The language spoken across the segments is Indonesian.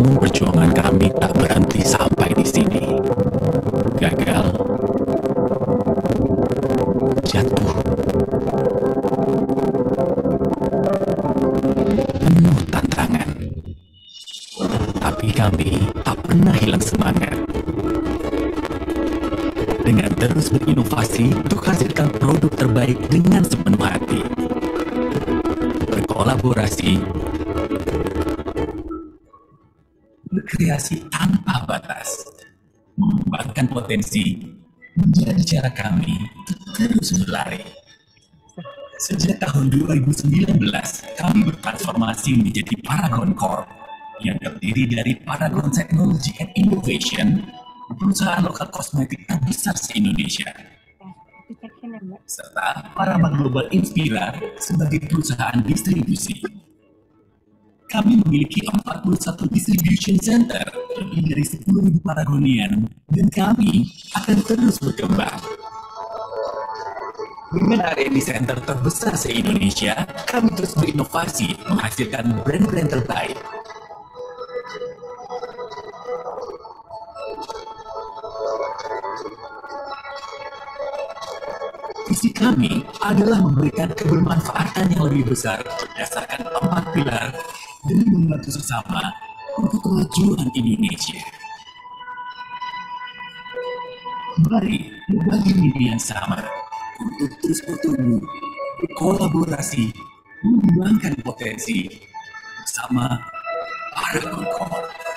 Namun perjuangan kami tak berhenti sampai di sini. Gagal. Jatuh. Penuh tantangan. Tapi kami tak pernah hilang semangat. Dengan terus berinovasi untuk hasilkan produk terbaik dengan sepenuh hati. Berkolaborasi berkreasi tanpa batas, mengembangkan potensi menjadi cara kami terus berlari. Sejak tahun 2019, kami bertransformasi menjadi Paragon Corp yang terdiri dari Paragon Technology and Innovation, perusahaan lokal kosmetik terbesar se-Indonesia. Serta Paragon Global Inspira sebagai perusahaan distribusi kami memiliki 41 distribution center lebih dari 10.000 paragonian dan kami akan terus berkembang. Dengan di center terbesar se-Indonesia, kami terus berinovasi menghasilkan brand-brand terbaik. Visi kami adalah memberikan kebermanfaatan yang lebih besar berdasarkan empat pilar demi membantu sesama untuk kemajuan Indonesia. Mari berbagi mimpi yang sama untuk terus bertumbuh, berkolaborasi, mengembangkan potensi bersama para kokoh.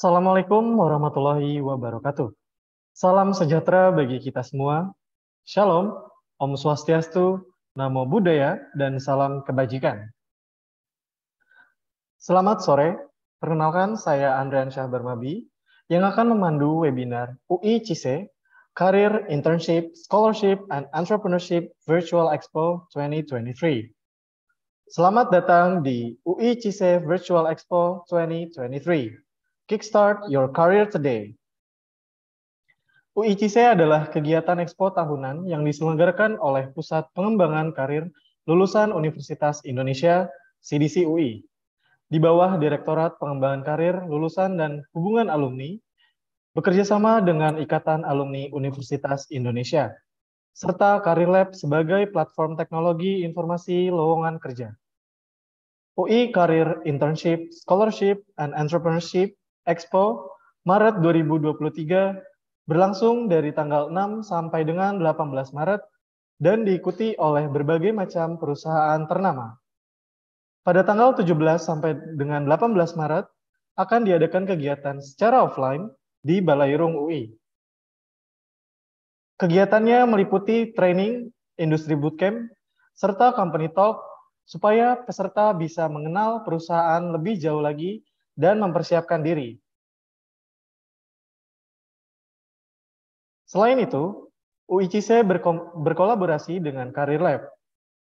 Assalamualaikum warahmatullahi wabarakatuh. Salam sejahtera bagi kita semua. Shalom, Om Swastiastu, Namo Buddhaya, dan salam kebajikan. Selamat sore, perkenalkan saya Andrian Syahbarmabi yang akan memandu webinar UI CISE Career, Internship, Scholarship, and Entrepreneurship Virtual Expo 2023. Selamat datang di UI CISE Virtual Expo 2023. Kickstart Your Career Today. UICC adalah kegiatan ekspo tahunan yang diselenggarakan oleh Pusat Pengembangan Karir Lulusan Universitas Indonesia, CDC UI, di bawah Direktorat Pengembangan Karir Lulusan dan Hubungan Alumni, bekerjasama dengan Ikatan Alumni Universitas Indonesia, serta Karir Lab sebagai platform teknologi informasi lowongan kerja. UI Karir Internship, Scholarship, and Entrepreneurship Expo Maret 2023 berlangsung dari tanggal 6 sampai dengan 18 Maret dan diikuti oleh berbagai macam perusahaan ternama. Pada tanggal 17 sampai dengan 18 Maret akan diadakan kegiatan secara offline di Balairung UI. Kegiatannya meliputi training, industri bootcamp, serta company talk supaya peserta bisa mengenal perusahaan lebih jauh lagi dan mempersiapkan diri. Selain itu, UICC berkolaborasi dengan Career Lab.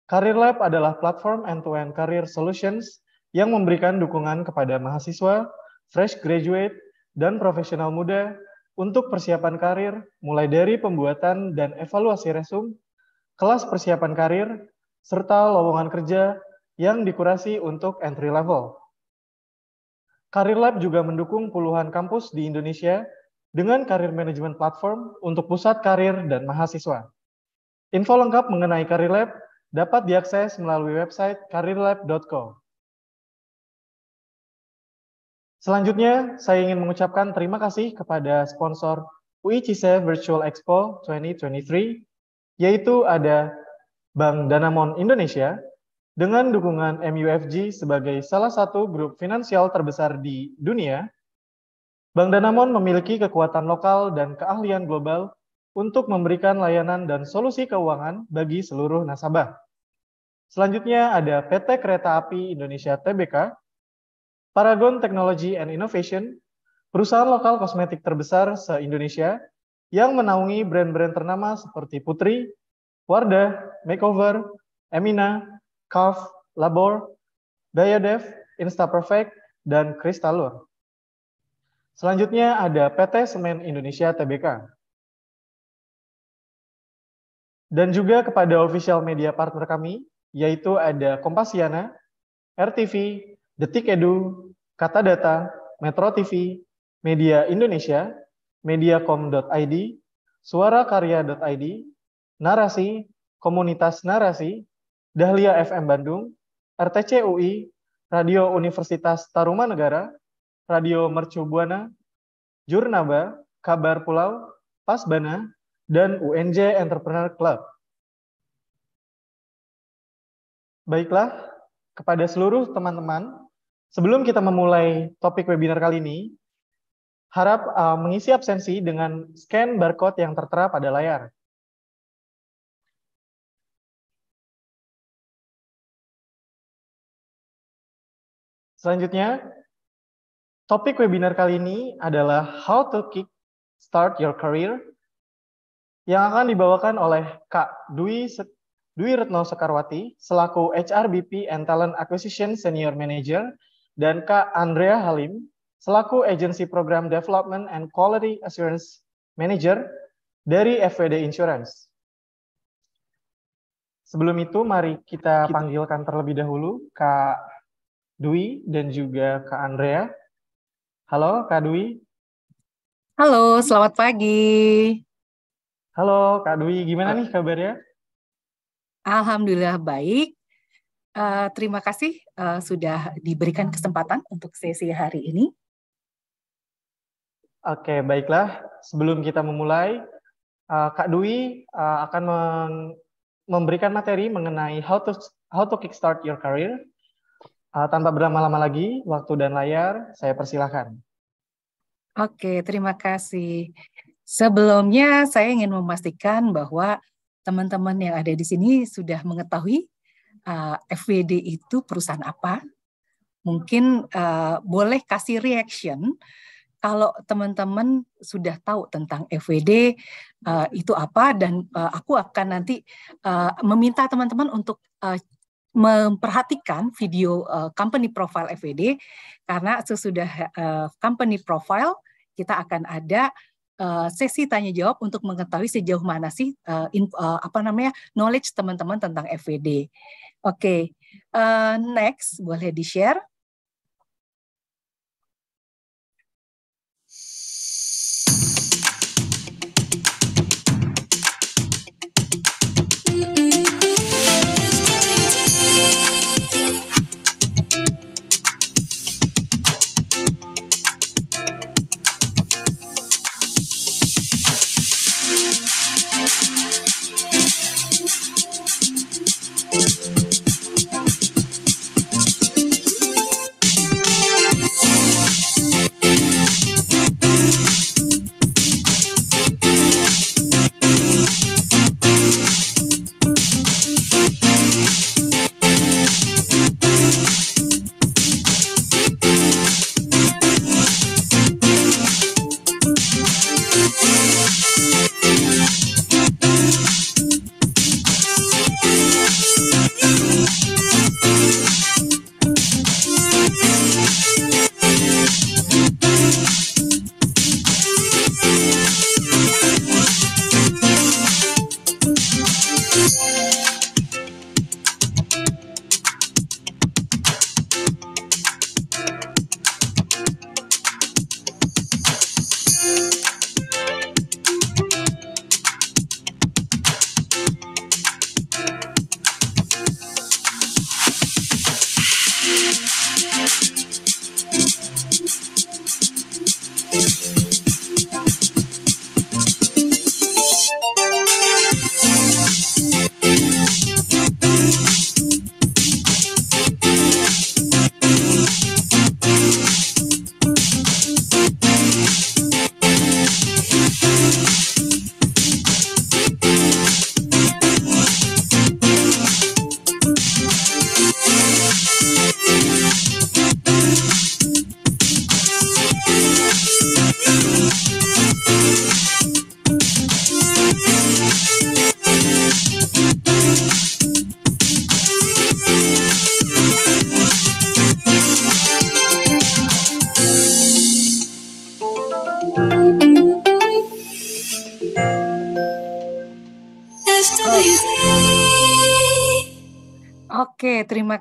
Career Lab adalah platform end-to-end career solutions yang memberikan dukungan kepada mahasiswa, fresh graduate, dan profesional muda untuk persiapan karir mulai dari pembuatan dan evaluasi resume, kelas persiapan karir, serta lowongan kerja yang dikurasi untuk entry level. Karir Lab juga mendukung puluhan kampus di Indonesia dengan karir manajemen platform untuk pusat karir dan mahasiswa. Info lengkap mengenai Karir Lab dapat diakses melalui website karirlab.co. Selanjutnya, saya ingin mengucapkan terima kasih kepada sponsor UI e Virtual Expo 2023, yaitu ada Bank Danamon Indonesia, dengan dukungan MUFG sebagai salah satu grup finansial terbesar di dunia, Bank Danamon memiliki kekuatan lokal dan keahlian global untuk memberikan layanan dan solusi keuangan bagi seluruh nasabah. Selanjutnya ada PT Kereta Api Indonesia TBK, Paragon Technology and Innovation, perusahaan lokal kosmetik terbesar se-Indonesia yang menaungi brand-brand ternama seperti Putri, Wardah, Makeover, Emina, Calf, Labor, Insta Instaperfect, dan Kristalur. Selanjutnya ada PT Semen Indonesia Tbk. Dan juga kepada official media partner kami, yaitu ada Kompasiana, RTV, Detik Edu, Kata Data, Metro TV, Media Indonesia, mediacom.id, suarakarya.id, narasi, komunitas narasi, Dahlia FM Bandung, RTC UI, Radio Universitas Tarumanegara, Radio Mercubuana, Jurnaba, Kabar Pulau, Pasbana, dan UNJ Entrepreneur Club. Baiklah, kepada seluruh teman-teman, sebelum kita memulai topik webinar kali ini, harap uh, mengisi absensi dengan scan barcode yang tertera pada layar. Selanjutnya, topik webinar kali ini adalah How to Kick Start Your Career yang akan dibawakan oleh Kak Dwi Dwi Retno Sekarwati selaku HRBP and Talent Acquisition Senior Manager dan Kak Andrea Halim selaku Agency Program Development and Quality Assurance Manager dari FWD Insurance. Sebelum itu, mari kita panggilkan terlebih dahulu Kak Dwi dan juga Kak Andrea. Halo Kak Dwi. Halo, selamat pagi. Halo Kak Dwi, gimana nih kabarnya? Alhamdulillah baik. Uh, terima kasih uh, sudah diberikan kesempatan untuk sesi hari ini. Oke, baiklah. Sebelum kita memulai, uh, Kak Dwi uh, akan memberikan materi mengenai how to how to kickstart your career Uh, tanpa berlama-lama lagi, waktu dan layar saya persilahkan. Oke, terima kasih. Sebelumnya saya ingin memastikan bahwa teman-teman yang ada di sini sudah mengetahui uh, eh, FWD itu perusahaan apa. Mungkin uh, boleh kasih reaction kalau teman-teman sudah tahu tentang FWD uh, itu apa dan uh, aku akan nanti uh, meminta teman-teman untuk uh, memperhatikan video uh, company profile FWD karena sesudah uh, company profile kita akan ada eh, sesi tanya jawab untuk mengetahui sejauh mana sih uh, in, uh, apa namanya knowledge teman-teman tentang FWD. Oke, okay. uh, next boleh di share.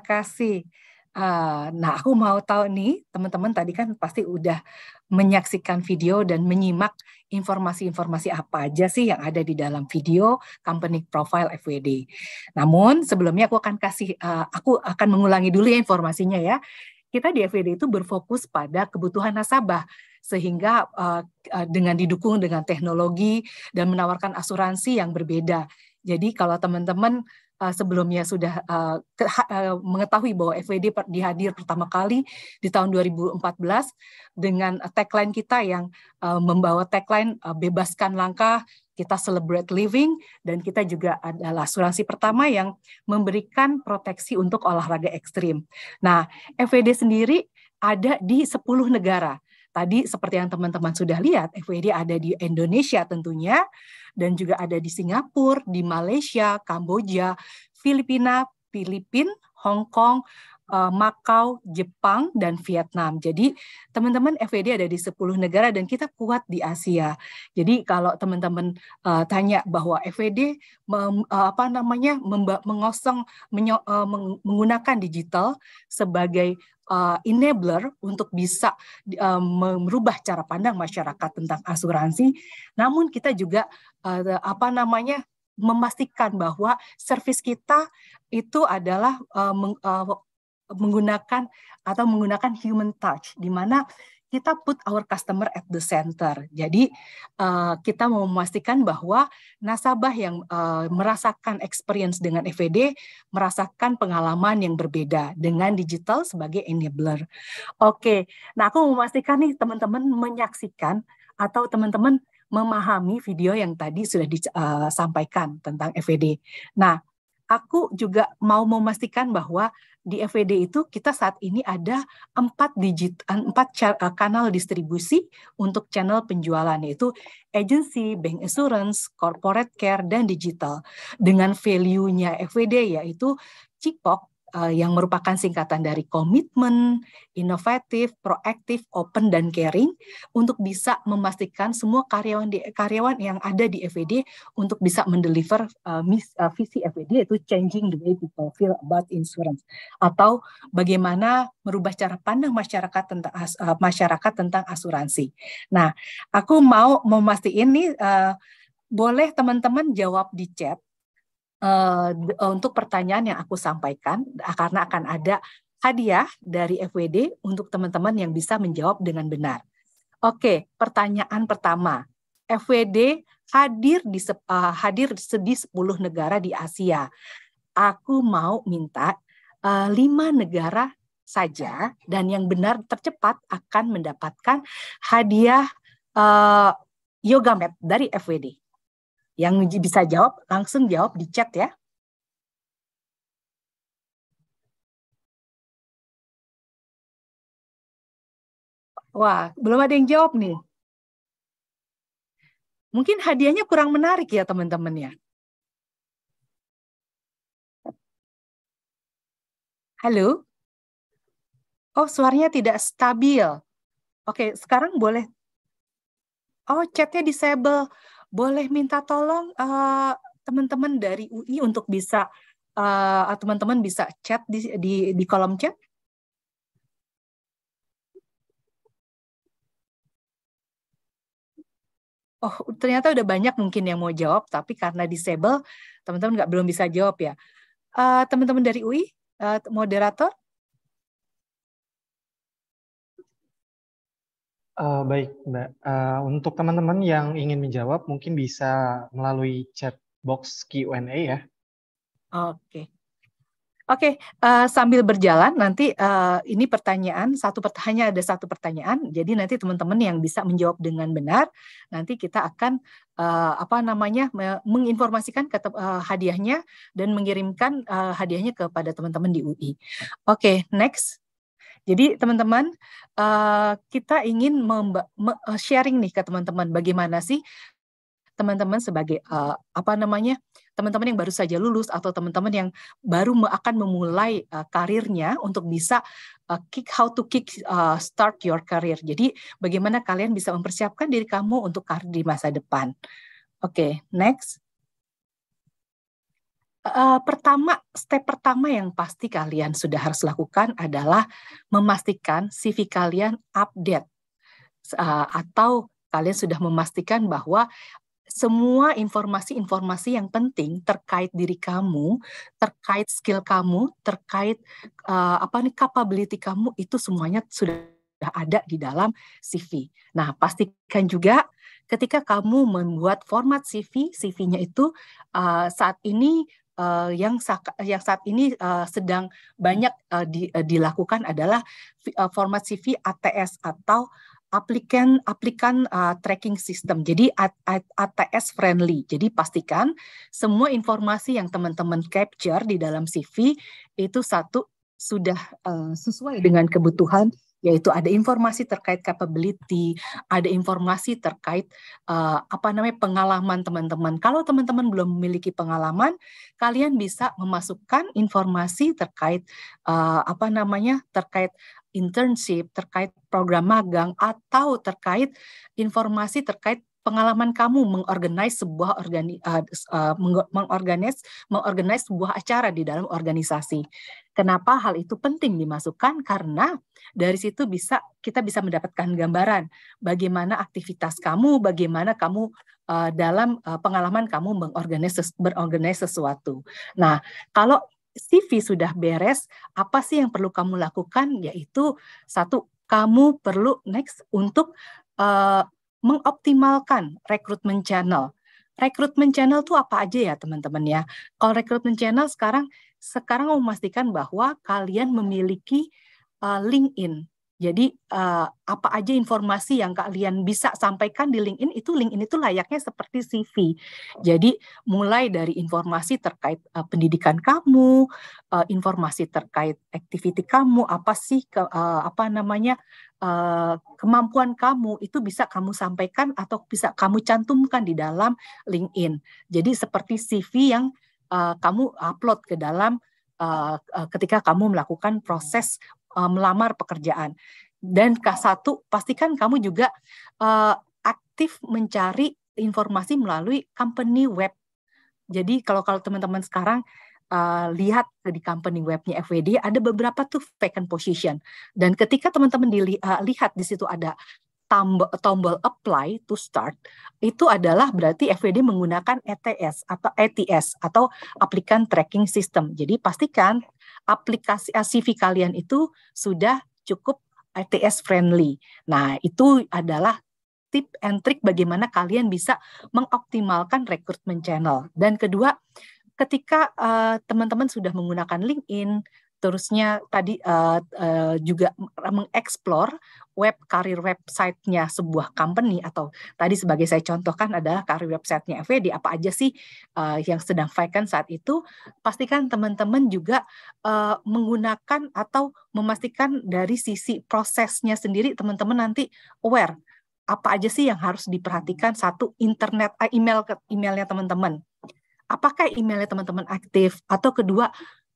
kasih. Ah, nah, aku mau tahu nih, teman-teman tadi kan pasti udah menyaksikan video dan menyimak informasi-informasi apa aja sih yang ada di dalam video company profile FWD. Namun sebelumnya aku akan kasih, ah, aku akan mengulangi dulu ya informasinya ya. Kita di FWD itu berfokus pada kebutuhan nasabah sehingga ah, dengan didukung dengan teknologi dan menawarkan asuransi yang berbeda. Jadi kalau teman-teman Uh, sebelumnya sudah uh, uh, mengetahui bahwa FWD dihadir pertama kali di tahun 2014 dengan tagline kita yang membawa tagline bebaskan langkah, kita celebrate living dan kita juga adalah asuransi pertama yang memberikan proteksi untuk olahraga ekstrim. Nah, FWD sendiri ada di 10 negara. Tadi seperti yang teman-teman sudah lihat, FWD ada di Indonesia tentunya, dan juga ada di Singapura, di Malaysia, Kamboja, Filipina, Filipin, Hong Kong, uh, eh, Makau, Jepang, dan Vietnam. Jadi teman-teman FWD ada di 10 negara dan kita kuat di Asia. Jadi kalau teman-teman uh, tanya bahwa FWD mem, uh, apa namanya mengosong menyo, uh, menggunakan digital sebagai uh, enabler untuk bisa uh, merubah cara pandang masyarakat tentang asuransi. Namun kita juga uh, apa namanya memastikan bahwa servis kita itu adalah uh, meng, uh, menggunakan atau menggunakan human touch di mana kita put our customer at the center. Jadi uh, kita mau memastikan bahwa nasabah yang uh, merasakan experience dengan FVD e merasakan pengalaman yang berbeda dengan digital sebagai enabler. Oke, okay. nah aku mau memastikan nih teman-teman menyaksikan atau teman-teman memahami video yang tadi sudah disampaikan eh, tentang FVD. E nah, aku juga mau memastikan bahwa di FWD itu kita saat ini ada empat digit eh, empat eh, kanal distribusi untuk channel penjualan yaitu agency, bank insurance, corporate care dan digital. Dengan value-nya FWD yaitu Cipok Eh, yang merupakan singkatan dari komitmen, inovatif, proaktif, open dan caring untuk bisa memastikan semua karyawan di, karyawan yang ada di FED untuk bisa mendeliver uh, visi FED yaitu changing the way people feel about insurance atau bagaimana merubah cara pandang masyarakat tentang uh, masyarakat tentang asuransi. Nah, aku mau memastikan ini uh, boleh teman-teman jawab di chat uh, untuk pertanyaan yang aku sampaikan ah, karena akan ada hadiah dari FWD untuk teman-teman yang bisa menjawab dengan benar. Oke, pertanyaan pertama. FWD hadir di uh, hadir di 10 negara di Asia. Aku mau minta uh, ah, 5 negara saja dan yang benar tercepat akan mendapatkan hadiah uh, yoga mat dari FWD. Yang bisa jawab langsung jawab di chat ya. Wah, belum ada yang jawab nih. Mungkin hadiahnya kurang menarik ya teman-teman ya. Halo? Oh, suaranya tidak stabil. Oke, sekarang boleh. Oh, chatnya disable boleh minta tolong teman eh, teman-teman dari UI untuk bisa eh, teman-teman uh, bisa chat di, di, di kolom chat? oh ternyata udah banyak mungkin yang mau jawab tapi karena disable teman-teman nggak belum bisa jawab ya eh, teman-teman uh, dari UI uh, moderator Uh, baik, Mbak. Uh, untuk teman-teman yang ingin menjawab, mungkin bisa melalui chat box Q&A ya. Oke. Oke, okay, uh, eh, sambil berjalan nanti uh, ini pertanyaan satu pertanyaan ada satu pertanyaan. Jadi nanti teman-teman yang bisa menjawab dengan benar, nanti kita akan uh, apa namanya menginformasikan ke uh, hadiahnya dan mengirimkan uh, hadiahnya kepada teman-teman di UI. Oke, okay, next. Jadi teman-teman, eh, kita ingin eh, sharing nih ke teman-teman bagaimana sih teman-teman sebagai eh, apa namanya teman-teman yang baru saja lulus atau teman-teman yang baru akan memulai uh, karirnya untuk bisa uh, kick how to kick uh, start your career. Jadi bagaimana kalian bisa mempersiapkan diri kamu untuk karir di masa depan. Oke, okay, next. Eh, pertama step pertama yang pasti kalian sudah harus lakukan adalah memastikan CV kalian update uh, atau kalian sudah memastikan bahwa semua informasi-informasi yang penting terkait diri kamu, terkait skill kamu, terkait uh, apa nih capability kamu itu semuanya sudah ada di dalam CV. Nah, pastikan juga ketika kamu membuat format CV, CV-nya itu uh, saat ini uh, yang yang saat ini uh, sedang banyak uh, di, uh, dilakukan adalah uh, format CV ATS atau aplikan aplikan uh, tracking system. Jadi ATS friendly. Jadi pastikan semua informasi yang teman-teman capture di dalam CV itu satu sudah uh, sesuai dengan kebutuhan yaitu ada informasi terkait capability, ada informasi terkait uh, apa namanya pengalaman teman-teman. Kalau teman-teman belum memiliki pengalaman, kalian bisa memasukkan informasi terkait uh, apa namanya terkait internship, terkait program magang atau terkait informasi terkait pengalaman kamu mengorganize sebuah organi, uh, uh, mengorganize mengorganize sebuah acara di dalam organisasi. Kenapa hal itu penting dimasukkan? Karena dari situ bisa kita bisa mendapatkan gambaran bagaimana aktivitas kamu, bagaimana kamu uh, dalam uh, pengalaman kamu mengorganize berorganize sesuatu. Nah, kalau CV sudah beres, apa sih yang perlu kamu lakukan? Yaitu satu, kamu perlu next untuk uh, mengoptimalkan rekrutmen channel. Rekrutmen channel itu apa aja ya teman-teman ya? Kalau rekrutmen channel sekarang sekarang memastikan bahwa kalian memiliki uh, LinkedIn. Jadi uh, apa aja informasi yang kalian bisa sampaikan di LinkedIn itu LinkedIn itu layaknya seperti CV. Jadi mulai dari informasi terkait uh, pendidikan kamu, uh, informasi terkait activity kamu, apa sih ke, uh, apa namanya Eh, kemampuan kamu itu bisa kamu sampaikan atau bisa kamu cantumkan di dalam LinkedIn. Jadi seperti CV yang uh, kamu upload ke dalam uh, uh, ketika kamu melakukan proses uh, melamar pekerjaan. Dan K1 pastikan kamu juga uh, aktif mencari informasi melalui company web. Jadi kalau kalau teman-teman sekarang Eh, lihat di company webnya FWD ada beberapa tuh vacant position dan ketika teman-teman dilihat eh, di situ ada tombol, tombol apply to start itu adalah berarti FWD menggunakan ETS atau ETS atau applicant tracking system. Jadi pastikan aplikasi eh, CV kalian itu sudah cukup ETS friendly. Nah, itu adalah tip and trick bagaimana kalian bisa mengoptimalkan recruitment channel. Dan kedua, ketika teman eh, teman-teman sudah menggunakan LinkedIn, terusnya tadi uh, uh, juga mengeksplor web karir websitenya sebuah company atau tadi sebagai saya contohkan adalah karir websitenya FWD apa aja sih uh, yang sedang vacant saat itu pastikan teman-teman juga uh, menggunakan atau memastikan dari sisi prosesnya sendiri teman-teman nanti aware apa aja sih yang harus diperhatikan satu internet email emailnya teman-teman apakah emailnya teman-teman aktif atau kedua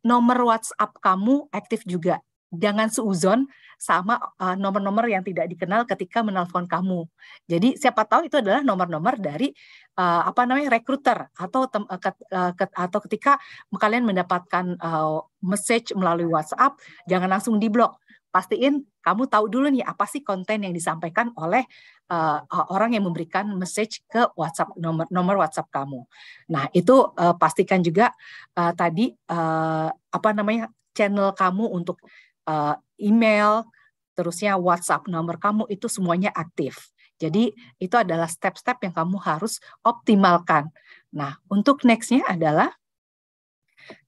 nomor WhatsApp kamu aktif juga. Jangan seuzon sama nomor eh, nomor-nomor yang tidak dikenal ketika menelpon kamu. Jadi siapa tahu itu adalah nomor-nomor dari uh, apa namanya rekruter atau tem, uh, ket, uh, ket, atau ketika kalian mendapatkan uh, message melalui WhatsApp, jangan langsung diblok pastiin kamu tahu dulu nih apa sih konten yang disampaikan oleh uh, orang yang memberikan message ke WhatsApp nomor nomor WhatsApp kamu. Nah itu uh, pastikan juga uh, tadi uh, apa namanya channel kamu untuk uh, email, terusnya WhatsApp nomor kamu itu semuanya aktif. Jadi itu adalah step-step yang kamu harus optimalkan. Nah untuk nextnya adalah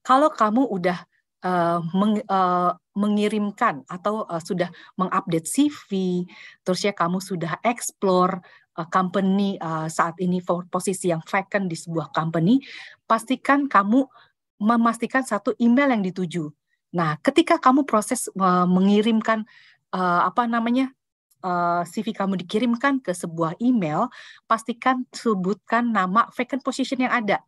kalau kamu udah uh, meng, uh, mengirimkan atau uh, sudah mengupdate CV, terus ya kamu sudah explore uh, company uh, saat ini for posisi yang vacant di sebuah company, pastikan kamu memastikan satu email yang dituju. Nah, ketika kamu proses uh, mengirimkan uh, apa namanya CV kamu dikirimkan ke sebuah email, pastikan sebutkan nama vacant position yang ada.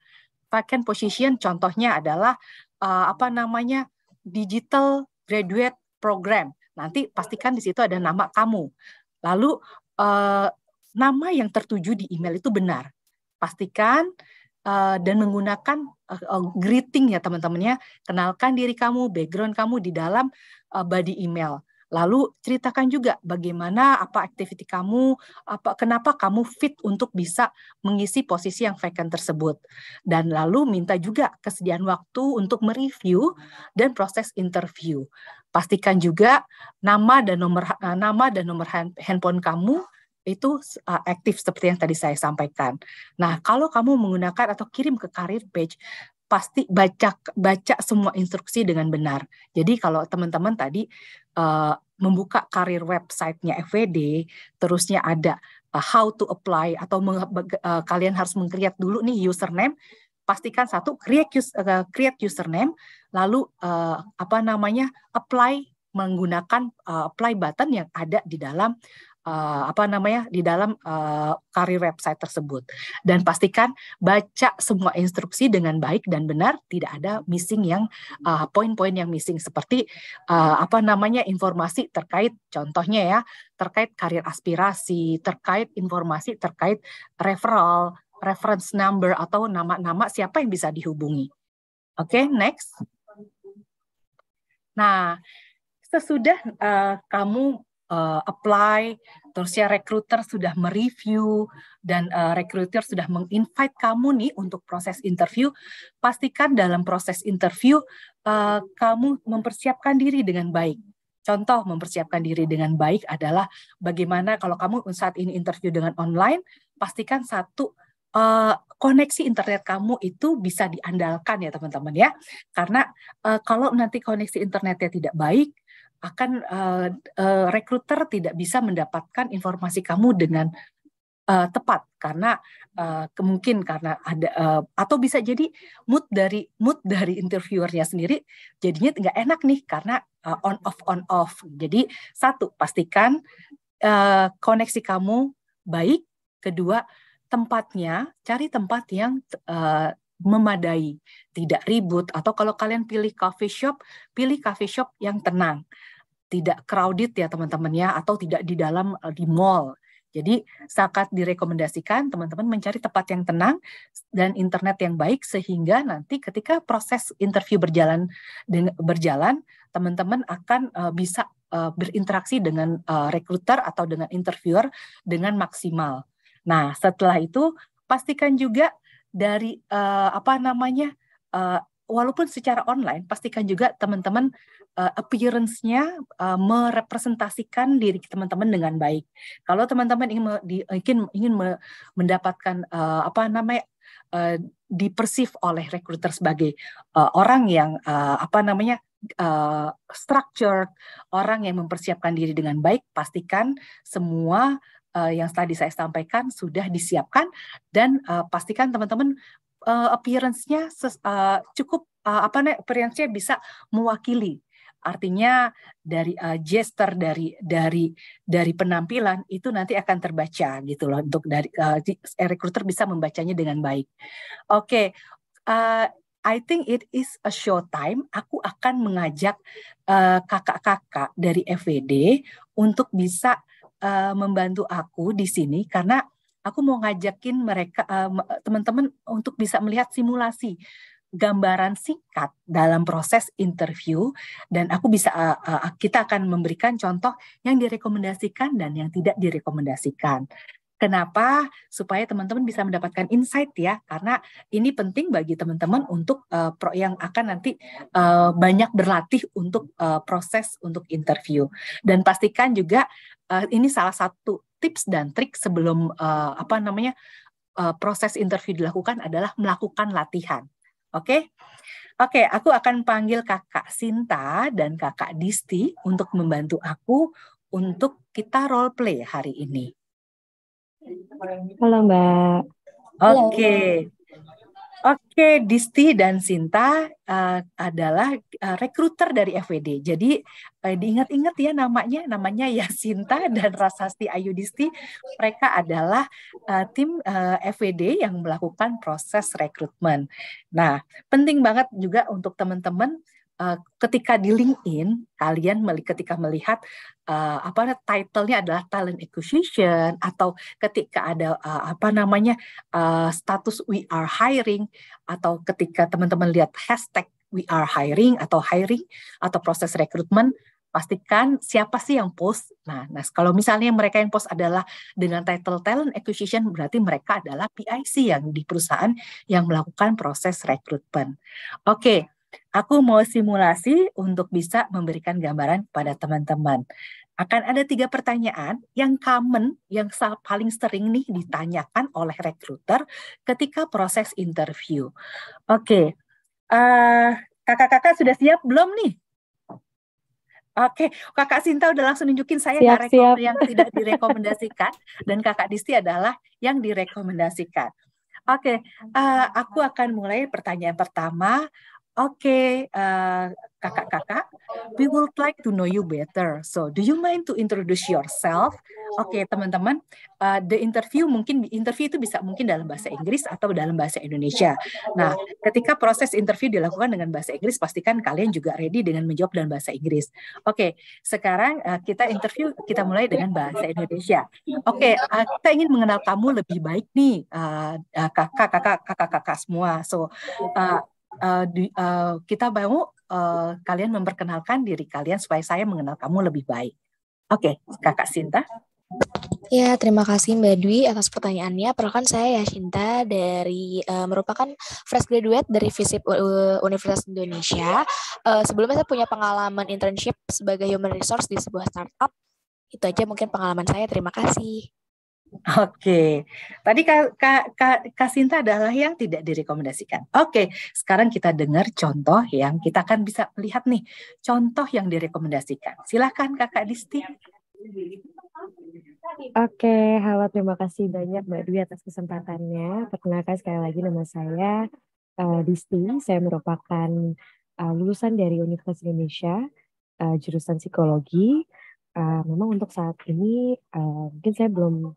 Vacant position contohnya adalah apa namanya digital graduate program. Nanti pastikan di situ ada nama kamu. Lalu eh, nama yang tertuju di email itu benar. Pastikan eh, dan menggunakan eh, eh greeting ya teman-temannya. Kenalkan diri kamu, background kamu di dalam eh, body email. Lalu ceritakan juga bagaimana apa aktiviti kamu, apa kenapa kamu fit untuk bisa mengisi posisi yang vacant tersebut. Dan lalu minta juga kesediaan waktu untuk mereview dan proses interview. Pastikan juga nama dan nomor eh, nama dan nomor handphone kamu itu eh, aktif seperti yang tadi saya sampaikan. Nah, kalau kamu menggunakan atau kirim ke career page, pasti baca baca semua instruksi dengan benar. Jadi kalau teman-teman tadi uh, membuka karir websitenya FWD, terusnya ada uh, how to apply atau meng, uh, eh, kalian harus mengcreate dulu nih username. Pastikan satu create, use, uh, create username, lalu uh, apa namanya apply menggunakan uh, apply button yang ada di dalam uh, apa namanya di dalam uh, karir website tersebut dan pastikan baca semua instruksi dengan baik dan benar tidak ada missing yang uh, poin-poin yang missing seperti uh, apa namanya informasi terkait contohnya ya terkait karir aspirasi terkait informasi terkait referral reference number atau nama-nama siapa yang bisa dihubungi oke okay, next nah sesudah uh, kamu uh, apply, terus ya recruiter sudah mereview dan uh, recruiter sudah menginvite kamu nih untuk proses interview, pastikan dalam proses interview uh, kamu mempersiapkan diri dengan baik. Contoh mempersiapkan diri dengan baik adalah bagaimana kalau kamu saat ini interview dengan online, pastikan satu uh, koneksi internet kamu itu bisa diandalkan ya teman-teman ya. Karena uh, kalau nanti koneksi internetnya tidak baik, akan uh, uh, rekruter tidak bisa mendapatkan informasi kamu dengan uh, tepat karena uh, kemungkin karena ada uh, atau bisa jadi mood dari mood dari interviewernya sendiri jadinya nggak enak nih karena uh, on off on off jadi satu pastikan uh, koneksi kamu baik kedua tempatnya cari tempat yang uh, memadai, tidak ribut. Atau kalau kalian pilih coffee shop, pilih coffee shop yang tenang, tidak crowded ya teman-teman ya, atau tidak di dalam eh, di mall. Jadi sangat direkomendasikan teman-teman mencari tempat yang tenang dan internet yang baik sehingga nanti ketika proses interview berjalan berjalan teman-teman akan eh, bisa eh, berinteraksi dengan uh, rekruter atau dengan interviewer dengan maksimal. Nah, setelah itu pastikan juga dari uh, apa namanya uh, walaupun secara online pastikan juga teman-teman uh, appearance-nya uh, merepresentasikan diri teman-teman dengan baik. Kalau teman-teman ingin ingin ingin mendapatkan uh, apa namanya uh, dipersif oleh recruiter sebagai uh, orang yang uh, apa namanya uh, structured, orang yang mempersiapkan diri dengan baik, pastikan semua uh, yang tadi saya sampaikan sudah disiapkan dan uh, pastikan teman-teman uh, appearance-nya uh, cukup uh, apa namanya appearance-nya bisa mewakili artinya dari uh, gesture dari dari dari penampilan itu nanti akan terbaca gitu loh untuk dari uh, recruiter bisa membacanya dengan baik. Oke, okay. uh, I think it is a show time. Aku akan mengajak kakak-kakak uh, dari FVD untuk bisa uh, membantu aku di sini karena aku mau ngajakin mereka eh, teman-teman uh, untuk bisa melihat simulasi gambaran singkat dalam proses interview dan aku bisa uh, uh, kita akan memberikan contoh yang direkomendasikan dan yang tidak direkomendasikan. Kenapa? Supaya teman-teman bisa mendapatkan insight ya, karena ini penting bagi teman-teman untuk uh, pro yang akan nanti uh, banyak berlatih untuk uh, proses untuk interview. Dan pastikan juga uh, ini salah satu tips dan trik sebelum uh, apa namanya uh, proses interview dilakukan adalah melakukan latihan. Oke, okay? oke, okay, aku akan panggil kakak Sinta dan kakak Disti untuk membantu aku untuk kita role play hari ini. Halo Mbak. Oke. Okay. Oke, okay, Disti dan Sinta uh, adalah uh, rekruter dari FWD. Jadi uh, diingat-ingat ya namanya, namanya ya Sinta dan Rasasti Ayu Disti. Mereka adalah uh, tim uh, FWD yang melakukan proses rekrutmen. Nah, penting banget juga untuk teman-teman ketika di LinkedIn kalian ketika melihat uh, apa title-nya adalah talent acquisition atau ketika ada uh, apa namanya uh, status we are hiring atau ketika teman-teman lihat hashtag we are hiring atau hiring atau proses rekrutmen pastikan siapa sih yang post. Nah, nah kalau misalnya mereka yang post adalah dengan title talent acquisition berarti mereka adalah PIC yang di perusahaan yang melakukan proses rekrutmen. Oke, okay aku mau simulasi untuk bisa memberikan gambaran kepada teman-teman. Akan ada tiga pertanyaan yang common, yang paling sering nih ditanyakan oleh rekruter ketika proses interview. Oke, okay. uh, eh, kakak-kakak sudah siap belum nih? Oke, Kakak Sinta udah langsung nunjukin saya siap, siap. yang tidak direkomendasikan dan Kakak Disti adalah yang direkomendasikan. Oke, okay, uh, eh, aku akan mulai pertanyaan pertama okay, kakak uh, kakak-kakak, we would like to know you better. So, do you mind to introduce yourself? Oke, okay, teman-teman, uh, the interview mungkin interview itu bisa mungkin dalam bahasa Inggris atau dalam bahasa Indonesia. Nah, ketika proses interview dilakukan dengan bahasa Inggris, pastikan kalian juga ready dengan menjawab dalam bahasa Inggris. Oke, okay, sekarang uh, kita interview kita mulai dengan bahasa Indonesia. Oke, okay, uh, kita ingin mengenal kamu lebih baik nih, kakak-kakak, uh, uh, kakak-kakak kakak, kakak, semua. So, uh, uh, uh, kita mau uh, kalian memperkenalkan diri kalian supaya saya mengenal kamu lebih baik. Oke, okay, Kakak Sinta. Ya, terima kasih Mbak Dwi atas pertanyaannya. Perkenalkan saya ya Sinta dari uh, merupakan fresh graduate dari FISIP Universitas Indonesia. Uh, sebelumnya saya punya pengalaman internship sebagai human resource di sebuah startup. Itu aja mungkin pengalaman saya. Terima kasih. Oke, tadi Kak, Kak, Kak, Sinta adalah yang tidak direkomendasikan. Oke, sekarang kita dengar contoh yang kita akan bisa melihat nih, contoh yang direkomendasikan. Silahkan Kakak Disti. Oke, halo terima kasih banyak Mbak Dwi atas kesempatannya. Perkenalkan sekali lagi nama saya uh, Disti. Saya merupakan uh, lulusan dari Universitas Indonesia, uh, jurusan psikologi. Uh, memang untuk saat ini uh, mungkin saya belum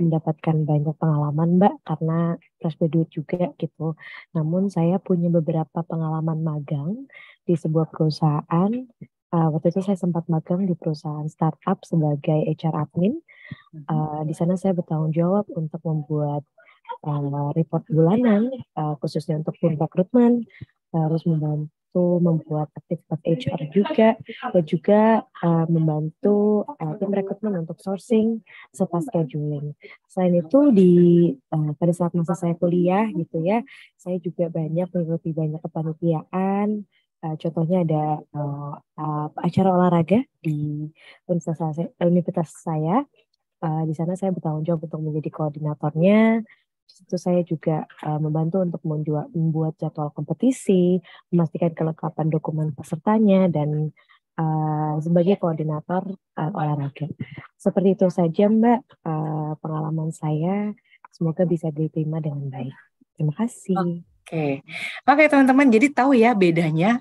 mendapatkan banyak pengalaman Mbak karena fresh graduate juga gitu. Namun saya punya beberapa pengalaman magang di sebuah perusahaan. Uh, waktu itu saya sempat magang di perusahaan startup sebagai HR admin. Uh, di sana saya bertanggung jawab untuk membuat uh, report bulanan, uh, khususnya untuk rekrutmen harus membantu membantu membuat aktivitas HR juga dan juga uh, membantu uh, tim rekrutmen untuk sourcing serta scheduling. Selain itu di uh, pada saat masa saya kuliah gitu ya, saya juga banyak mengikuti banyak kepanitiaan. Uh, contohnya ada uh, uh, acara olahraga di universitas saya, universitas saya. Uh, di sana saya bertanggung jawab untuk menjadi koordinatornya itu saya juga uh, membantu untuk menjual, membuat jadwal kompetisi, memastikan kelengkapan dokumen pesertanya dan uh, sebagai iya. koordinator uh, olahraga. Seperti itu saja Mbak uh, pengalaman saya. Semoga bisa diterima dengan baik. Terima kasih. Oke, okay. okay, teman-teman. Jadi tahu ya bedanya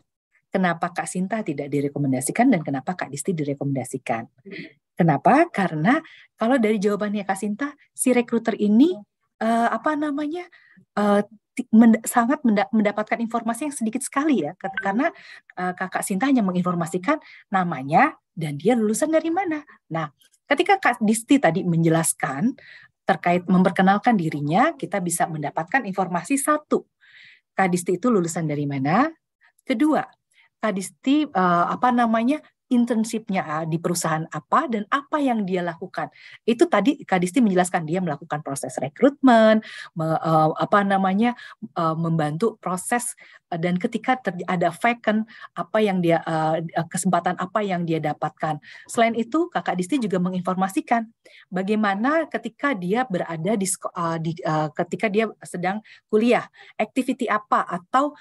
kenapa Kak Sinta tidak direkomendasikan dan kenapa Kak Disti direkomendasikan. Kenapa? Karena kalau dari jawabannya Kak Sinta, si rekruter ini uh, apa namanya uh, eh, Mend sangat mend mendapatkan informasi yang sedikit sekali ya karena uh, kakak Sinta hanya menginformasikan namanya dan dia lulusan dari mana. Nah, ketika Kak Disti tadi menjelaskan terkait memperkenalkan dirinya, kita bisa mendapatkan informasi satu. Kak Disti itu lulusan dari mana? Kedua, Kak Disti uh, apa namanya internshipnya di perusahaan apa dan apa yang dia lakukan. Itu tadi Kadisti menjelaskan dia melakukan proses rekrutmen, me, uh, apa namanya uh, membantu proses Eh, dan ketika ter, ada vacant apa yang dia eh, eh, kesempatan apa yang dia dapatkan. Selain itu Kakak Disti juga menginformasikan bagaimana ketika dia berada di, ketika dia sedang kuliah, activity apa atau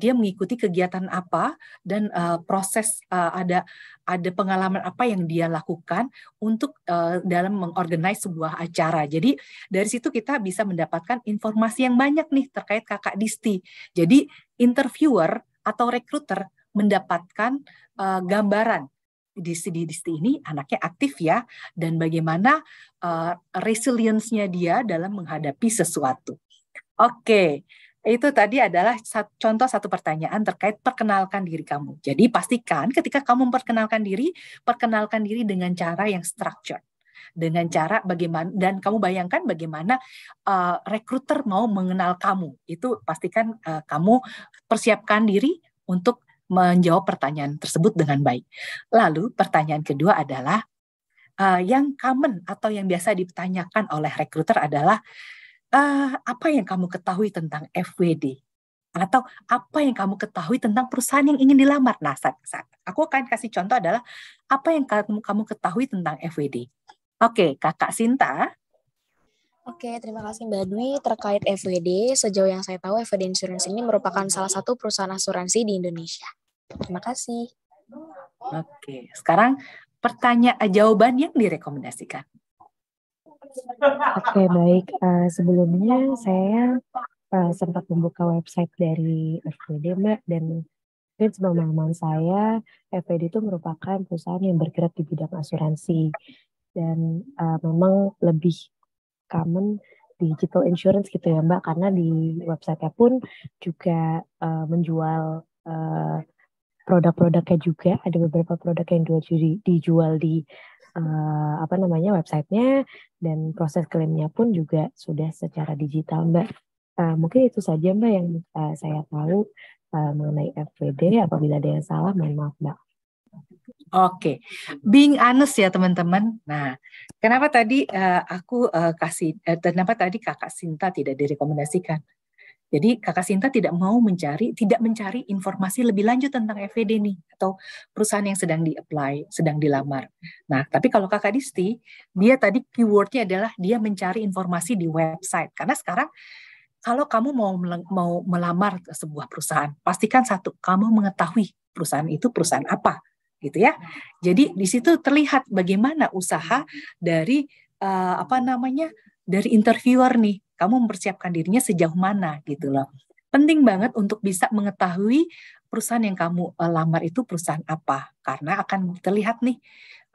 dia mengikuti kegiatan apa dan proses ada ada pengalaman apa yang dia lakukan untuk uh, dalam mengorganize sebuah acara. Jadi dari situ kita bisa mendapatkan informasi yang banyak nih terkait kakak Disti. Jadi interviewer atau recruiter mendapatkan uh, gambaran Disti di Disti ini anaknya aktif ya dan bagaimana uh, resilience-nya dia dalam menghadapi sesuatu. Oke. Okay itu tadi adalah contoh satu pertanyaan terkait perkenalkan diri kamu. Jadi pastikan ketika kamu memperkenalkan diri, perkenalkan diri dengan cara yang structured dengan cara bagaimana dan kamu bayangkan bagaimana uh, rekruter mau mengenal kamu itu pastikan uh, kamu persiapkan diri untuk menjawab pertanyaan tersebut dengan baik. Lalu pertanyaan kedua adalah uh, yang common atau yang biasa ditanyakan oleh rekruter adalah Eh, apa yang kamu ketahui tentang FWD? Atau apa yang kamu ketahui tentang perusahaan yang ingin dilamar? Nah, saat, saat, aku akan kasih contoh adalah apa yang kamu, kamu ketahui tentang FWD. Oke, kakak Sinta. Oke, terima kasih Mbak Dwi. Terkait FWD, sejauh yang saya tahu FWD Insurance ini merupakan salah satu perusahaan asuransi di Indonesia. Terima kasih. Oke, sekarang pertanyaan jawaban yang direkomendasikan. Oke okay, baik, uh, sebelumnya saya uh, sempat membuka website dari FPD Mbak dan dan pemahaman saya FPD itu merupakan perusahaan yang bergerak di bidang asuransi dan uh, memang lebih common digital insurance gitu ya Mbak karena di websitenya pun juga uh, menjual uh, produk-produknya juga ada beberapa produk yang dijual dijual di uh, apa namanya websitenya dan proses klaimnya pun juga sudah secara digital Mbak. Uh, mungkin itu saja Mbak yang uh, saya tahu uh, mengenai FWD. Apabila ada yang salah, mohon maaf Mbak. Oke, okay. being honest ya teman-teman. Nah, kenapa tadi uh, aku uh, kasih, uh, kenapa tadi kakak Sinta tidak direkomendasikan? Jadi Kakak Sinta tidak mau mencari, tidak mencari informasi lebih lanjut tentang FVD e nih atau perusahaan yang sedang di-apply, sedang dilamar. Nah, tapi kalau Kakak Disti, dia tadi keywordnya adalah dia mencari informasi di website. Karena sekarang kalau kamu mau mau melamar ke sebuah perusahaan, pastikan satu, kamu mengetahui perusahaan itu perusahaan apa, gitu ya. Jadi di situ terlihat bagaimana usaha dari uh, apa namanya dari interviewer nih kamu mempersiapkan dirinya sejauh mana gitu loh. Penting banget untuk bisa mengetahui perusahaan yang kamu uh, lamar itu perusahaan apa karena akan terlihat nih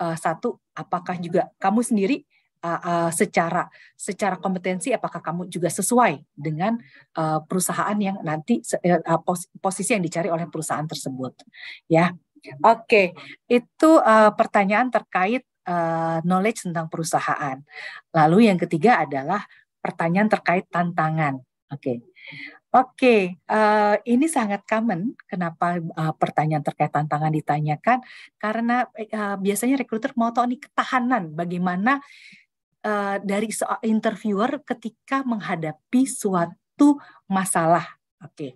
uh, satu apakah juga kamu sendiri uh, uh, secara secara kompetensi apakah kamu juga sesuai dengan uh, perusahaan yang nanti uh, pos, posisi yang dicari oleh perusahaan tersebut ya oke okay. itu uh, pertanyaan terkait uh, knowledge tentang perusahaan lalu yang ketiga adalah pertanyaan terkait tantangan. Oke. Okay. Oke, okay, uh, eh, ini sangat common. Kenapa uh, pertanyaan terkait tantangan ditanyakan? Karena uh, biasanya rekruter mau tahu nih ketahanan bagaimana uh, dari interviewer ketika menghadapi suatu masalah. Oke, okay.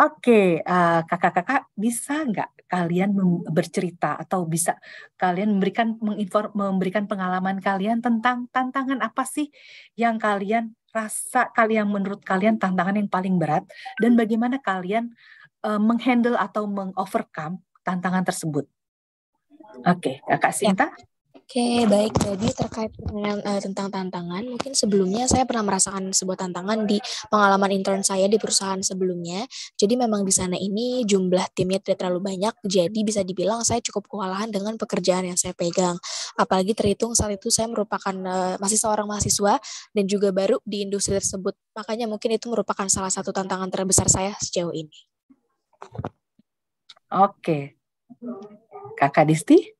Oke, okay, uh, eh, kakak-kakak bisa nggak kalian bercerita atau bisa kalian memberikan menginform memberikan pengalaman kalian tentang tantangan apa sih yang kalian rasa kalian menurut kalian tantangan yang paling berat dan bagaimana kalian uh, menghandle atau mengovercome tantangan tersebut. Oke, okay, kakak ya. Sinta. Ya. Oke, baik. Jadi terkait dengan uh, tentang tantangan, mungkin sebelumnya saya pernah merasakan sebuah tantangan di pengalaman intern saya di perusahaan sebelumnya. Jadi memang di sana ini jumlah timnya tidak terlalu banyak, jadi bisa dibilang saya cukup kewalahan dengan pekerjaan yang saya pegang. Apalagi terhitung saat itu saya merupakan uh, eh, masih seorang mahasiswa dan juga baru di industri tersebut. Makanya mungkin itu merupakan salah satu tantangan terbesar saya sejauh ini. Oke. Kakak Disti?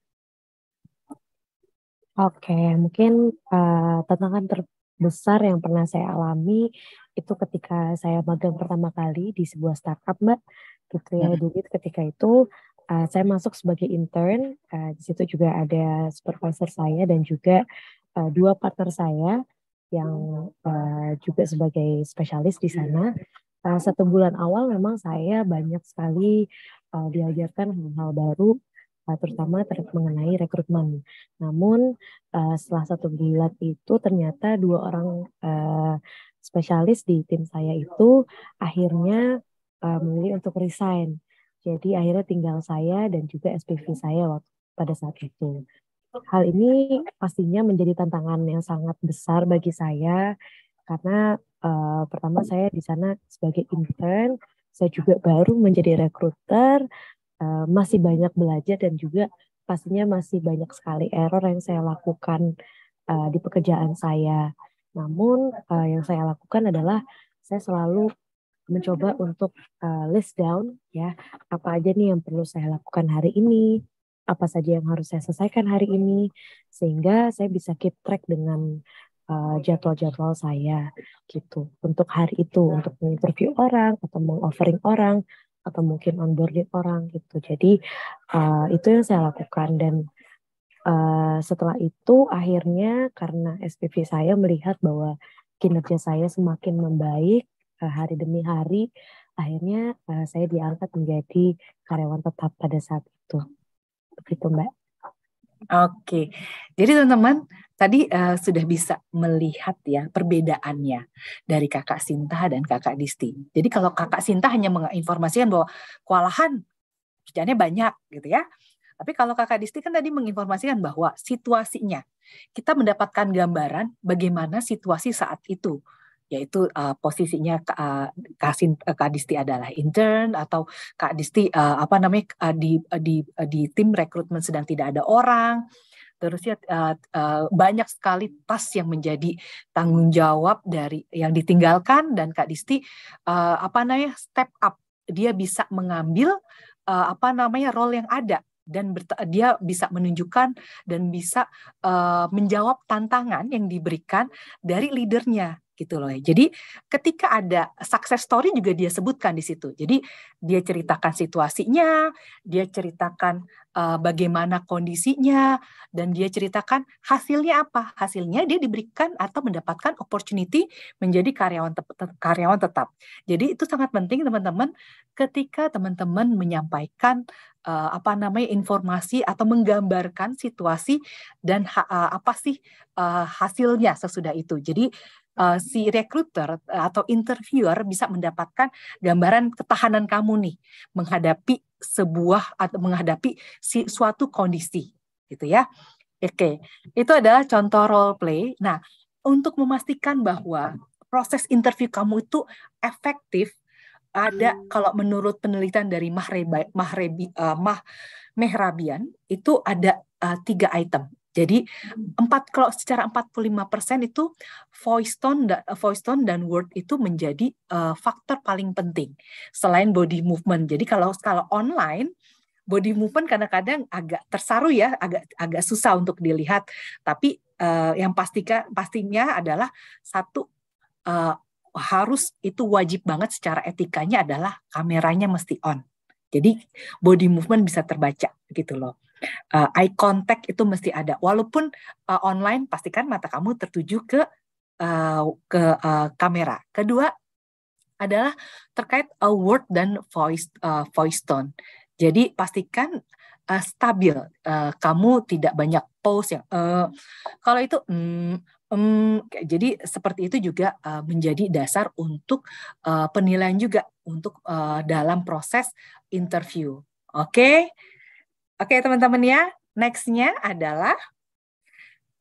Oke, mungkin, uh, tantangan terbesar yang pernah saya alami itu ketika saya magang pertama kali di sebuah startup, Mbak, gitu ya. Iya. duit. ketika itu, uh, saya masuk sebagai intern, Uh, di situ juga ada supervisor saya dan juga, uh, dua partner saya yang, uh, juga sebagai spesialis di sana. Uh, satu bulan awal memang saya banyak sekali, uh, diajarkan hal-hal baru Eh, terutama ter mengenai rekrutmen. Namun uh, setelah satu bulan itu ternyata dua orang uh, spesialis di tim saya itu akhirnya uh, memilih untuk resign. Jadi akhirnya tinggal saya dan juga SPV saya waktu, pada saat itu. Hal ini pastinya menjadi tantangan yang sangat besar bagi saya karena uh, pertama saya di sana sebagai intern, saya juga baru menjadi rekruter, Eh, masih banyak belajar dan juga pastinya masih banyak sekali error yang saya lakukan uh, di pekerjaan saya. Namun uh, yang saya lakukan adalah saya selalu mencoba untuk uh, list down ya apa aja nih yang perlu saya lakukan hari ini, apa saja yang harus saya selesaikan hari ini sehingga saya bisa keep track dengan jadwal-jadwal uh, saya gitu untuk hari itu untuk menginterview orang atau mengoffering orang atau mungkin onboarding orang gitu. Jadi uh, itu yang saya lakukan dan uh, setelah itu akhirnya karena SPV saya melihat bahwa kinerja saya semakin membaik uh, hari demi hari, akhirnya uh, saya diangkat menjadi karyawan tetap pada saat itu. Begitu Mbak. Oke, jadi teman-teman tadi uh, sudah bisa melihat ya perbedaannya dari kakak Sinta dan kakak Disti. Jadi kalau kakak Sinta hanya menginformasikan bahwa kewalahan kerjanya banyak gitu ya. Tapi kalau kakak Disti kan tadi menginformasikan bahwa situasinya kita mendapatkan gambaran bagaimana situasi saat itu yaitu uh, posisinya Kak, uh, eh, Kak Disti adalah intern atau Kak Disti uh, apa namanya uh, di uh, di uh, di tim rekrutmen sedang tidak ada orang terusnya uh, uh, banyak sekali tas yang menjadi tanggung jawab dari yang ditinggalkan dan Kak Disti uh, apa namanya step up dia bisa mengambil uh, apa namanya role yang ada dan dia bisa menunjukkan dan bisa uh, menjawab tantangan yang diberikan dari leadernya gitu loh. ya. Jadi ketika ada success story juga dia sebutkan di situ. Jadi dia ceritakan situasinya, dia ceritakan uh, bagaimana kondisinya dan dia ceritakan hasilnya apa. Hasilnya dia diberikan atau mendapatkan opportunity menjadi karyawan te karyawan tetap. Jadi itu sangat penting teman-teman ketika teman-teman menyampaikan uh, apa namanya informasi atau menggambarkan situasi dan eh, apa sih uh, hasilnya sesudah itu. Jadi uh, si recruiter eh, atau interviewer bisa mendapatkan gambaran ketahanan kamu nih menghadapi sebuah atau menghadapi si, suatu kondisi gitu ya. Oke, okay. itu adalah contoh role play. Nah, untuk memastikan bahwa proses interview kamu itu efektif ada kalau menurut penelitian dari Mahrebi, Mahrebi, uh, Mah Mehrabian itu ada uh, tiga item. Jadi hmm. empat kalau secara 45% itu voice tone voice tone dan word itu menjadi uh, faktor paling penting selain body movement. Jadi kalau kalau online body movement kadang-kadang agak tersaru ya, agak agak susah untuk dilihat, tapi uh, yang pastika pastinya adalah satu uh, harus itu wajib banget secara etikanya adalah kameranya mesti on. Jadi body movement bisa terbaca gitu loh. Uh, eye contact itu mesti ada. Walaupun uh, online, pastikan mata kamu tertuju ke uh, ke uh, kamera. Kedua adalah terkait uh, word dan voice uh, voice tone. Jadi pastikan uh, stabil. Uh, kamu tidak banyak pause yang uh, kalau itu mm, Um, jadi seperti itu juga uh, menjadi dasar untuk uh, penilaian juga untuk uh, dalam proses interview. Oke. Okay? Oke teman-teman ya, nextnya adalah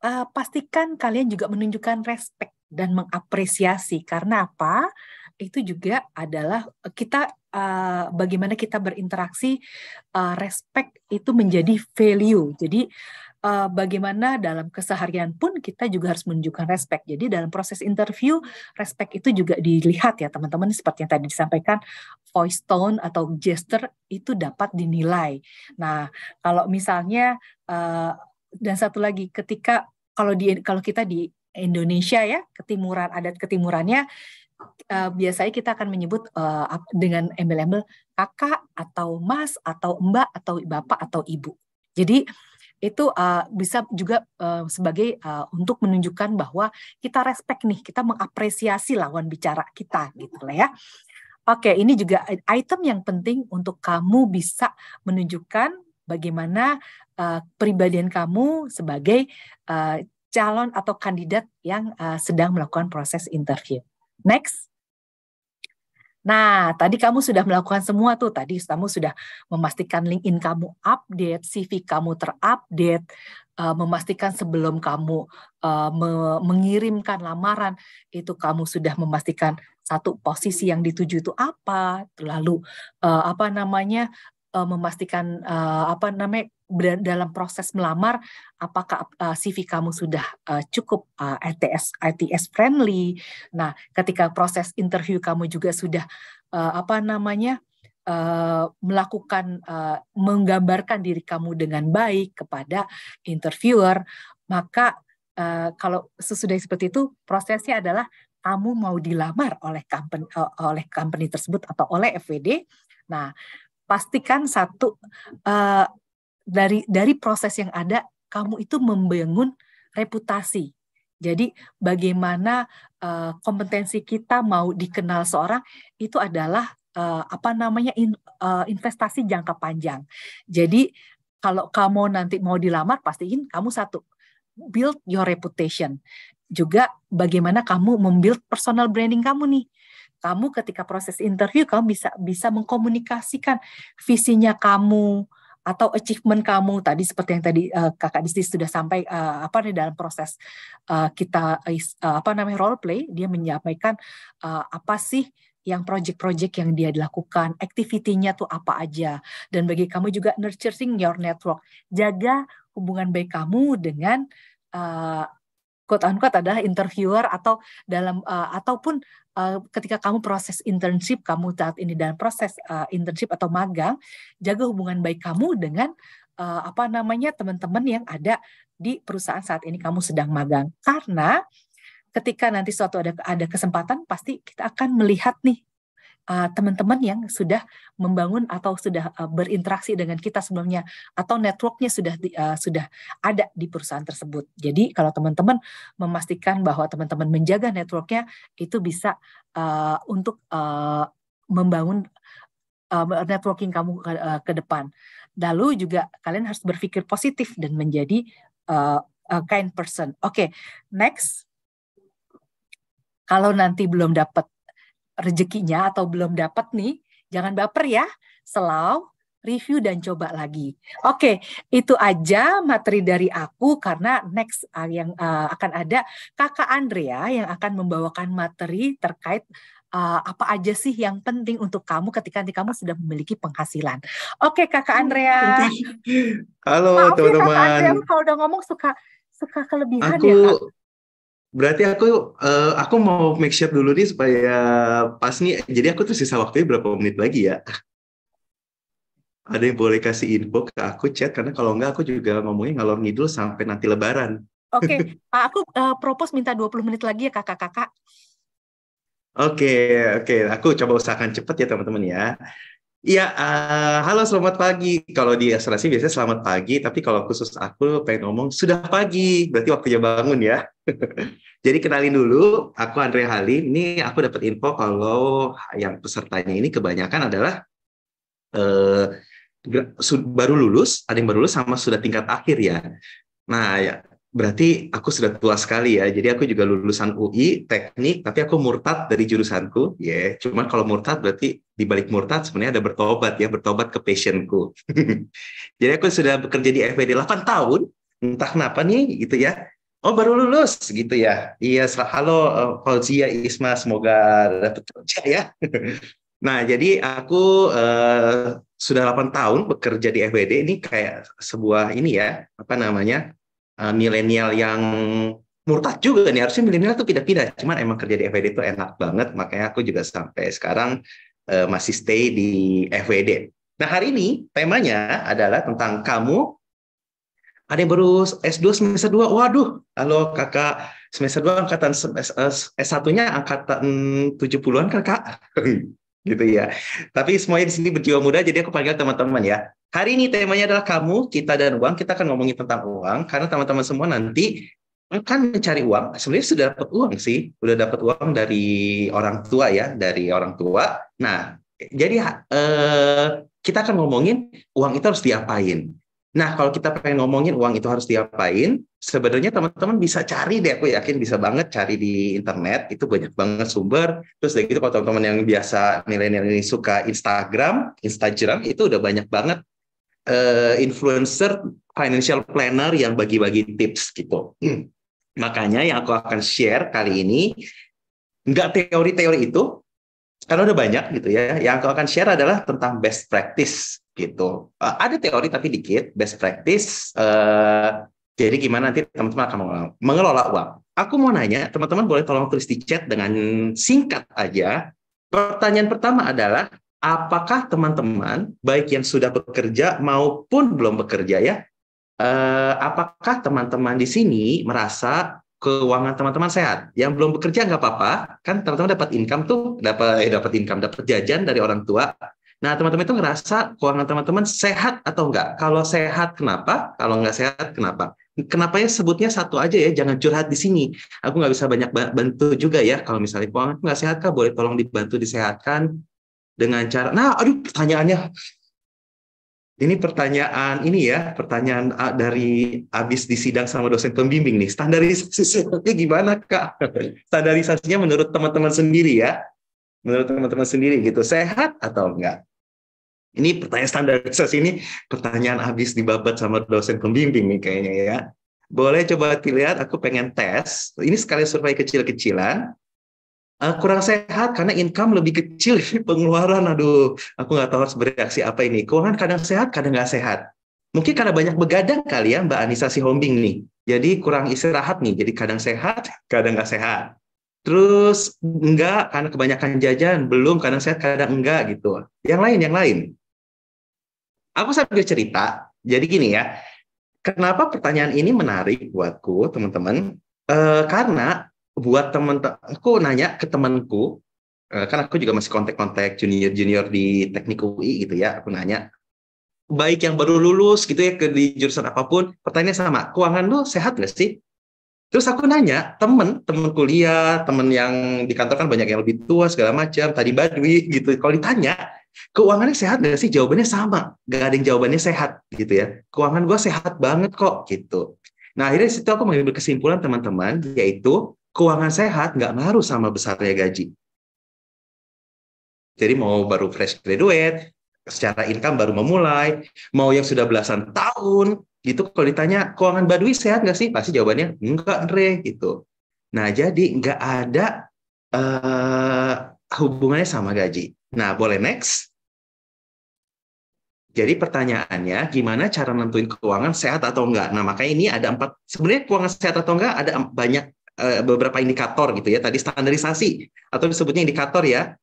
uh, pastikan kalian juga menunjukkan respect dan mengapresiasi karena apa? Itu juga adalah eh, kita uh, bagaimana kita berinteraksi, uh, respect itu menjadi value. Jadi uh, bagaimana dalam keseharian pun kita juga harus menunjukkan respect. Jadi dalam proses interview, respect itu juga dilihat ya teman-teman. Seperti yang tadi disampaikan, voice tone atau gesture itu dapat dinilai. Nah, kalau misalnya uh, dan satu lagi ketika kalau di kalau kita di Indonesia ya, ketimuran adat ketimurannya uh, biasanya kita akan menyebut uh, dengan embel-embel kakak atau mas atau mbak atau bapak atau ibu. Jadi itu uh, bisa juga uh, sebagai uh, untuk menunjukkan bahwa kita respect nih, kita mengapresiasi lawan bicara kita gitu lah ya. Oke, ini juga item yang penting untuk kamu bisa menunjukkan bagaimana uh, peribadian kamu sebagai uh, calon atau kandidat yang uh, sedang melakukan proses interview. Next. Nah, tadi kamu sudah melakukan semua tuh. Tadi kamu sudah memastikan LinkedIn kamu update, CV kamu terupdate, uh, memastikan sebelum kamu uh, me mengirimkan lamaran itu kamu sudah memastikan satu posisi yang dituju itu apa, lalu uh, apa namanya uh, memastikan uh, apa namanya dalam proses melamar apakah uh, eh, CV kamu sudah uh, cukup uh, eh, ITS ITS friendly. Nah, ketika proses interview kamu juga sudah uh, apa namanya? Uh, melakukan uh, menggambarkan diri kamu dengan baik kepada interviewer, maka uh, kalau sesudah seperti itu prosesnya adalah kamu mau dilamar oleh company uh, oleh company tersebut atau oleh FWD. Nah, pastikan satu uh, dari dari proses yang ada kamu itu membangun reputasi. Jadi bagaimana uh, kompetensi kita mau dikenal seorang itu adalah uh, apa namanya in, uh, investasi jangka panjang. Jadi kalau kamu nanti mau dilamar pastiin kamu satu build your reputation. Juga bagaimana kamu membuild personal branding kamu nih kamu ketika proses interview kamu bisa bisa mengkomunikasikan visinya kamu atau achievement kamu tadi seperti yang tadi uh, kakak Disti sudah sampai uh, apa nih dalam proses uh, kita uh, apa namanya role play dia menyampaikan uh, apa sih yang project-project yang dia dilakukan, aktivitinya tuh apa aja. Dan bagi kamu juga nurturing your network. Jaga hubungan baik kamu dengan uh, quote unquote adalah interviewer atau dalam uh, ataupun Eh, ketika kamu proses internship, kamu saat ini dalam proses uh, internship atau magang, jaga hubungan baik kamu dengan uh, apa namanya teman-teman yang ada di perusahaan saat ini kamu sedang magang. Karena ketika nanti suatu ada ada kesempatan pasti kita akan melihat nih Eh, teman-teman uh, yang sudah membangun atau sudah uh, berinteraksi dengan kita sebelumnya atau networknya sudah di, uh, sudah ada di perusahaan tersebut. Jadi kalau teman-teman memastikan bahwa teman-teman menjaga networknya itu bisa uh, untuk uh, membangun uh, networking kamu ke, uh, ke depan. Lalu juga kalian harus berpikir positif dan menjadi uh, a kind person. Oke, okay, next. Kalau nanti belum dapat rezekinya atau belum dapat nih, jangan baper ya. Selalu review dan coba lagi. Oke, okay, itu aja materi dari aku karena next ah, yang uh, akan ada Kakak Andrea yang akan membawakan materi terkait uh, apa aja sih yang penting untuk kamu ketika nanti kamu sudah memiliki penghasilan. Oke, okay, Kakak Andrea. Halo ya, teman-teman. Kakak kalau udah ngomong suka suka kelebihan ya, aku, ya, Kak. Berarti aku uh, aku mau make sure dulu nih supaya pas nih. Jadi aku tuh sisa waktunya berapa menit lagi ya? Ada yang boleh kasih info ke aku chat karena kalau enggak aku juga ngomongin ngalor ngidul sampai nanti lebaran. Oke, okay. aku uh, propose minta 20 menit lagi ya kakak-kakak. Oke, okay, oke. Okay. Aku coba usahakan cepat ya teman-teman ya. Iya, uh, halo selamat pagi. Kalau di asuransi biasanya selamat pagi, tapi kalau khusus aku pengen ngomong sudah pagi, berarti waktunya bangun ya. Jadi kenalin dulu, aku Andre Halim. Ini aku dapat info kalau yang pesertanya ini kebanyakan adalah uh, baru lulus, ada yang baru lulus sama sudah tingkat akhir ya. Nah, ya, berarti aku sudah tua sekali ya. Jadi aku juga lulusan UI teknik, tapi aku murtad dari jurusanku. Ya, yeah. cuman kalau murtad berarti di balik murtad sebenarnya ada bertobat ya, bertobat ke passionku. Jadi aku sudah bekerja di FPD 8 tahun, entah kenapa nih gitu ya. Oh baru lulus gitu ya. Iya, halo eh, Fauzia Isma, semoga dapat kerja ya. nah, jadi aku eh, sudah 8 tahun bekerja di FWD ini kayak sebuah ini ya, apa namanya? uh, milenial yang murtad juga nih harusnya milenial tuh pindah-pindah cuman emang kerja di FWD itu enak banget makanya aku juga sampai sekarang uh, masih stay di FWD nah hari ini temanya adalah tentang kamu ada yang baru S2 semester 2 waduh halo kakak semester 2 angkatan S1-nya eh, angkatan 70-an kan kak gitu ya. Tapi semuanya di sini berjiwa muda, jadi aku panggil teman-teman ya. Hari ini temanya adalah kamu, kita dan uang. Kita akan ngomongin tentang uang karena teman-teman semua nanti akan mencari uang. Sebenarnya sudah dapat uang sih, sudah dapat uang dari orang tua ya, dari orang tua. Nah, jadi uh, kita akan ngomongin uang itu harus diapain. Nah, kalau kita pengen ngomongin uang itu harus diapain, sebenarnya teman-teman bisa cari deh aku yakin bisa banget cari di internet itu banyak banget sumber terus dari itu kalau teman-teman yang biasa milenial ini suka Instagram Instagram itu udah banyak banget uh, influencer financial planner yang bagi-bagi tips gitu hmm. makanya yang aku akan share kali ini nggak teori-teori itu karena udah banyak gitu ya yang aku akan share adalah tentang best practice gitu uh, ada teori tapi dikit best practice uh, jadi gimana nanti teman-teman akan mengelola, uang. Aku mau nanya, teman-teman boleh tolong tulis di chat dengan singkat aja. Pertanyaan pertama adalah, apakah teman-teman, baik yang sudah bekerja maupun belum bekerja ya, eh, apakah teman-teman di sini merasa keuangan teman-teman sehat. Yang belum bekerja nggak apa-apa, kan teman-teman dapat income tuh, dapat eh, dapat income, dapat jajan dari orang tua. Nah, teman-teman itu ngerasa keuangan teman-teman sehat atau enggak? Kalau sehat, kenapa? Kalau enggak sehat, kenapa? kenapa ya sebutnya satu aja ya, jangan curhat di sini. Aku nggak bisa banyak bantu juga ya, kalau misalnya keuangan nggak sehat kah, boleh tolong dibantu disehatkan dengan cara, nah aduh pertanyaannya, ini pertanyaan ini ya, pertanyaan dari abis di sidang sama dosen pembimbing nih. Standarisasinya gimana kak? Standarisasinya menurut teman-teman sendiri ya, menurut teman-teman sendiri gitu, sehat atau enggak? Ini pertanyaan standar standarisasi ini pertanyaan habis dibabat sama dosen pembimbing nih kayaknya ya. Boleh coba dilihat, aku pengen tes. Ini sekali survei kecil-kecilan. Uh, kurang sehat karena income lebih kecil pengeluaran. Aduh, aku nggak tahu harus bereaksi apa ini. Keuangan kadang sehat, kadang nggak sehat. Mungkin karena banyak begadang kali ya Mbak Anissa hombing nih. Jadi kurang istirahat nih. Jadi kadang sehat, kadang nggak sehat. Terus enggak karena kebanyakan jajan, belum kadang sehat, kadang enggak gitu. Yang lain, yang lain. Aku sambil cerita, jadi gini ya, kenapa pertanyaan ini menarik buatku, teman-teman? E, karena buat teman, aku nanya ke temanku, e, kan aku juga masih kontak-kontak junior-junior di teknik UI gitu ya, aku nanya, baik yang baru lulus gitu ya ke di jurusan apapun, pertanyaan sama, keuangan lu sehat nggak sih? Terus aku nanya temen, temen kuliah, temen yang di kantor kan banyak yang lebih tua segala macam, tadi badui gitu. Kalau ditanya, Keuangannya sehat gak sih? Jawabannya sama. gak ada yang jawabannya sehat gitu ya. Keuangan gue sehat banget kok gitu. Nah akhirnya situ aku mengambil kesimpulan teman-teman, yaitu keuangan sehat gak ngaruh sama besarnya gaji. Jadi mau baru fresh graduate, secara income baru memulai, mau yang sudah belasan tahun, gitu kalau ditanya keuangan Badui sehat gak sih? Pasti jawabannya enggak Andre gitu. Nah jadi nggak ada uh, hubungannya sama gaji. Nah, boleh next. Jadi pertanyaannya, gimana cara nentuin keuangan sehat atau enggak? Nah, makanya ini ada empat. Sebenarnya keuangan sehat atau enggak ada banyak eh, beberapa indikator gitu ya. Tadi standarisasi atau disebutnya indikator ya.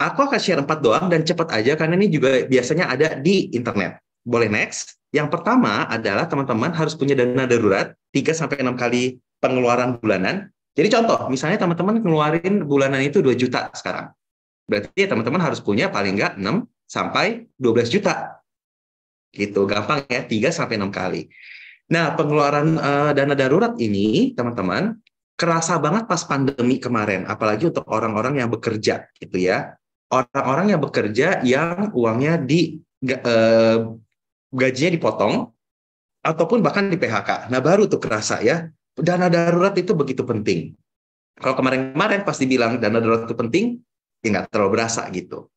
Aku akan share empat doang dan cepat aja karena ini juga biasanya ada di internet. Boleh next. Yang pertama adalah teman-teman harus punya dana darurat 3 sampai 6 kali pengeluaran bulanan. Jadi contoh, misalnya teman-teman ngeluarin bulanan itu 2 juta sekarang. Berarti ya teman-teman harus punya paling nggak 6 sampai 12 juta. Gitu, gampang ya, 3 sampai 6 kali. Nah, pengeluaran uh, dana darurat ini, teman-teman, kerasa banget pas pandemi kemarin, apalagi untuk orang-orang yang bekerja gitu ya. Orang-orang yang bekerja yang uangnya di uh, gajinya dipotong ataupun bahkan di PHK. Nah, baru tuh kerasa ya. Dana darurat itu begitu penting. Kalau kemarin-kemarin pasti bilang dana darurat itu penting, ya nggak terlalu berasa gitu.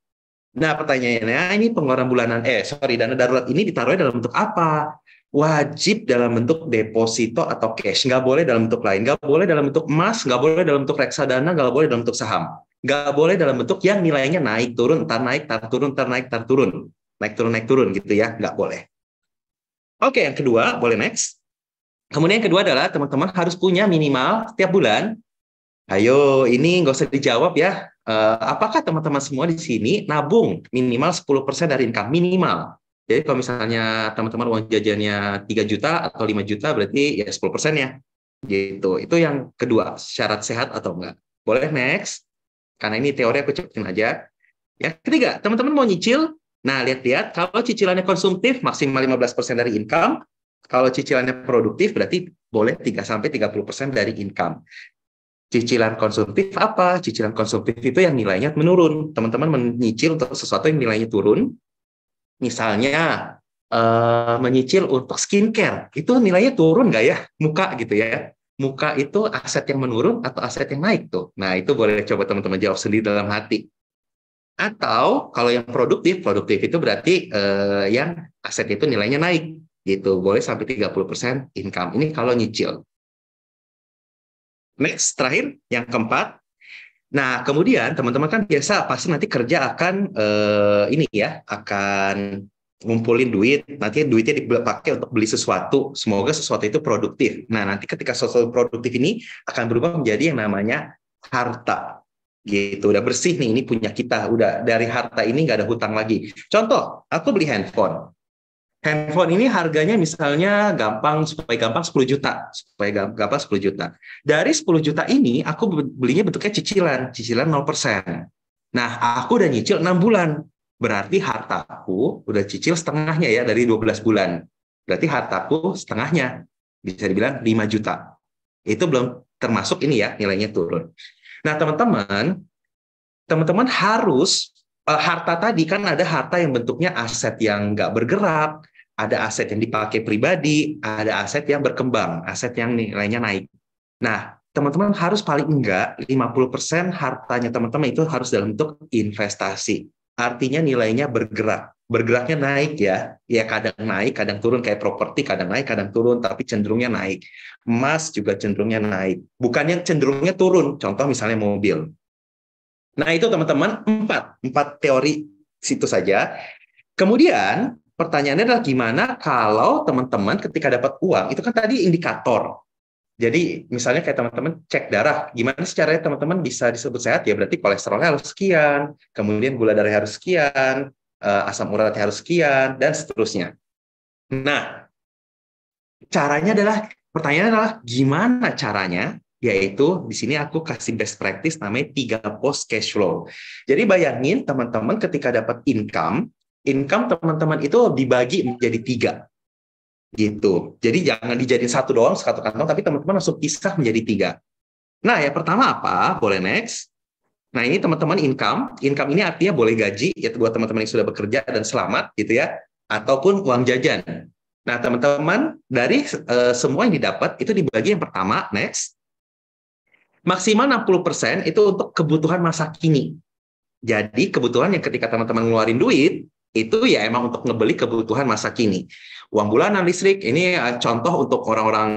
Nah pertanyaannya ah, ini pengeluaran bulanan eh sorry dana darurat ini ditaruhnya dalam bentuk apa? Wajib dalam bentuk deposito atau cash, nggak boleh dalam bentuk lain, nggak boleh dalam bentuk emas, nggak boleh dalam bentuk reksadana, nggak boleh dalam bentuk saham, nggak boleh dalam bentuk yang nilainya naik turun, tar naik, tar turun, tar naik, tar turun, naik turun naik turun gitu ya, nggak boleh. Oke yang kedua boleh next. Kemudian yang kedua adalah teman-teman harus punya minimal setiap bulan. Ayo ini nggak usah dijawab ya, uh, apakah teman-teman semua di sini nabung minimal 10% dari income minimal. Jadi kalau misalnya teman-teman uang jajannya 3 juta atau 5 juta berarti ya 10% ya. Gitu. Itu yang kedua, syarat sehat atau enggak. Boleh next. Karena ini teori aku cepetin aja. Ya ketiga, teman-teman mau nyicil. Nah, lihat-lihat kalau cicilannya konsumtif maksimal 15% dari income, kalau cicilannya produktif berarti boleh 3 sampai 30% dari income cicilan konsumtif apa? Cicilan konsumtif itu yang nilainya menurun. Teman-teman menyicil untuk sesuatu yang nilainya turun. Misalnya uh, menyicil untuk skincare, itu nilainya turun nggak ya? Muka gitu ya. Muka itu aset yang menurun atau aset yang naik tuh. Nah, itu boleh coba teman-teman jawab sendiri dalam hati. Atau kalau yang produktif, produktif itu berarti eh, yang aset itu nilainya naik gitu. Boleh sampai 30% income. Ini kalau nyicil. Next, terakhir, yang keempat. Nah, kemudian teman-teman kan biasa pasti nanti kerja akan uh, ini ya, akan ngumpulin duit, nanti duitnya dipakai untuk beli sesuatu. Semoga sesuatu itu produktif. Nah, nanti ketika sesuatu produktif ini akan berubah menjadi yang namanya harta. Gitu, udah bersih nih, ini punya kita. Udah dari harta ini nggak ada hutang lagi. Contoh, aku beli handphone handphone ini harganya misalnya gampang supaya gampang 10 juta, supaya gampang 10 juta. Dari 10 juta ini aku belinya bentuknya cicilan, cicilan 0%. Nah, aku udah nyicil 6 bulan. Berarti hartaku udah cicil setengahnya ya dari 12 bulan. Berarti hartaku setengahnya bisa dibilang 5 juta. Itu belum termasuk ini ya nilainya turun. Nah, teman-teman, teman-teman harus eh, harta tadi kan ada harta yang bentuknya aset yang nggak bergerak, ada aset yang dipakai pribadi, ada aset yang berkembang, aset yang nilainya naik. Nah, teman-teman harus paling enggak 50% hartanya teman-teman itu harus dalam bentuk investasi. Artinya nilainya bergerak. Bergeraknya naik ya. Ya kadang naik, kadang turun kayak properti, kadang naik, kadang turun, tapi cenderungnya naik. Emas juga cenderungnya naik. Bukan yang cenderungnya turun, contoh misalnya mobil. Nah, itu teman-teman empat, empat teori situ saja. Kemudian pertanyaannya adalah gimana kalau teman-teman ketika dapat uang itu kan tadi indikator. Jadi misalnya kayak teman-teman cek darah, gimana secara caranya teman-teman bisa disebut sehat ya berarti kolesterolnya harus sekian, kemudian gula darah harus sekian, eh, asam uratnya harus sekian dan seterusnya. Nah, caranya adalah pertanyaannya adalah gimana caranya yaitu di sini aku kasih best practice namanya 3 post cash flow. Jadi bayangin teman-teman ketika dapat income income teman-teman itu dibagi menjadi tiga gitu. Jadi jangan dijadiin satu doang satu kantong, tapi teman-teman langsung pisah menjadi tiga. Nah, yang pertama apa? Boleh next. Nah, ini teman-teman income. Income ini artinya boleh gaji, ya buat teman-teman yang sudah bekerja dan selamat, gitu ya. Ataupun uang jajan. Nah, teman-teman, dari uh, semua yang didapat, itu dibagi yang pertama, next. Maksimal 60% itu untuk kebutuhan masa kini. Jadi, kebutuhan yang ketika teman-teman ngeluarin duit, itu ya emang untuk ngebeli kebutuhan masa kini. Uang bulanan listrik ini eh, contoh untuk orang-orang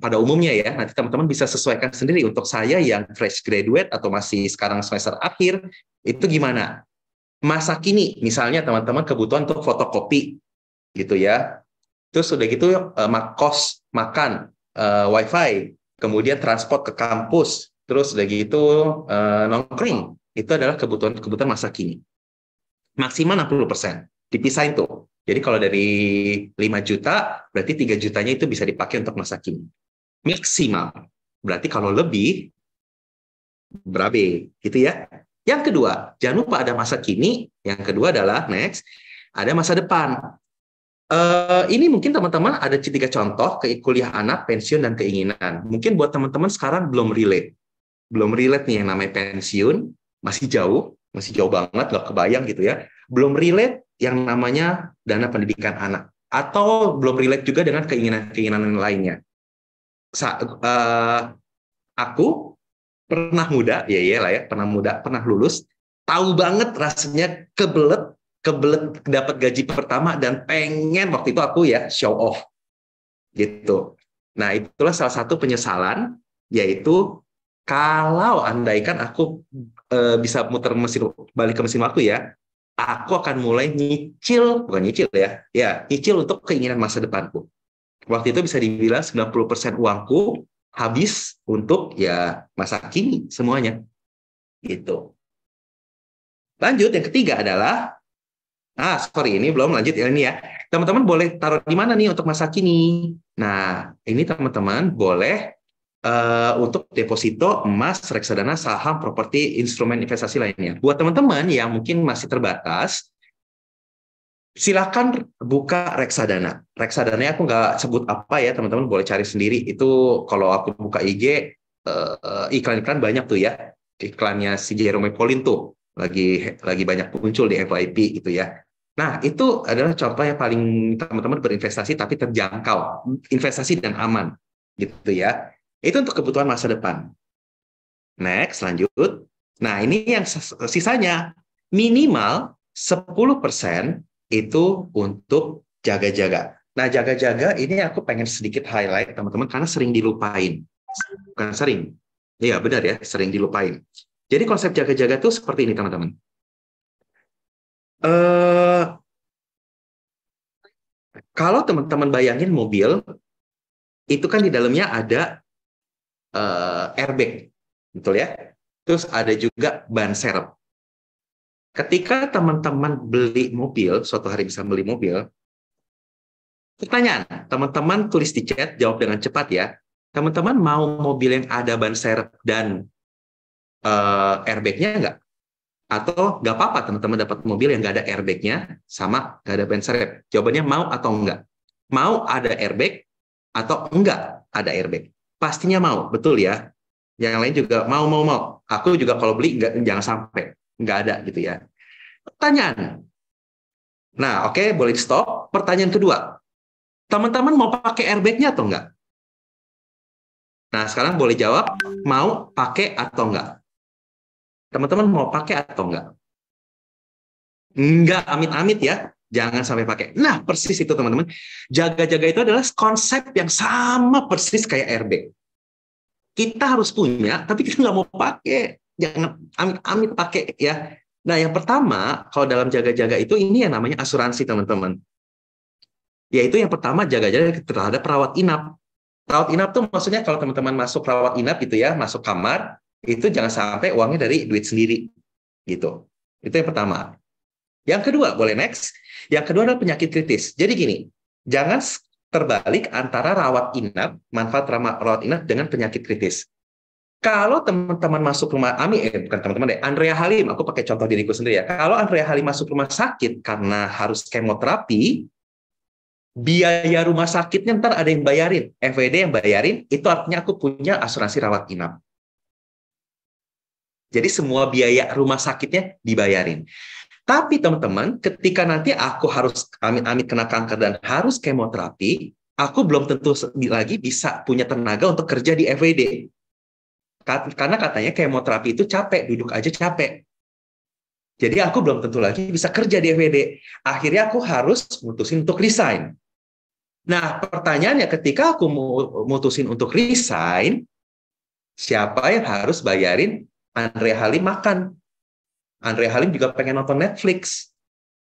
pada umumnya ya. Nanti teman-teman bisa sesuaikan sendiri untuk saya yang fresh graduate atau masih sekarang semester akhir itu gimana? Masa kini misalnya teman-teman kebutuhan untuk fotokopi gitu ya. Terus sudah gitu eh, kos makan, eh, wifi, kemudian transport ke kampus, terus udah gitu nongkring. Itu adalah kebutuhan-kebutuhan masa kini maksimal 60%. persen. Dipisahin tuh. Jadi kalau dari 5 juta, berarti 3 jutanya itu bisa dipakai untuk masa kini. Maksimal. Berarti kalau lebih, berabe. Gitu ya. Yang kedua, jangan lupa ada masa kini. Yang kedua adalah, next, ada masa depan. Uh, ini mungkin teman-teman ada tiga contoh ke kuliah anak, pensiun, dan keinginan. Mungkin buat teman-teman sekarang belum relate. Belum relate nih yang namanya pensiun, masih jauh masih jauh banget nggak kebayang gitu ya belum relate yang namanya dana pendidikan anak atau belum relate juga dengan keinginan-keinginan lainnya Sa uh, aku pernah muda ya, ya lah ya pernah muda pernah lulus tahu banget rasanya kebelet kebelet dapat gaji pertama dan pengen waktu itu aku ya show off gitu nah itulah salah satu penyesalan yaitu kalau andaikan aku uh, bisa muter mesin balik ke mesin waktu ya, aku akan mulai nyicil, bukan nyicil ya, ya nyicil untuk keinginan masa depanku. Waktu itu bisa dibilang 90% uangku habis untuk ya masa kini semuanya. Gitu. Lanjut yang ketiga adalah Ah, sorry, ini belum lanjut ya ini ya. Teman-teman boleh taruh di mana nih untuk masa kini? Nah, ini teman-teman boleh uh, untuk deposito emas, reksadana, saham, properti, instrumen investasi lainnya. Buat teman-teman yang mungkin masih terbatas, silakan buka reksadana. Reksadana aku nggak sebut apa ya, teman-teman boleh cari sendiri. Itu kalau aku buka IG uh, eh, iklan-iklan banyak tuh ya. Iklannya si Jerome Polin tuh lagi lagi banyak muncul di FYP itu ya. Nah, itu adalah contoh yang paling teman-teman berinvestasi tapi terjangkau, investasi dan aman gitu ya. Itu untuk kebutuhan masa depan. Next, lanjut. Nah, ini yang sisanya minimal 10% itu untuk jaga-jaga. Nah, jaga-jaga ini aku pengen sedikit highlight teman-teman karena sering dilupain. Bukan sering. Iya, benar ya, sering dilupain. Jadi konsep jaga-jaga itu seperti ini, teman-teman. Uh, kalau teman-teman bayangin mobil, itu kan di dalamnya ada uh, airbag, betul ya? Terus ada juga ban serep. Ketika teman-teman beli mobil, suatu hari bisa beli mobil, pertanyaan, teman-teman tulis di chat, jawab dengan cepat ya. Teman-teman mau mobil yang ada ban serep dan uh, airbagnya nggak? Atau nggak apa-apa teman-teman dapat mobil yang nggak ada airbagnya sama nggak ada ban serep? Jawabannya mau atau enggak? Mau ada airbag atau enggak ada airbag? pastinya mau, betul ya. Yang lain juga mau, mau, mau. Aku juga kalau beli nggak jangan sampai nggak ada gitu ya. Pertanyaan. Nah, oke, okay, boleh stop. Pertanyaan kedua, teman-teman mau pakai airbagnya atau enggak? Nah, sekarang boleh jawab mau pakai atau enggak. Teman-teman mau pakai atau enggak? Enggak, amit-amit ya. Jangan sampai pakai. Nah, persis itu teman-teman. Jaga-jaga itu adalah konsep yang sama persis kayak RB. Kita harus punya, tapi kita nggak mau pakai. Jangan amit-amit pakai ya. Nah, yang pertama, kalau dalam jaga-jaga itu ini yang namanya asuransi, teman-teman. Yaitu yang pertama jaga-jaga terhadap perawat inap. Perawat inap tuh maksudnya kalau teman-teman masuk perawat inap gitu ya, masuk kamar, itu jangan sampai uangnya dari duit sendiri gitu. Itu yang pertama. Yang kedua, boleh next. Yang kedua adalah penyakit kritis. Jadi gini, jangan terbalik antara rawat inap, manfaat rawat inap dengan penyakit kritis. Kalau teman-teman masuk rumah Ami, eh, bukan teman-teman deh, Andrea Halim, aku pakai contoh diriku sendiri ya. Kalau Andrea Halim masuk rumah sakit karena harus kemoterapi, biaya rumah sakitnya ntar ada yang bayarin, FWD yang bayarin, itu artinya aku punya asuransi rawat inap. Jadi semua biaya rumah sakitnya dibayarin. Tapi teman-teman, ketika nanti aku harus amit-amit kena kanker dan harus kemoterapi, aku belum tentu lagi bisa punya tenaga untuk kerja di FWD. Karena katanya kemoterapi itu capek, duduk aja capek. Jadi aku belum tentu lagi bisa kerja di FWD. Akhirnya aku harus mutusin untuk resign. Nah, pertanyaannya ketika aku mutusin untuk resign, siapa yang harus bayarin Andre Halim makan Andre Halim juga pengen nonton Netflix.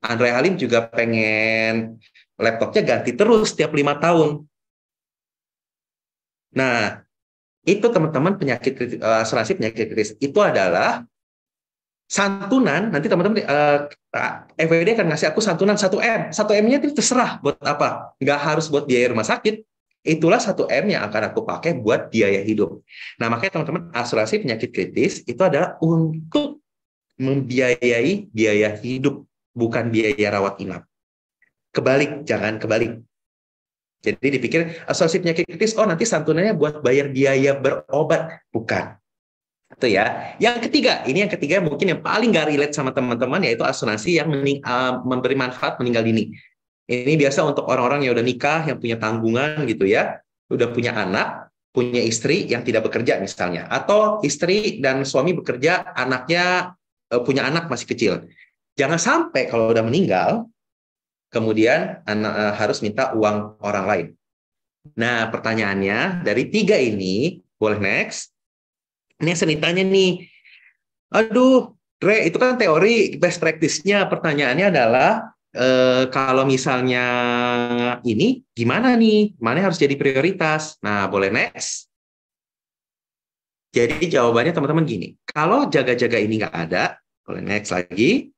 Andre Halim juga pengen laptopnya ganti terus setiap lima tahun. Nah, itu teman-teman penyakit eh, asuransi penyakit kritis itu adalah santunan nanti teman-teman uh, eh, FWD akan ngasih aku santunan 1 m 1 m nya itu terserah buat apa nggak harus buat biaya rumah sakit itulah 1 m yang akan aku pakai buat biaya hidup nah makanya teman-teman asuransi penyakit kritis itu adalah untuk membiayai biaya hidup, bukan biaya rawat inap. Kebalik, jangan kebalik. Jadi dipikir asosiasi penyakit kritis, oh nanti santunannya buat bayar biaya berobat, bukan. Itu ya. Yang ketiga, ini yang ketiga mungkin yang paling gak relate sama teman-teman yaitu asuransi yang mening, uh, memberi manfaat meninggal dini. Ini biasa untuk orang-orang yang udah nikah, yang punya tanggungan gitu ya, udah punya anak, punya istri yang tidak bekerja misalnya, atau istri dan suami bekerja, anaknya Eh, punya anak masih kecil. Jangan sampai kalau udah meninggal, kemudian anak, eh, harus minta uang orang lain. Nah, pertanyaannya dari tiga ini, boleh next? Ini yang senitanya nih. Aduh, Dre, itu kan teori best practice-nya. Pertanyaannya adalah, eh, kalau misalnya ini, gimana nih? Mana harus jadi prioritas? Nah, boleh next? Jadi jawabannya teman-teman gini, kalau jaga-jaga ini nggak ada, boleh next lagi,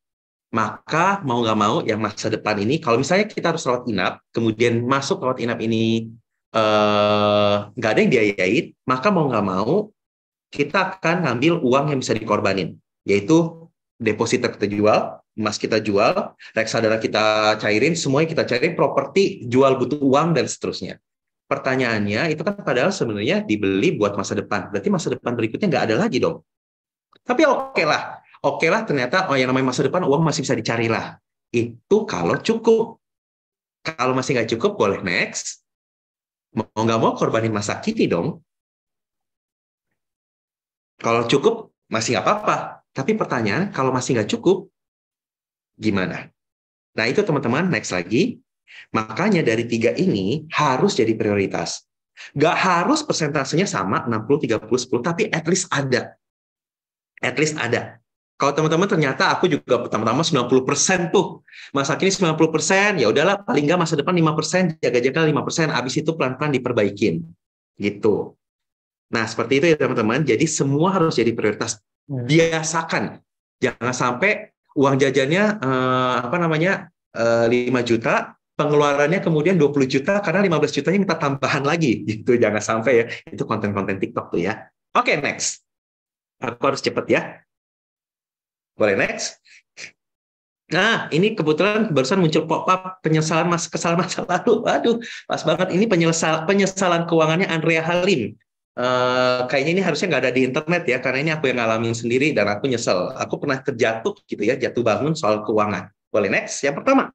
maka mau nggak mau yang masa depan ini, kalau misalnya kita harus rawat inap, kemudian masuk rawat inap ini eh, nggak ada yang diayain, maka mau nggak mau kita akan ngambil uang yang bisa dikorbanin, yaitu deposit kita jual, emas kita jual, reksadana kita cairin, semuanya kita cairin, properti, jual butuh uang, dan seterusnya pertanyaannya itu kan padahal sebenarnya dibeli buat masa depan. Berarti masa depan berikutnya nggak ada lagi dong. Tapi oke okay lah, oke okay lah ternyata oh yang namanya masa depan uang masih bisa dicari lah. Itu kalau cukup. Kalau masih nggak cukup boleh next. Mau nggak mau korbanin masa kini dong. Kalau cukup masih nggak apa-apa. Tapi pertanyaan kalau masih nggak cukup gimana? Nah itu teman-teman next lagi Makanya dari tiga ini harus jadi prioritas. Gak harus persentasenya sama 60, 30, 10, tapi at least ada. At least ada. Kalau teman-teman ternyata aku juga pertama-tama 90% tuh. Masa kini 90%, ya udahlah paling nggak masa depan 5%, jaga-jaga 5%, habis itu pelan-pelan diperbaikin. Gitu. Nah, seperti itu ya teman-teman. Jadi semua harus jadi prioritas. Hmm. Biasakan. Jangan sampai uang jajannya eh, apa namanya eh, 5 juta, pengeluarannya kemudian 20 juta karena 15 jutanya minta tambahan lagi gitu jangan sampai ya itu konten-konten TikTok tuh ya oke okay, next aku harus cepet ya boleh next Nah, ini kebetulan barusan muncul pop-up penyesalan mas kesal masa lalu. Aduh, pas banget ini penyesal, penyesalan keuangannya Andrea Halim. Uh, kayaknya ini harusnya nggak ada di internet ya, karena ini aku yang ngalamin sendiri dan aku nyesel. Aku pernah terjatuh gitu ya, jatuh bangun soal keuangan. Boleh next, yang pertama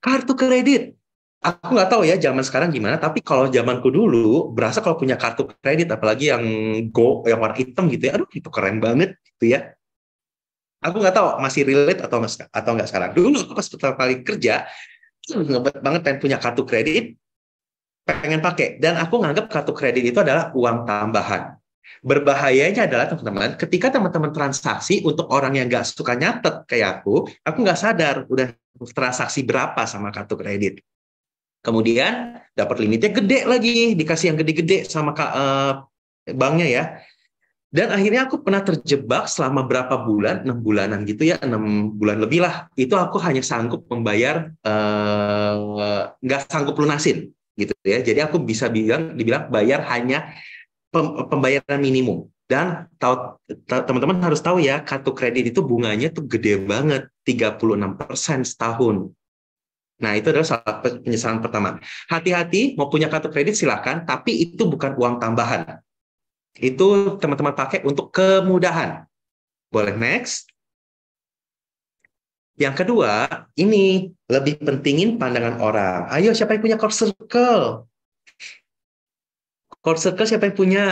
kartu kredit. Aku nggak tahu ya zaman sekarang gimana, tapi kalau zamanku dulu berasa kalau punya kartu kredit, apalagi yang go yang warna hitam gitu ya, aduh itu keren banget gitu ya. Aku nggak tahu masih relate atau atau nggak sekarang. Dulu aku pas pertama kali kerja, ngebet banget pengen punya kartu kredit, pengen pakai. Dan aku nganggap kartu kredit itu adalah uang tambahan. Berbahayanya adalah teman-teman, ketika teman-teman transaksi untuk orang yang nggak suka nyatet kayak aku, aku nggak sadar udah transaksi berapa sama kartu kredit. Kemudian dapat limitnya gede lagi, dikasih yang gede-gede sama uh, banknya ya. Dan akhirnya aku pernah terjebak selama berapa bulan, enam bulanan gitu ya, enam bulan lebih lah. Itu aku hanya sanggup membayar, eh, nggak uh, sanggup lunasin gitu ya. Jadi aku bisa bilang, dibilang bayar hanya pembayaran minimum. Dan teman-teman harus tahu ya, kartu kredit itu bunganya tuh gede banget, 36% setahun. Nah, itu adalah salah penyesalan pertama. Hati-hati, mau punya kartu kredit silahkan, tapi itu bukan uang tambahan. Itu teman-teman pakai untuk kemudahan. Boleh next. Yang kedua, ini lebih pentingin pandangan orang. Ayo, siapa yang punya core circle? Core circle siapa yang punya?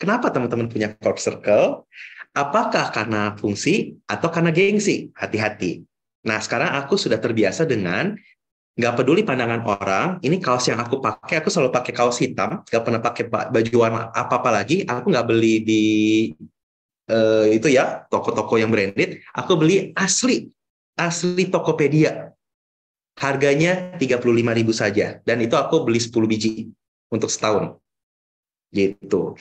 Kenapa teman-teman punya core circle? Apakah karena fungsi atau karena gengsi? Hati-hati. Nah, sekarang aku sudah terbiasa dengan nggak peduli pandangan orang, ini kaos yang aku pakai, aku selalu pakai kaos hitam, nggak pernah pakai baju warna apa-apa lagi, aku nggak beli di uh, itu ya, toko-toko yang branded, aku beli asli, asli Tokopedia. Harganya 35.000 saja, dan itu aku beli 10 biji untuk setahun gitu.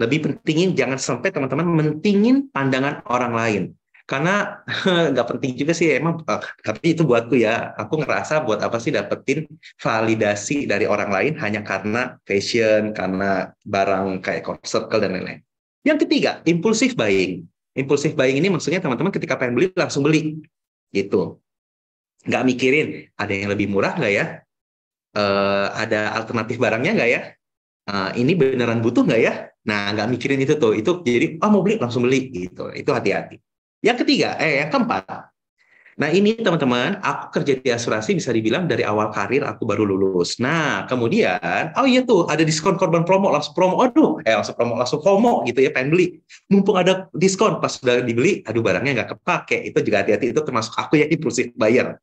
Lebih pentingin jangan sampai teman-teman mentingin pandangan orang lain. Karena nggak penting juga sih emang eh, tapi itu buatku ya. Aku ngerasa buat apa sih dapetin validasi dari orang lain hanya karena fashion, karena barang kayak circle dan lain-lain. Yang ketiga, impulsif buying. Impulsif buying ini maksudnya teman-teman ketika pengen beli langsung beli gitu. Nggak mikirin ada yang lebih murah nggak ya? Uh, ada alternatif barangnya nggak ya? Eh, ini beneran butuh nggak ya? Nah, nggak mikirin itu tuh. Itu jadi, oh mau beli langsung beli gitu. Itu hati-hati. Yang ketiga, eh yang keempat. Nah ini teman-teman, aku kerja di asuransi bisa dibilang dari awal karir aku baru lulus. Nah kemudian, oh iya tuh ada diskon korban promo langsung promo, aduh, eh langsung promo langsung promo gitu ya pengen beli. Mumpung ada diskon pas sudah dibeli, aduh barangnya nggak kepake. Itu juga hati-hati itu termasuk aku yang impulsif bayar.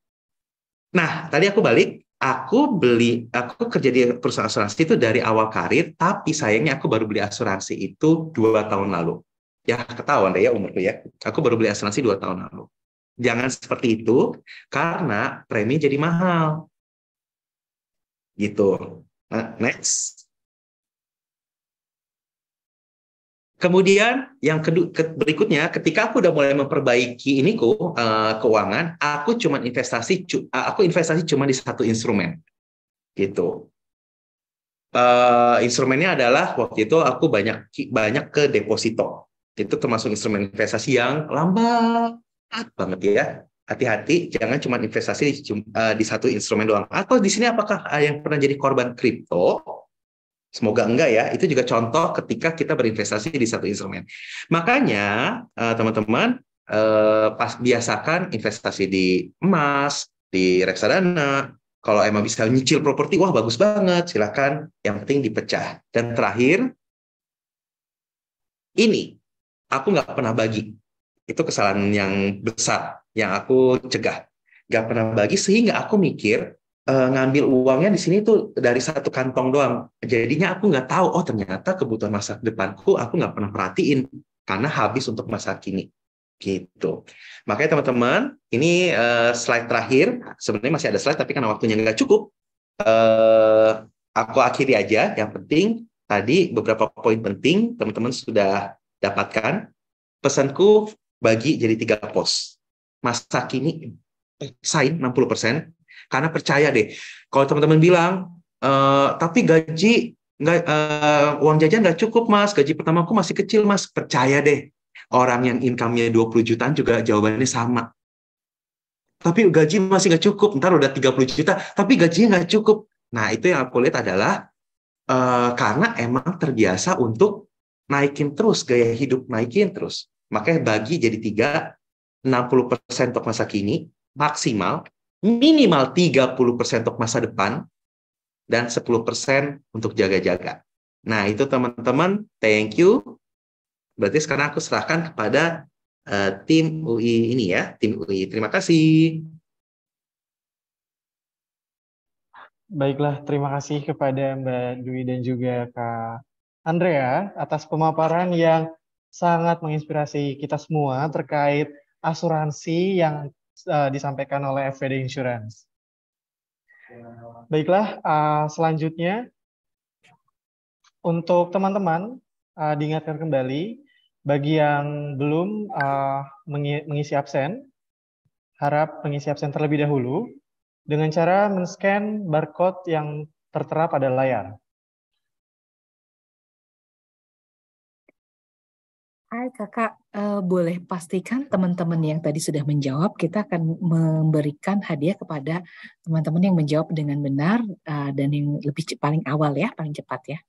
Nah, tadi aku balik, aku beli, aku kerja di perusahaan asuransi itu dari awal karir, tapi sayangnya aku baru beli asuransi itu dua tahun lalu. Ya, ketahuan deh ya umurku ya. Aku baru beli asuransi dua tahun lalu. Jangan seperti itu, karena premi jadi mahal. Gitu. Nah, next. Kemudian yang kedua, berikutnya, ketika aku udah mulai memperbaiki ini ku uh, eh, keuangan, aku cuman investasi, cu, eh, aku investasi cuma di satu instrumen, gitu. Uh, instrumennya adalah waktu itu aku banyak banyak ke deposito, itu termasuk instrumen investasi yang lambat banget ya. Hati-hati, jangan cuma investasi di, uh, di satu instrumen doang. Atau di sini apakah yang pernah jadi korban kripto? Semoga enggak ya. Itu juga contoh ketika kita berinvestasi di satu instrumen. Makanya eh, teman-teman eh, pas biasakan investasi di emas, di reksadana. Kalau emang bisa nyicil properti, wah bagus banget. Silakan. Yang penting dipecah. Dan terakhir, ini aku nggak pernah bagi. Itu kesalahan yang besar yang aku cegah. Gak pernah bagi sehingga aku mikir Eh, ngambil uangnya di sini tuh dari satu kantong doang. Jadinya aku nggak tahu, oh ternyata kebutuhan masa depanku aku nggak pernah perhatiin karena habis untuk masa kini. Gitu. Makanya teman-teman, ini uh, slide terakhir. Sebenarnya masih ada slide, tapi karena waktunya nggak cukup, uh, aku akhiri aja. Yang penting tadi beberapa poin penting teman-teman sudah dapatkan. Pesanku bagi jadi tiga pos. Masa kini, sign 60 persen, karena percaya deh, kalau teman-teman bilang, e, tapi gaji nggak e, uang jajan nggak cukup mas, gaji pertama aku masih kecil mas, percaya deh. Orang yang income-nya 20 jutaan juga jawabannya sama. Tapi gaji masih nggak cukup, ntar udah 30 juta, tapi gajinya nggak cukup. Nah itu yang aku lihat adalah e, karena emang terbiasa untuk naikin terus, gaya hidup naikin terus. Makanya bagi jadi tiga, 60% untuk masa kini, maksimal, minimal 30% untuk masa depan dan 10% untuk jaga-jaga. Nah, itu teman-teman, thank you. Berarti sekarang aku serahkan kepada uh, tim UI ini ya, tim UI. Terima kasih. Baiklah, terima kasih kepada Mbak Dwi dan juga Kak Andrea atas pemaparan yang sangat menginspirasi kita semua terkait asuransi yang Eh, disampaikan oleh FPD Insurance. Ya. Baiklah, eh, selanjutnya untuk teman-teman eh, diingatkan kembali bagi yang belum mengisi absen, harap mengisi absen terlebih dahulu dengan cara men-scan barcode yang tertera pada layar. Hai kakak, uh, boleh pastikan teman-teman yang tadi sudah menjawab, kita akan memberikan hadiah kepada teman-teman yang menjawab dengan benar uh, dan yang lebih paling awal ya, paling cepat ya.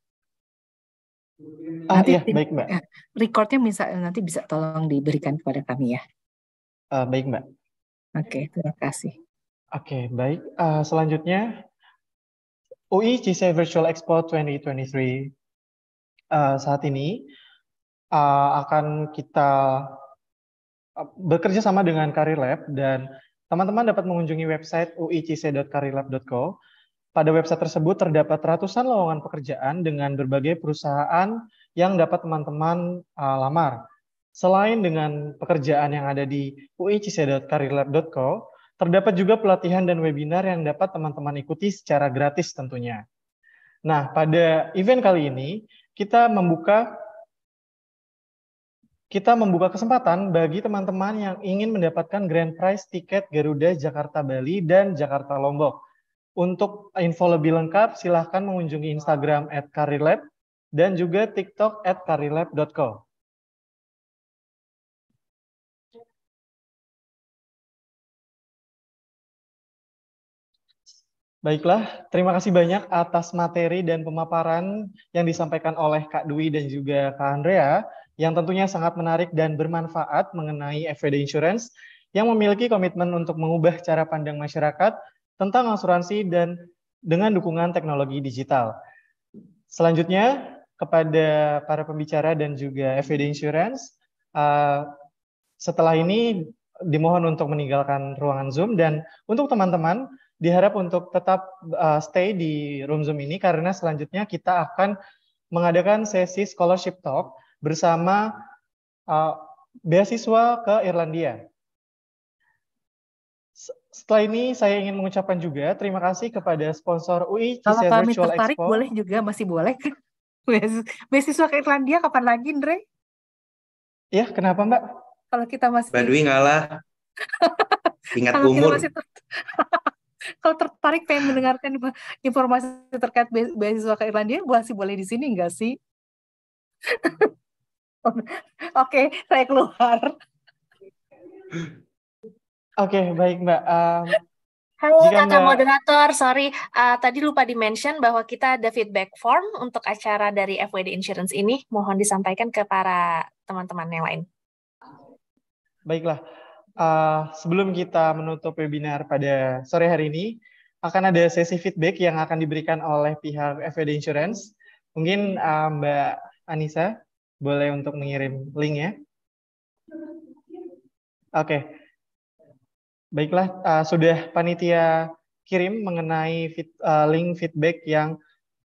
Ah, iya, baik mbak. Eh, recordnya bisa nanti bisa tolong diberikan kepada kami ya. Uh, baik mbak. Oke, okay, terima kasih. Oke, okay, baik. Uh, selanjutnya, UI GC Virtual Expo 2023 uh, ah, saat ini uh, akan kita eh, bekerja sama dengan Karir dan teman-teman dapat mengunjungi website uicc.careerlab.co. Pada website tersebut terdapat ratusan lowongan pekerjaan dengan berbagai perusahaan yang dapat teman-teman uh, lamar. Selain dengan pekerjaan yang ada di uicc.careerlab.co, terdapat juga pelatihan dan webinar yang dapat teman-teman ikuti secara gratis tentunya. Nah, pada event kali ini, kita membuka kita membuka kesempatan bagi teman-teman yang ingin mendapatkan grand prize tiket Garuda Jakarta Bali dan Jakarta Lombok. Untuk info lebih lengkap, silahkan mengunjungi Instagram at Karilab dan juga TikTok at karilab.co. Baiklah, terima kasih banyak atas materi dan pemaparan yang disampaikan oleh Kak Dwi dan juga Kak Andrea yang tentunya sangat menarik dan bermanfaat mengenai FVD Insurance yang memiliki komitmen untuk mengubah cara pandang masyarakat tentang asuransi dan dengan dukungan teknologi digital. Selanjutnya, kepada para pembicara dan juga FVD Insurance, eh, setelah ini dimohon untuk meninggalkan ruangan Zoom dan untuk teman-teman diharap untuk tetap eh, stay di room Zoom ini karena selanjutnya kita akan mengadakan sesi scholarship talk bersama uh, beasiswa ke Irlandia. Setelah ini saya ingin mengucapkan juga terima kasih kepada sponsor UI Kalau kami Virtual tertarik Expo. boleh juga masih boleh. Beasiswa ke Irlandia kapan lagi, Andre? Ya, kenapa, Mbak? Kalau kita masih Mbak Dwi ngalah. Ingat Kalau umur. Masih ter... Kalau tertarik pengen mendengarkan informasi terkait beasiswa ke Irlandia, masih boleh di sini nggak sih? Oke, okay, saya keluar. Oke, okay, baik Mbak. Um, Halo kakak Mbak... moderator, sorry uh, tadi lupa di mention bahwa kita ada feedback form untuk acara dari FWD Insurance ini. Mohon disampaikan ke para teman-teman yang lain. Baiklah, uh, sebelum kita menutup webinar pada sore hari ini, akan ada sesi feedback yang akan diberikan oleh pihak FWD Insurance. Mungkin uh, Mbak Anissa boleh untuk mengirim link ya. Oke. Okay. Baiklah, uh, sudah panitia kirim mengenai fit, uh, link feedback yang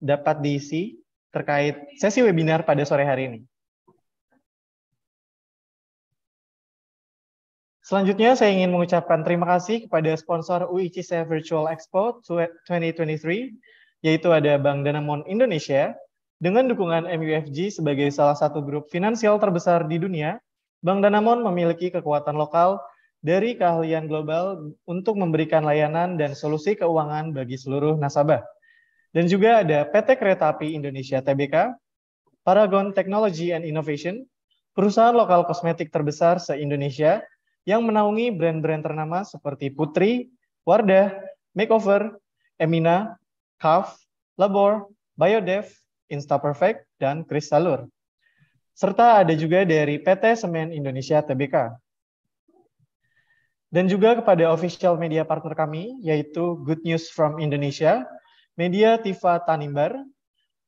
dapat diisi terkait sesi webinar pada sore hari ini. Selanjutnya, saya ingin mengucapkan terima kasih kepada sponsor UICC Virtual Expo 2023, yaitu ada Bank Danamon Indonesia, dengan dukungan MUFG sebagai salah satu grup finansial terbesar di dunia, Bank Danamon memiliki kekuatan lokal dari keahlian global untuk memberikan layanan dan solusi keuangan bagi seluruh nasabah. Dan juga ada PT Kereta Api Indonesia TBK, Paragon Technology and Innovation, perusahaan lokal kosmetik terbesar se-Indonesia yang menaungi brand-brand ternama seperti Putri, Wardah, Makeover, Emina, Kaf, Labor, Biodev, Insta Perfect, dan Chris Salur. Serta ada juga dari PT Semen Indonesia Tbk. Dan juga kepada official media partner kami, yaitu Good News from Indonesia, Media Tifa Tanimbar,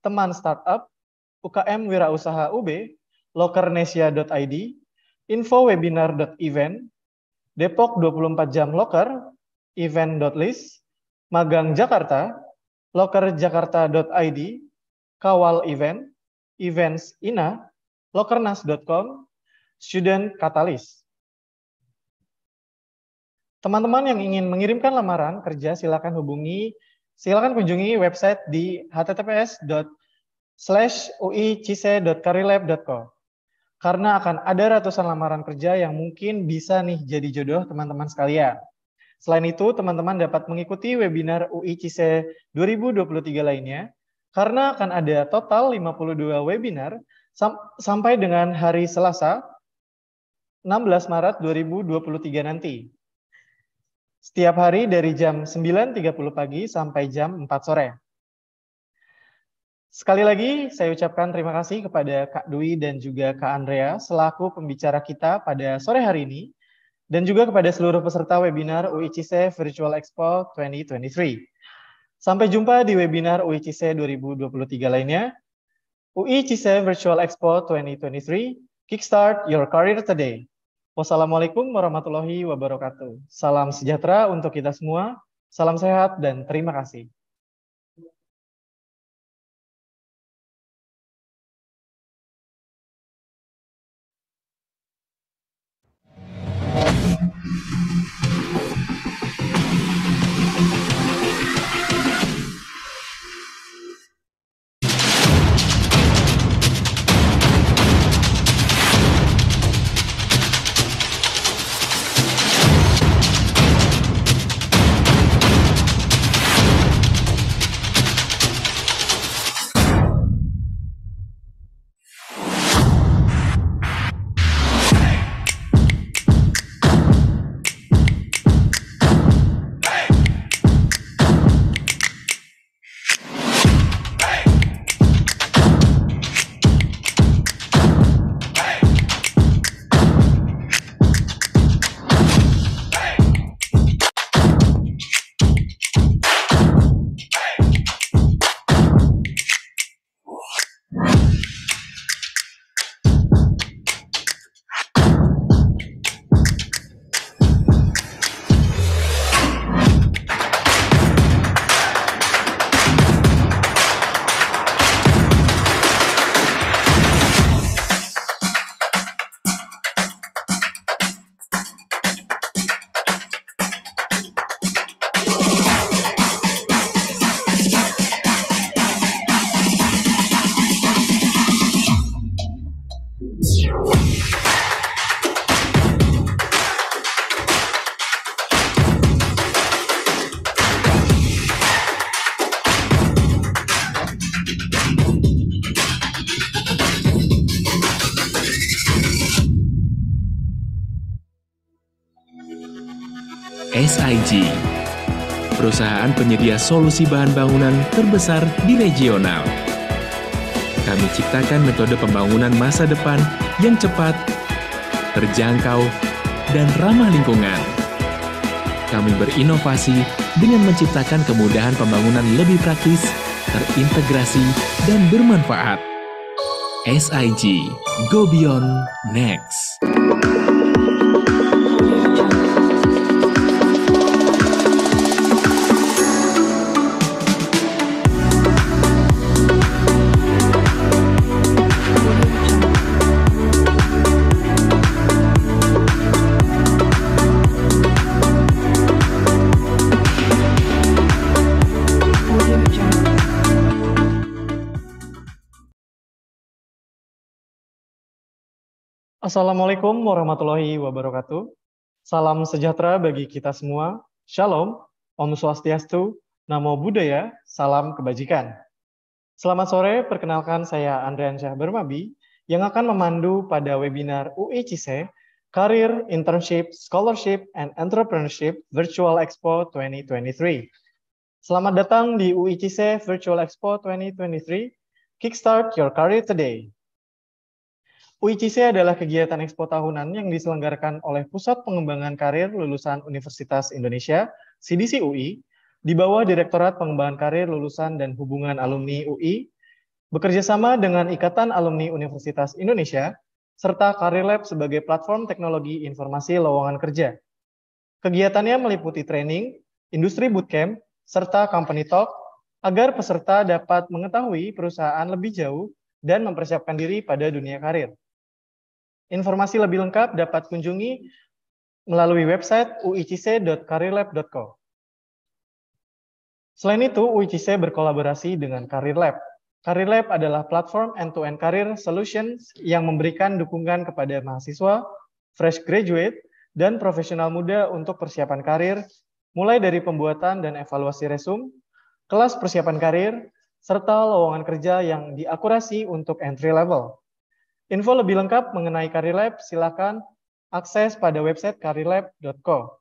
Teman Startup, UKM Wirausaha UB, lokernesia.id, infowebinar.event, Depok 24 jam loker, event.list, Magang Jakarta, lokerjakarta.id, Kawal Event, Events INA, Lokernas.com, Student katalis. Teman-teman yang ingin mengirimkan lamaran kerja silakan hubungi silakan kunjungi website di https uicise.careerlab.co karena akan ada ratusan lamaran kerja yang mungkin bisa nih jadi jodoh teman-teman sekalian. Selain itu, teman-teman dapat mengikuti webinar UI 2023 lainnya karena akan ada total 52 webinar sam sampai dengan hari Selasa 16 Maret 2023 nanti. Setiap hari dari jam 9.30 pagi sampai jam 4 sore. Sekali lagi saya ucapkan terima kasih kepada Kak Dwi dan juga Kak Andrea selaku pembicara kita pada sore hari ini dan juga kepada seluruh peserta webinar UICC Virtual Expo 2023. Sampai jumpa di webinar UICC 2023 e lainnya. UICC e Virtual Expo 2023, Kickstart Your Career Today. Wassalamualaikum warahmatullahi wabarakatuh. Salam sejahtera untuk kita semua, salam sehat, dan terima kasih. penyedia solusi bahan bangunan terbesar di regional. Kami ciptakan metode pembangunan masa depan yang cepat, terjangkau, dan ramah lingkungan. Kami berinovasi dengan menciptakan kemudahan pembangunan lebih praktis, terintegrasi, dan bermanfaat. SIG Go Beyond Next. Assalamualaikum warahmatullahi wabarakatuh. Salam sejahtera bagi kita semua. Shalom, Om Swastiastu, Namo Buddhaya, Salam Kebajikan. Selamat sore, perkenalkan saya Andrian Syah Bermabi yang akan memandu pada webinar UICC e, Career, Internship, Scholarship, and Entrepreneurship Virtual Expo 2023. Selamat datang di UICC e Virtual Expo 2023. Kickstart your career today. UICC adalah kegiatan ekspo tahunan yang diselenggarakan oleh Pusat Pengembangan Karir Lulusan Universitas Indonesia, CDC UI, di bawah Direktorat Pengembangan Karir Lulusan dan Hubungan Alumni UI, bekerjasama dengan Ikatan Alumni Universitas Indonesia, serta Karir Lab sebagai platform teknologi informasi lowongan kerja. Kegiatannya meliputi training, industri bootcamp, serta company talk, agar peserta dapat mengetahui perusahaan lebih jauh dan mempersiapkan diri pada dunia karir. Informasi lebih lengkap dapat kunjungi melalui website uicc.careerlab.co. Selain itu, UICC berkolaborasi dengan Career Lab. Career Lab adalah platform end-to-end -end career solutions yang memberikan dukungan kepada mahasiswa, fresh graduate, dan profesional muda untuk persiapan karir, mulai dari pembuatan dan evaluasi resume, kelas persiapan karir, serta lowongan kerja yang diakurasi untuk entry level. Info lebih lengkap mengenai Karir Lab silakan akses pada website karirlab.co.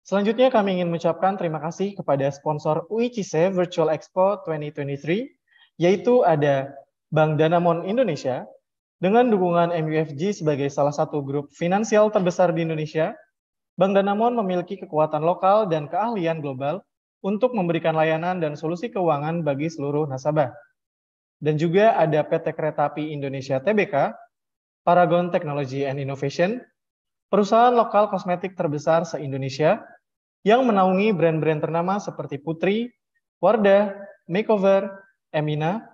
Selanjutnya kami ingin mengucapkan terima kasih kepada sponsor UICC Virtual Expo 2023, yaitu ada Bank Danamon Indonesia, dengan dukungan MUFG sebagai salah satu grup finansial terbesar di Indonesia, Bank Danamon memiliki kekuatan lokal dan keahlian global untuk memberikan layanan dan solusi keuangan bagi seluruh nasabah dan juga ada PT Kereta Api Indonesia TBK, Paragon Technology and Innovation, perusahaan lokal kosmetik terbesar se-Indonesia yang menaungi brand-brand ternama seperti Putri, Wardah, Makeover, Emina,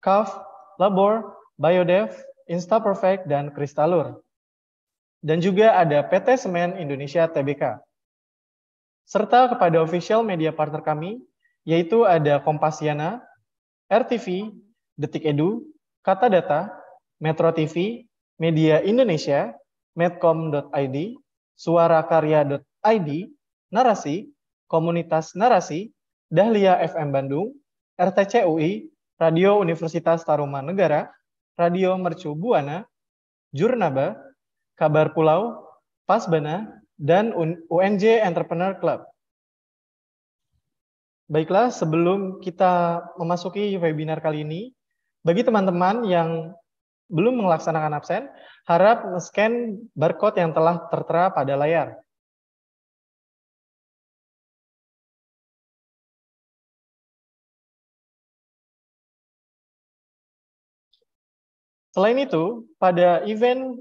Kaf, Labor, Biodev, Instaperfect, dan Kristalur. Dan juga ada PT Semen Indonesia TBK. Serta kepada official media partner kami, yaitu ada Kompasiana, RTV, Detik Edu, Kata Data, Metro TV, Media Indonesia, medcom.id, suarakarya.id, Narasi, Komunitas Narasi, Dahlia FM Bandung, RTCUI, Radio Universitas Taruman Negara, Radio Mercu Buana, Jurnaba, Kabar Pulau, Pasbana, dan UNJ Entrepreneur Club. Baiklah, sebelum kita memasuki webinar kali ini, bagi teman-teman yang belum melaksanakan absen, harap scan barcode yang telah tertera pada layar. Selain itu, pada event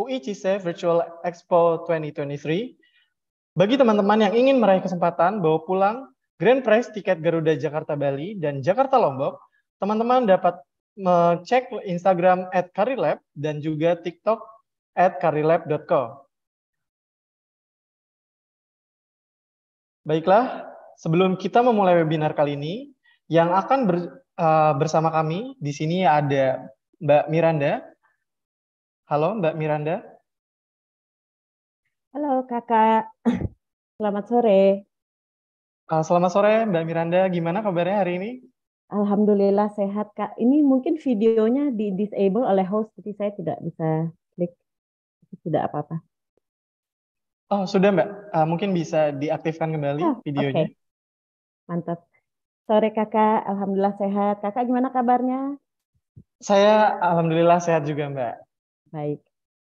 UI CISE Virtual Expo 2023, bagi teman-teman yang ingin meraih kesempatan bawa pulang Grand Prize tiket Garuda Jakarta Bali dan Jakarta Lombok, teman-teman dapat cek Instagram at Karilab dan juga TikTok at karilab.co. Baiklah, sebelum kita memulai webinar kali ini, yang akan ber, uh, bersama kami di sini ada Mbak Miranda. Halo Mbak Miranda. Halo kakak, selamat sore. Uh, selamat sore Mbak Miranda, gimana kabarnya hari ini? Alhamdulillah sehat Kak. Ini mungkin videonya di disable oleh host jadi saya tidak bisa klik. Tidak apa-apa. Oh, sudah Mbak. Uh, mungkin bisa diaktifkan kembali oh, videonya. Okay. Mantap. Sore Kakak, alhamdulillah sehat. Kakak gimana kabarnya? Saya alhamdulillah sehat juga Mbak. Baik.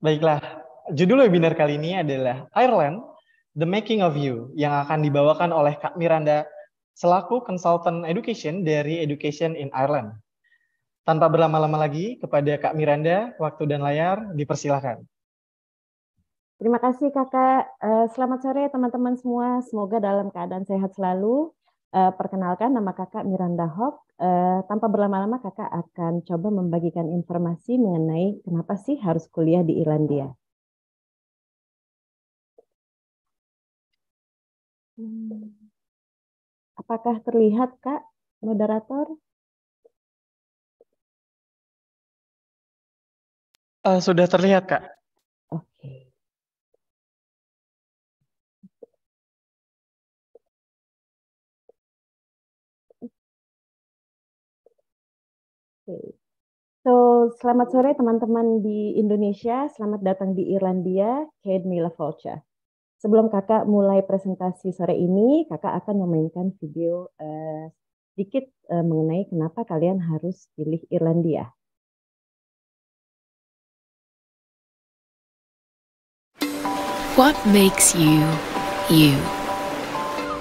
Baiklah. Judul webinar kali ini adalah Ireland, The Making of You yang akan dibawakan oleh Kak Miranda selaku Consultant Education dari Education in Ireland. Tanpa berlama-lama lagi, kepada Kak Miranda, waktu dan layar dipersilahkan. Terima kasih kakak. Eh, selamat sore teman-teman semua. Semoga dalam keadaan sehat selalu. Eh, perkenalkan nama kakak Miranda Hock. Eh, tanpa berlama-lama kakak akan coba membagikan informasi mengenai kenapa sih harus kuliah di Irlandia. Hmm. Apakah terlihat, Kak, moderator? Uh, sudah terlihat, Kak. Oke. Okay. Okay. So, selamat sore teman-teman di Indonesia. Selamat datang di Irlandia, Kate Mila Volcha. Sebelum kakak mulai presentasi sore ini, kakak akan memainkan video eh, sedikit eh, mengenai kenapa kalian harus pilih Irlandia. What makes you, you?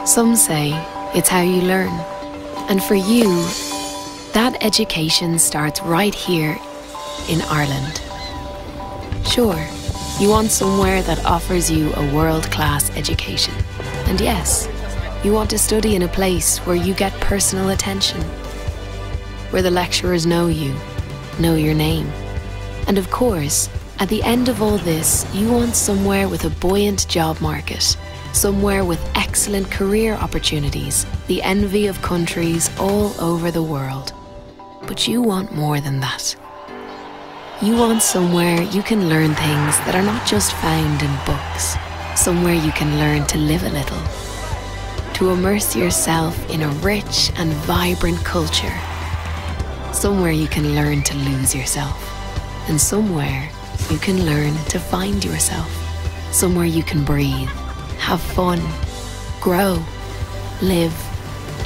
Some say it's how you learn. And for you, that education starts right here in Ireland. Sure. You want somewhere that offers you a world class education. And yes, you want to study in a place where you get personal attention, where the lecturers know you, know your name. And of course, at the end of all this, you want somewhere with a buoyant job market, somewhere with excellent career opportunities, the envy of countries all over the world. But you want more than that. You want somewhere you can learn things that are not just found in books, somewhere you can learn to live a little, to immerse yourself in a rich and vibrant culture, somewhere you can learn to lose yourself, and somewhere you can learn to find yourself, somewhere you can breathe, have fun, grow, live,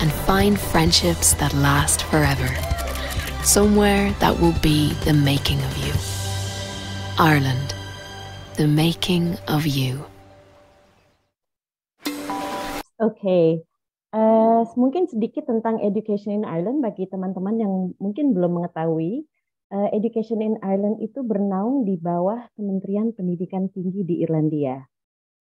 and find friendships that last forever. somewhere that will be the making of you. Ireland, the making of you. Okay, Uh, eh, mungkin sedikit tentang education in Ireland bagi teman-teman yang mungkin belum mengetahui. Uh, education in Ireland itu bernaung di bawah Kementerian Pendidikan Tinggi di Irlandia.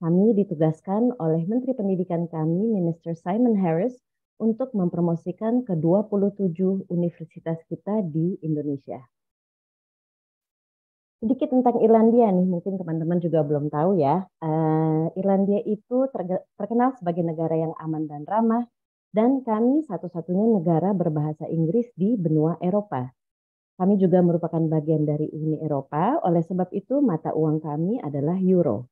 Kami ditugaskan oleh Menteri Pendidikan kami, Minister Simon Harris, untuk mempromosikan ke-27 universitas kita di Indonesia. Sedikit tentang Irlandia nih, mungkin teman-teman juga belum tahu ya. Uh, Irlandia itu terkenal sebagai negara yang aman dan ramah, dan kami satu-satunya negara berbahasa Inggris di benua Eropa. Kami juga merupakan bagian dari Uni Eropa, oleh sebab itu mata uang kami adalah euro.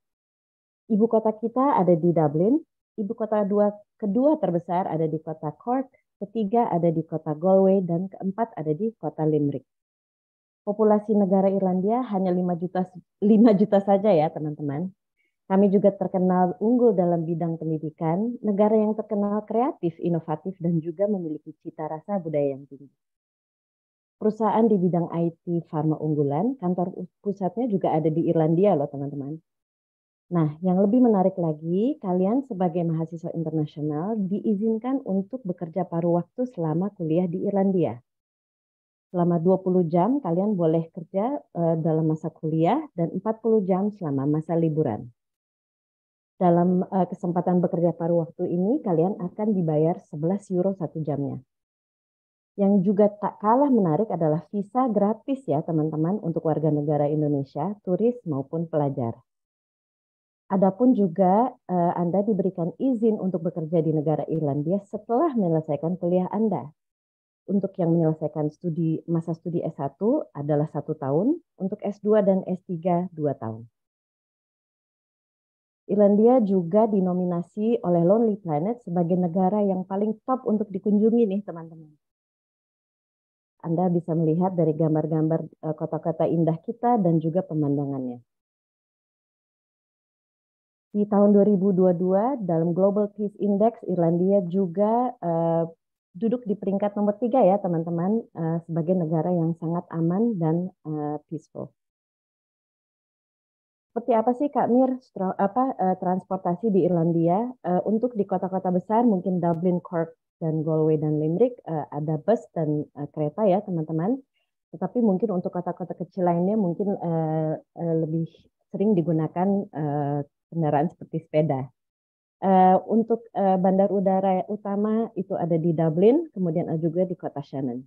Ibu kota kita ada di Dublin, Ibu kota dua, kedua terbesar ada di kota Cork, ketiga ada di kota Galway, dan keempat ada di kota Limerick. Populasi negara Irlandia hanya 5 juta, 5 juta saja ya teman-teman. Kami juga terkenal unggul dalam bidang pendidikan, negara yang terkenal kreatif, inovatif, dan juga memiliki cita rasa budaya yang tinggi perusahaan di bidang IT farma unggulan, kantor pusatnya juga ada di Irlandia loh teman-teman. Nah, yang lebih menarik lagi, kalian sebagai mahasiswa internasional diizinkan untuk bekerja paruh waktu selama kuliah di Irlandia. Selama 20 jam kalian boleh kerja eh, dalam masa kuliah dan 40 jam selama masa liburan. Dalam eh, kesempatan bekerja paruh waktu ini kalian akan dibayar 11 euro satu jamnya. Yang juga tak kalah menarik adalah visa gratis ya teman-teman untuk warga negara Indonesia, turis maupun pelajar. Adapun juga uh, Anda diberikan izin untuk bekerja di negara Irlandia setelah menyelesaikan kuliah Anda. Untuk yang menyelesaikan studi masa studi S1 adalah satu tahun, untuk S2 dan S3 dua tahun. Irlandia juga dinominasi oleh Lonely Planet sebagai negara yang paling top untuk dikunjungi nih teman-teman. Anda bisa melihat dari gambar-gambar eh, kota-kota indah kita dan juga pemandangannya. Di tahun 2022 dalam Global Peace Index Irlandia juga uh, duduk di peringkat nomor tiga ya teman-teman uh, sebagai negara yang sangat aman dan uh, peaceful. Seperti apa sih Kak Mir apa uh, transportasi di Irlandia uh, untuk di kota-kota besar mungkin Dublin, Cork dan Galway dan Limerick uh, ada bus dan uh, kereta ya teman-teman. Tetapi mungkin untuk kota-kota kecil lainnya mungkin uh, uh, lebih sering digunakan uh, kendaraan seperti sepeda. Uh, untuk uh, bandar udara utama itu ada di Dublin, kemudian ada juga di kota Shannon.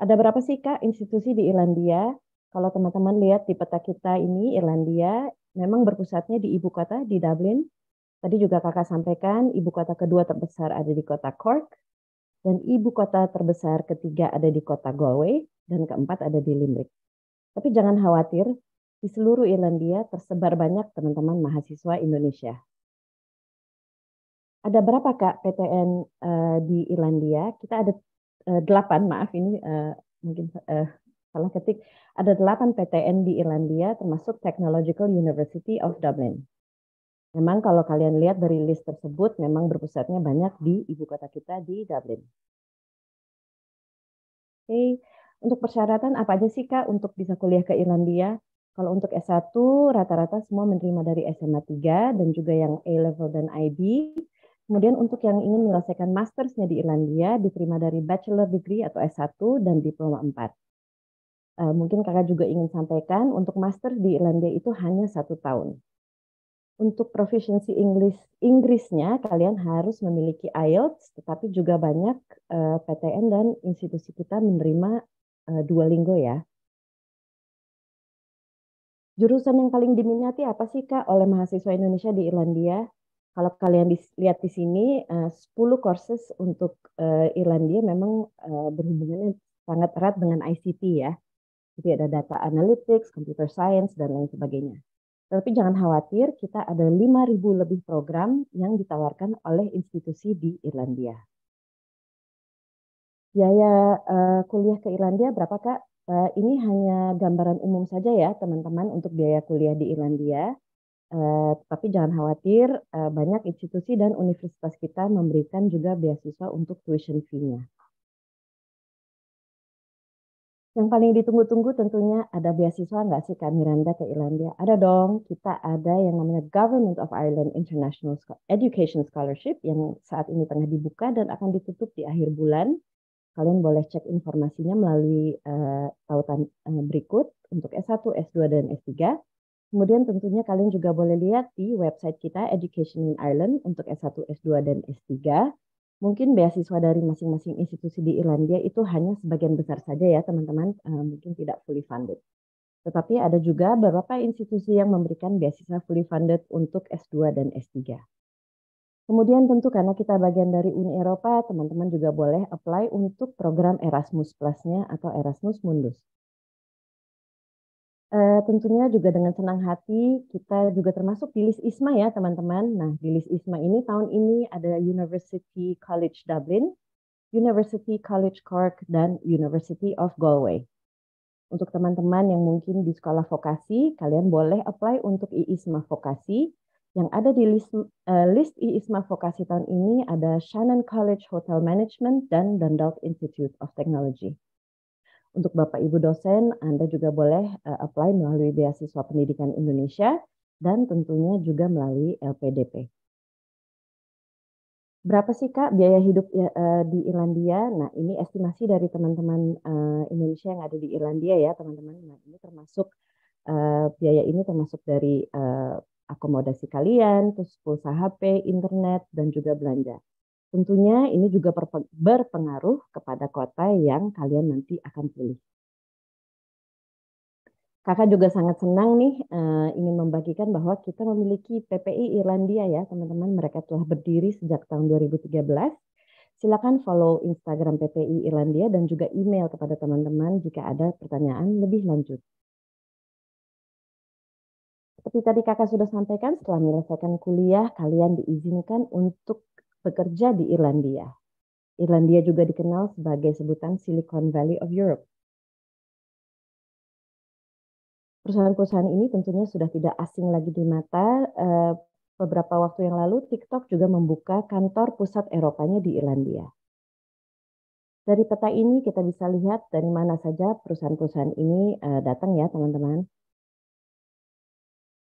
Ada berapa sih Kak institusi di Irlandia? Kalau teman-teman lihat di peta kita ini, Irlandia memang berpusatnya di ibu kota di Dublin. Tadi juga Kakak sampaikan, ibu kota kedua terbesar ada di kota Cork, dan ibu kota terbesar ketiga ada di kota Galway, dan keempat ada di Limerick. Tapi jangan khawatir, di seluruh Irlandia tersebar banyak teman-teman mahasiswa Indonesia. Ada berapa Kak PTN uh, eh, di Irlandia? Kita ada uh, delapan, maaf ini uh, mungkin uh, salah ketik. Ada delapan PTN di Irlandia termasuk Technological University of Dublin. Memang kalau kalian lihat dari list tersebut, memang berpusatnya banyak di ibu kota kita di Dublin. Oke, okay. untuk persyaratan apa aja sih Kak untuk bisa kuliah ke Irlandia? Kalau untuk S1 rata-rata semua menerima dari SMA 3 dan juga yang A level dan IB. Kemudian untuk yang ingin menyelesaikan mastersnya di Irlandia diterima dari bachelor degree atau S1 dan diploma 4. Eh, mungkin kakak juga ingin sampaikan untuk master di Irlandia itu hanya satu tahun. Untuk proficiency English Inggrisnya kalian harus memiliki IELTS, tetapi juga banyak eh, PTN dan institusi kita menerima eh, dua linggo ya Jurusan yang paling diminati apa sih Kak oleh mahasiswa Indonesia di Irlandia? Kalau kalian lihat di sini, eh, uh, 10 courses untuk uh, Irlandia memang uh, berhubungannya sangat erat dengan ICT ya. Jadi ada data analytics, computer science, dan lain sebagainya. Tapi jangan khawatir, kita ada 5.000 lebih program yang ditawarkan oleh institusi di Irlandia. Biaya uh, kuliah ke Irlandia berapa, Kak? Eh, ini hanya gambaran umum saja ya teman-teman untuk biaya kuliah di Irlandia. Eh, tapi jangan khawatir, eh, banyak institusi dan universitas kita memberikan juga beasiswa untuk tuition fee-nya. Yang paling ditunggu-tunggu tentunya ada beasiswa nggak sih Kak Miranda ke Irlandia? Ada dong, kita ada yang namanya Government of Ireland International Education Scholarship yang saat ini tengah dibuka dan akan ditutup di akhir bulan Kalian boleh cek informasinya melalui uh, tautan uh, berikut untuk S1, S2, dan S3. Kemudian tentunya kalian juga boleh lihat di website kita Education in Ireland untuk S1, S2, dan S3. Mungkin beasiswa dari masing-masing institusi di Irlandia itu hanya sebagian besar saja ya teman-teman, uh, mungkin tidak fully funded. Tetapi ada juga beberapa institusi yang memberikan beasiswa fully funded untuk S2 dan S3. Kemudian tentu karena kita bagian dari Uni Eropa, teman-teman juga boleh apply untuk program Erasmus Plus-nya atau Erasmus Mundus. E, tentunya juga dengan senang hati kita juga termasuk di list ISMA ya teman-teman. Nah di list ISMA ini tahun ini ada University College Dublin, University College Cork, dan University of Galway. Untuk teman-teman yang mungkin di sekolah vokasi, kalian boleh apply untuk IISMA Vokasi yang ada di list, uh, list IISMA Vokasi tahun ini ada Shannon College Hotel Management dan Dundalk Institute of Technology. Untuk Bapak Ibu dosen, Anda juga boleh uh, apply melalui Beasiswa Pendidikan Indonesia dan tentunya juga melalui LPDP. Berapa sih Kak biaya hidup ya, eh, di Irlandia? Nah ini estimasi dari teman-teman Indonesia yang ada di Irlandia ya teman-teman. Nah ini termasuk biaya ini termasuk dari akomodasi kalian, terus pulsa HP, internet, dan juga belanja. Tentunya ini juga berpengaruh kepada kota yang kalian nanti akan pilih. Kakak juga sangat senang nih uh, ingin membagikan bahwa kita memiliki PPI Irlandia ya teman-teman. Mereka telah berdiri sejak tahun 2013. Silakan follow Instagram PPI Irlandia dan juga email kepada teman-teman jika ada pertanyaan lebih lanjut. Seperti tadi kakak sudah sampaikan, setelah menyelesaikan kuliah, kalian diizinkan untuk bekerja di Irlandia. Irlandia juga dikenal sebagai sebutan Silicon Valley of Europe. Perusahaan-perusahaan ini tentunya sudah tidak asing lagi di mata. Eh, beberapa waktu yang lalu, TikTok juga membuka kantor pusat Eropanya di Irlandia. Dari peta ini kita bisa lihat dari mana saja perusahaan-perusahaan ini eh, datang ya teman-teman.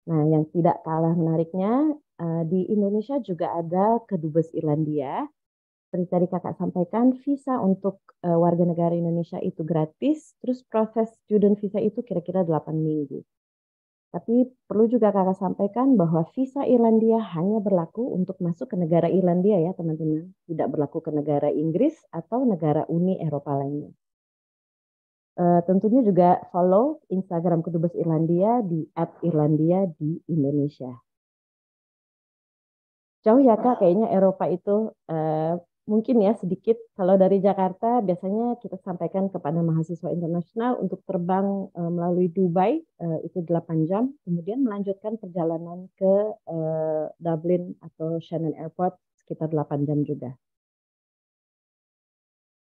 Nah, yang tidak kalah menariknya eh, di Indonesia juga ada kedubes Irlandia. Seperti tadi kakak sampaikan, visa untuk eh, warga negara Indonesia itu gratis, terus proses student visa itu kira-kira 8 minggu. Tapi perlu juga kakak sampaikan bahwa visa Irlandia hanya berlaku untuk masuk ke negara Irlandia ya teman-teman. Tidak berlaku ke negara Inggris atau negara Uni Eropa lainnya. Uh, tentunya juga follow Instagram Kedubes Irlandia di @irlandia di Indonesia. Jauh ya kak, kayaknya Eropa itu uh, mungkin ya sedikit. Kalau dari Jakarta biasanya kita sampaikan kepada mahasiswa internasional untuk terbang uh, melalui Dubai uh, itu 8 jam, kemudian melanjutkan perjalanan ke uh, Dublin atau Shannon Airport sekitar 8 jam juga.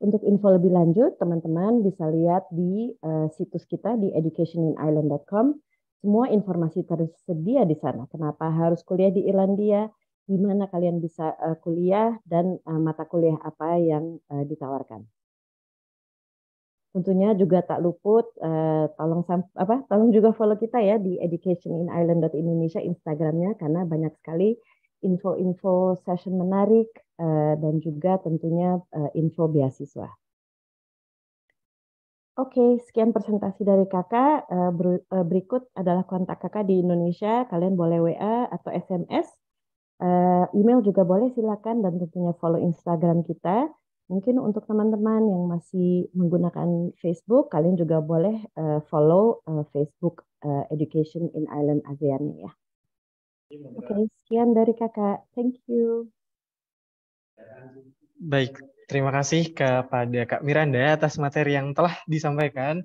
Untuk info lebih lanjut, teman-teman bisa lihat di uh, situs kita di educationinireland.com. Semua informasi tersedia di sana. Kenapa harus kuliah di Irlandia? Di mana kalian bisa uh, kuliah dan uh, mata kuliah apa yang uh, ditawarkan? Tentunya juga tak luput, uh, tolong apa? Tolong juga follow kita ya di educationinireland.indonesia Instagramnya karena banyak sekali info-info session menarik, eh, dan juga tentunya eh, info beasiswa. Oke, okay, sekian presentasi dari kakak. Eh, berikut adalah kontak kakak di Indonesia. Kalian boleh WA atau SMS. Email juga boleh silakan dan tentunya follow Instagram kita. Mungkin untuk teman-teman yang masih menggunakan Facebook, kalian juga boleh follow Facebook Education in Island ASEAN ya. Oke, okay, sekian dari kakak. Thank you. Baik, terima kasih kepada Kak Miranda atas materi yang telah disampaikan.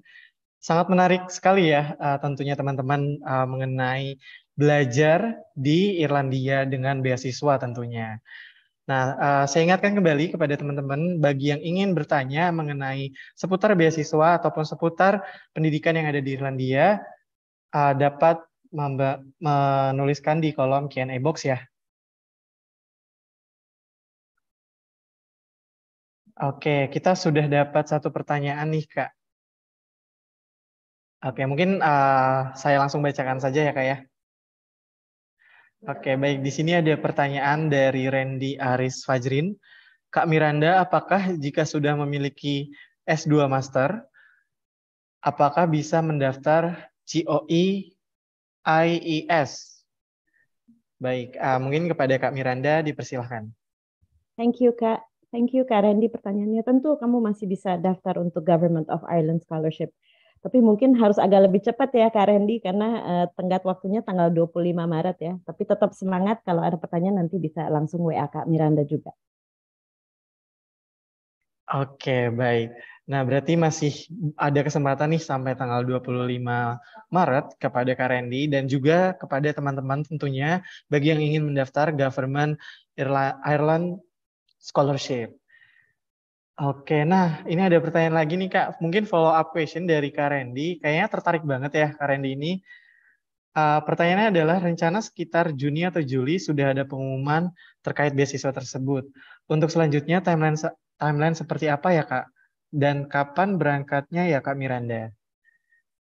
Sangat menarik sekali ya eh, tentunya teman-teman eh, mengenai belajar di Irlandia dengan beasiswa tentunya. Nah, eh, saya ingatkan kembali kepada teman-teman bagi yang ingin bertanya mengenai seputar beasiswa ataupun seputar pendidikan yang ada di Irlandia dapat menuliskan di kolom Q&A box ya. Oke, kita sudah dapat satu pertanyaan nih, Kak. Oke, mungkin uh, saya langsung bacakan saja ya, Kak ya. Oke, baik. Di sini ada pertanyaan dari Randy Aris Fajrin. Kak Miranda, apakah jika sudah memiliki S2 Master, apakah bisa mendaftar COI e IES. Baik, uh, mungkin kepada Kak Miranda dipersilahkan. Thank you, Kak. Thank you, Kak Randy. Pertanyaannya tentu kamu masih bisa daftar untuk Government of Ireland Scholarship. Tapi mungkin harus agak lebih cepat ya, Kak Randy, karena uh, tenggat waktunya tanggal 25 Maret ya. Tapi tetap semangat kalau ada pertanyaan nanti bisa langsung WA Kak Miranda juga. Oke, okay, baik. Nah, berarti masih ada kesempatan nih sampai tanggal 25 Maret kepada Kak Randy dan juga kepada teman-teman tentunya bagi yang ingin mendaftar Government Ireland Scholarship. Oke, nah ini ada pertanyaan lagi nih Kak. Mungkin follow up question dari Kak Randy. Kayaknya tertarik banget ya Kak Randy ini. Uh, pertanyaannya adalah rencana sekitar Juni atau Juli sudah ada pengumuman terkait beasiswa tersebut. Untuk selanjutnya timeline timeline seperti apa ya Kak? dan kapan berangkatnya ya Kak Miranda?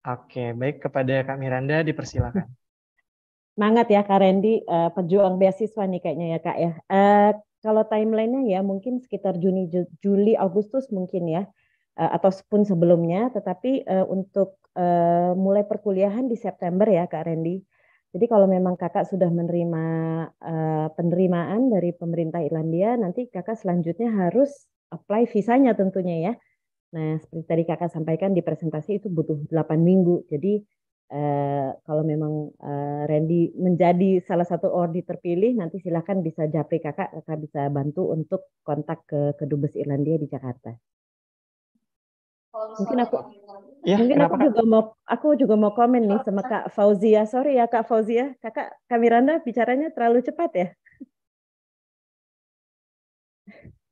Oke, baik kepada Kak Miranda dipersilakan. Semangat ya Kak Randy, uh, pejuang beasiswa nih kayaknya ya Kak ya. Uh, kalau timelinenya ya mungkin sekitar Juni, Juli, Agustus mungkin ya, uh, eh, ataupun sebelumnya. Tetapi uh, untuk uh, mulai perkuliahan di September ya Kak Randy. Jadi kalau memang kakak sudah menerima uh, penerimaan dari pemerintah Irlandia, nanti kakak selanjutnya harus apply visanya tentunya ya. Nah, seperti tadi Kakak sampaikan di presentasi itu butuh 8 minggu. Jadi eh, kalau memang eh, Randy menjadi salah satu ordi terpilih, nanti silahkan bisa japri Kakak, Kakak bisa bantu untuk kontak ke Kedubes Irlandia di Jakarta. Mungkin aku ya, mungkin aku juga mau aku juga mau komen nih sama Kak Fauzia. Sorry ya Kak Fauzia, Kakak Kak bicaranya terlalu cepat ya.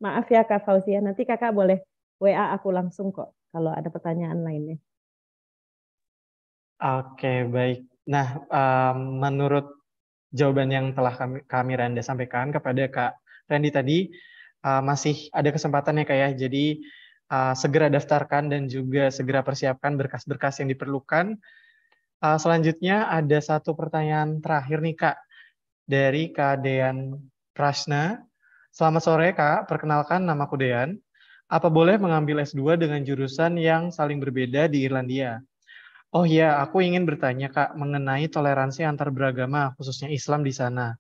Maaf ya Kak Fauzia, nanti Kakak boleh WA aku langsung kok kalau ada pertanyaan lainnya. Oke, baik. Nah, um, menurut jawaban yang telah kami, kami Randa sampaikan kepada Kak Randy tadi, uh, masih ada kesempatan ya Kak ya. Jadi uh, segera daftarkan dan juga segera persiapkan berkas-berkas yang diperlukan. Uh, selanjutnya ada satu pertanyaan terakhir nih Kak, dari Kak Dean Prasna. Selamat sore Kak, perkenalkan nama aku Dean. Apa boleh mengambil S2 dengan jurusan yang saling berbeda di Irlandia? Oh ya, aku ingin bertanya Kak mengenai toleransi antar beragama, khususnya Islam di sana.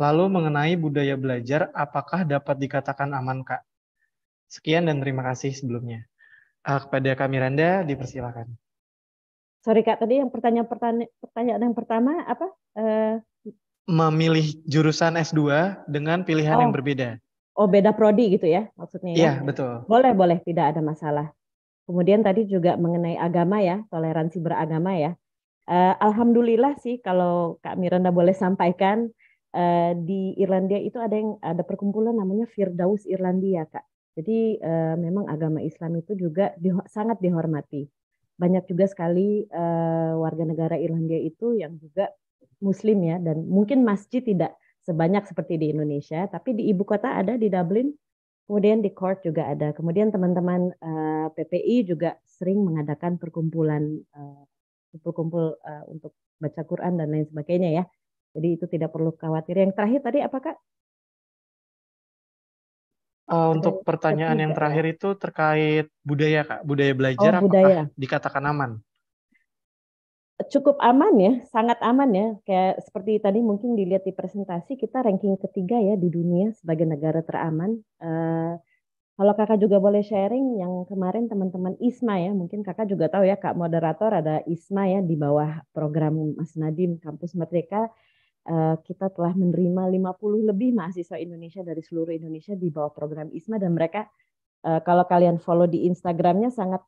Lalu mengenai budaya belajar, apakah dapat dikatakan aman Kak? Sekian dan terima kasih sebelumnya. Uh, kepada Kak Miranda, dipersilakan. Sorry Kak, tadi yang pertanyaan, pertanyaan, pertanyaan yang pertama apa? Uh... Memilih jurusan S2 dengan pilihan oh. yang berbeda oh beda prodi gitu ya maksudnya. Ya? Iya, ya. betul. Boleh, boleh, tidak ada masalah. Kemudian tadi juga mengenai agama ya, toleransi beragama ya. Uh, Alhamdulillah sih kalau Kak Miranda boleh sampaikan uh, di Irlandia itu ada yang ada perkumpulan namanya Firdaus Irlandia, Kak. Jadi uh, memang agama Islam itu juga di, sangat dihormati. Banyak juga sekali uh, warga negara Irlandia itu yang juga muslim ya dan mungkin masjid tidak sebanyak seperti di Indonesia, tapi di ibu kota ada di Dublin, kemudian di Cork juga ada. Kemudian teman-teman uh, eh, PPI juga sering mengadakan perkumpulan uh, eh, kumpul uh, eh, untuk baca Quran dan lain sebagainya ya. Jadi itu tidak perlu khawatir. Yang terakhir tadi apakah Uh, untuk pertanyaan yang terakhir itu terkait budaya kak budaya belajar oh, budaya. dikatakan aman cukup aman ya, sangat aman ya. Kayak seperti tadi mungkin dilihat di presentasi kita ranking ketiga ya di dunia sebagai negara teraman. Uh, kalau kakak juga boleh sharing yang kemarin teman-teman ISMA ya, mungkin kakak juga tahu ya kak moderator ada ISMA ya di bawah program Mas Nadim Kampus Merdeka. Eh, kita telah menerima 50 lebih mahasiswa Indonesia dari seluruh Indonesia di bawah program ISMA dan mereka eh, kalau kalian follow di Instagramnya sangat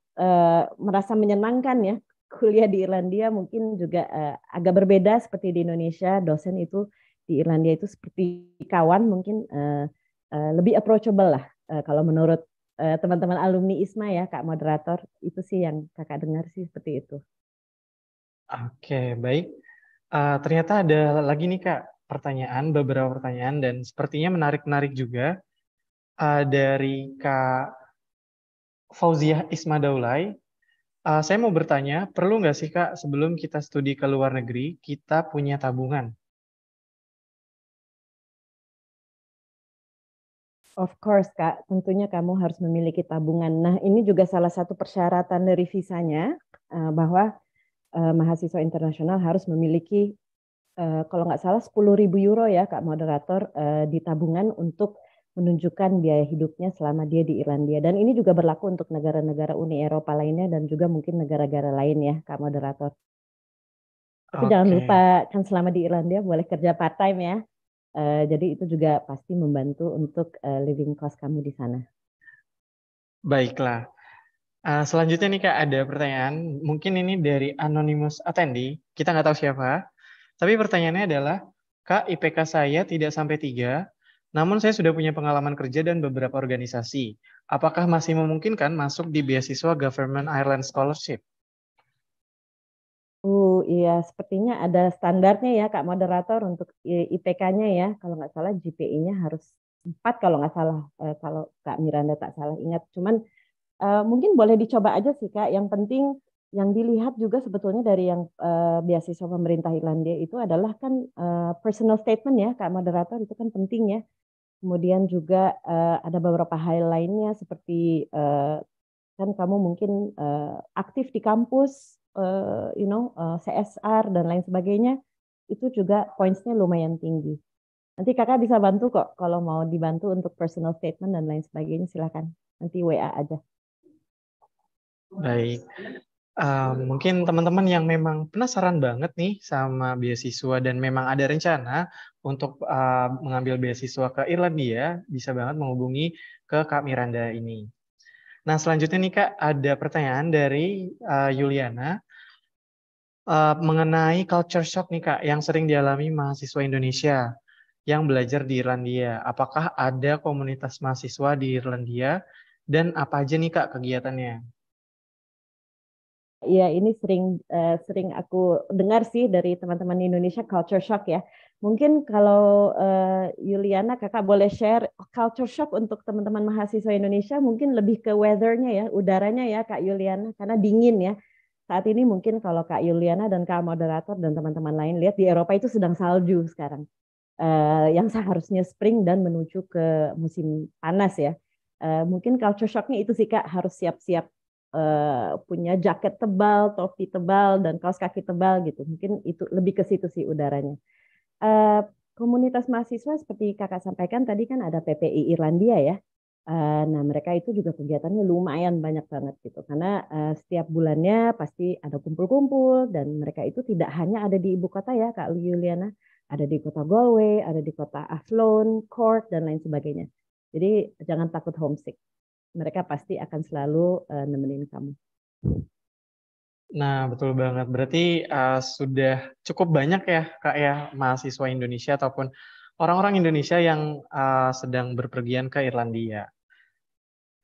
merasa menyenangkan ya kuliah di Irlandia mungkin juga uh, agak berbeda seperti di Indonesia. Dosen itu di Irlandia itu seperti kawan mungkin uh, uh, lebih approachable lah uh, kalau menurut teman teman-teman alumni ISMA ya Kak moderator itu sih yang Kakak dengar sih seperti itu. Oke, baik. Uh, ternyata ada lagi nih Kak pertanyaan, beberapa pertanyaan dan sepertinya menarik-menarik juga uh, dari Kak Fauziah Isma Daulay Uh, saya mau bertanya, perlu nggak sih Kak sebelum kita studi ke luar negeri, kita punya tabungan? Of course, Kak. Tentunya kamu harus memiliki tabungan. Nah, ini juga salah satu persyaratan dari visanya eh, bahwa eh, mahasiswa internasional harus memiliki kalau nggak salah 10.000 euro ya, Kak moderator, di tabungan untuk menunjukkan biaya hidupnya selama dia di Irlandia. Dan ini juga berlaku untuk negara-negara Uni Eropa lainnya dan juga mungkin negara-negara lain ya, Kak Moderator. Tapi okay. jangan lupa kan selama di Irlandia boleh kerja part time ya. Uh, jadi itu juga pasti membantu untuk uh, living cost kamu di sana. Baiklah. Uh, selanjutnya nih Kak, ada pertanyaan. Mungkin ini dari anonymous attendee. Kita nggak tahu siapa. Tapi pertanyaannya adalah, Kak, IPK saya tidak sampai tiga. Namun saya sudah punya pengalaman kerja dan beberapa organisasi. Apakah masih memungkinkan masuk di beasiswa Government Ireland Scholarship? Uh, iya, sepertinya ada standarnya ya Kak moderator untuk IPK-nya ya. Kalau nggak salah GPI-nya harus 4 kalau nggak salah. Eh, kalau Kak Miranda tak salah ingat. Cuman eh, mungkin boleh dicoba aja sih Kak. Yang penting yang dilihat juga sebetulnya dari yang uh, beasiswa pemerintah Irlandia itu adalah kan uh, personal statement ya Kak moderator itu kan penting ya Kemudian juga uh, ada beberapa hal lainnya seperti uh, kan kamu mungkin uh, aktif di kampus, uh, you know, uh, CSR dan lain sebagainya, itu juga poinnya lumayan tinggi. Nanti kakak bisa bantu kok kalau mau dibantu untuk personal statement dan lain sebagainya Silakan Nanti WA aja. Baik. Um, mungkin teman-teman yang memang penasaran banget nih sama beasiswa dan memang ada rencana untuk uh, mengambil beasiswa ke Irlandia, bisa banget menghubungi ke Kak Miranda ini. Nah, selanjutnya nih Kak, ada pertanyaan dari uh, Yuliana uh, mengenai culture shock nih Kak yang sering dialami mahasiswa Indonesia yang belajar di Irlandia. Apakah ada komunitas mahasiswa di Irlandia dan apa aja nih Kak kegiatannya? ya ini sering uh, sering aku dengar sih dari teman-teman di Indonesia culture shock ya. Mungkin kalau uh, Yuliana kakak boleh share culture shock untuk teman-teman mahasiswa Indonesia mungkin lebih ke weathernya ya, udaranya ya Kak Yuliana karena dingin ya. Saat ini mungkin kalau Kak Yuliana dan Kak moderator dan teman-teman lain lihat di Eropa itu sedang salju sekarang. Uh, yang seharusnya spring dan menuju ke musim panas ya. Uh, mungkin culture shocknya itu sih kak harus siap-siap Eh, punya jaket tebal, topi tebal, dan kaos kaki tebal gitu. Mungkin itu lebih ke situ sih udaranya. Eh, komunitas mahasiswa seperti kakak sampaikan tadi kan ada PPI Irlandia ya. Eh, nah mereka itu juga kegiatannya lumayan banyak banget gitu karena setiap bulannya pasti ada kumpul-kumpul dan mereka itu tidak hanya ada di ibu kota ya kak Yuliana ada di kota Galway ada di kota Athlone, Cork dan lain sebagainya jadi jangan takut homesick mereka pasti akan selalu uh, nemenin kamu. Nah, betul banget. Berarti uh, sudah cukup banyak ya, Kak ya, mahasiswa Indonesia ataupun orang-orang Indonesia yang uh, sedang berpergian ke Irlandia.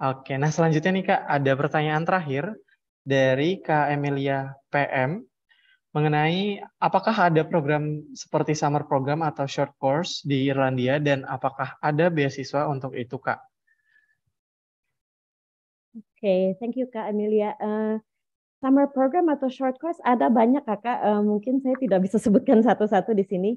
Oke, nah selanjutnya nih Kak, ada pertanyaan terakhir dari Kak Emilia PM mengenai apakah ada program seperti summer program atau short course di Irlandia dan apakah ada beasiswa untuk itu, Kak? okay, thank you Kak Amelia. Uh, summer program atau short course ada banyak Kakak. Uh, eh, mungkin saya tidak bisa sebutkan satu-satu di sini.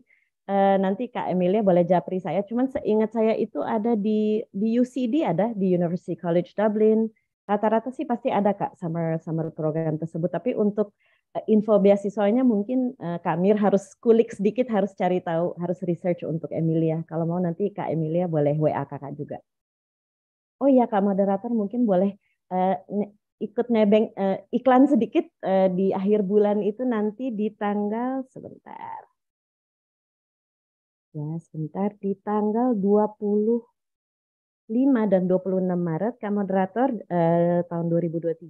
Uh, nanti Kak Emilia boleh japri saya. Cuman seingat saya itu ada di di UCD ada di University College Dublin. Rata-rata sih pasti ada Kak summer summer program tersebut. Tapi untuk uh, info beasiswanya mungkin uh, Kak Mir harus kulik sedikit, harus cari tahu, harus research untuk Emilia. Kalau mau nanti Kak Emilia boleh WA Kakak juga. Oh iya Kak moderator mungkin boleh uh, ikut nebeng uh, iklan sedikit uh, di akhir bulan itu nanti di tanggal sebentar. Ya, sebentar di tanggal 25 dan 26 Maret moderator uh, tahun 2023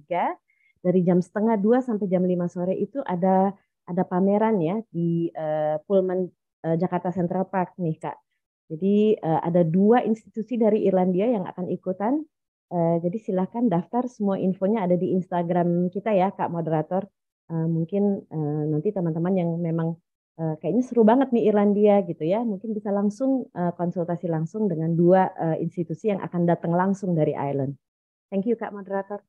dari jam setengah dua sampai jam 5 sore itu ada ada pameran ya di uh, Pullman uh, Jakarta Central Park nih Kak. Jadi uh, ada dua institusi dari Irlandia yang akan ikutan Eh, jadi silahkan daftar semua infonya ada di Instagram kita ya Kak Moderator. Uh, mungkin uh, nanti teman-teman yang memang uh, kayaknya seru banget nih Irlandia gitu ya, mungkin bisa langsung uh, konsultasi langsung dengan dua uh, institusi yang akan datang langsung dari Ireland. Thank you Kak Moderator.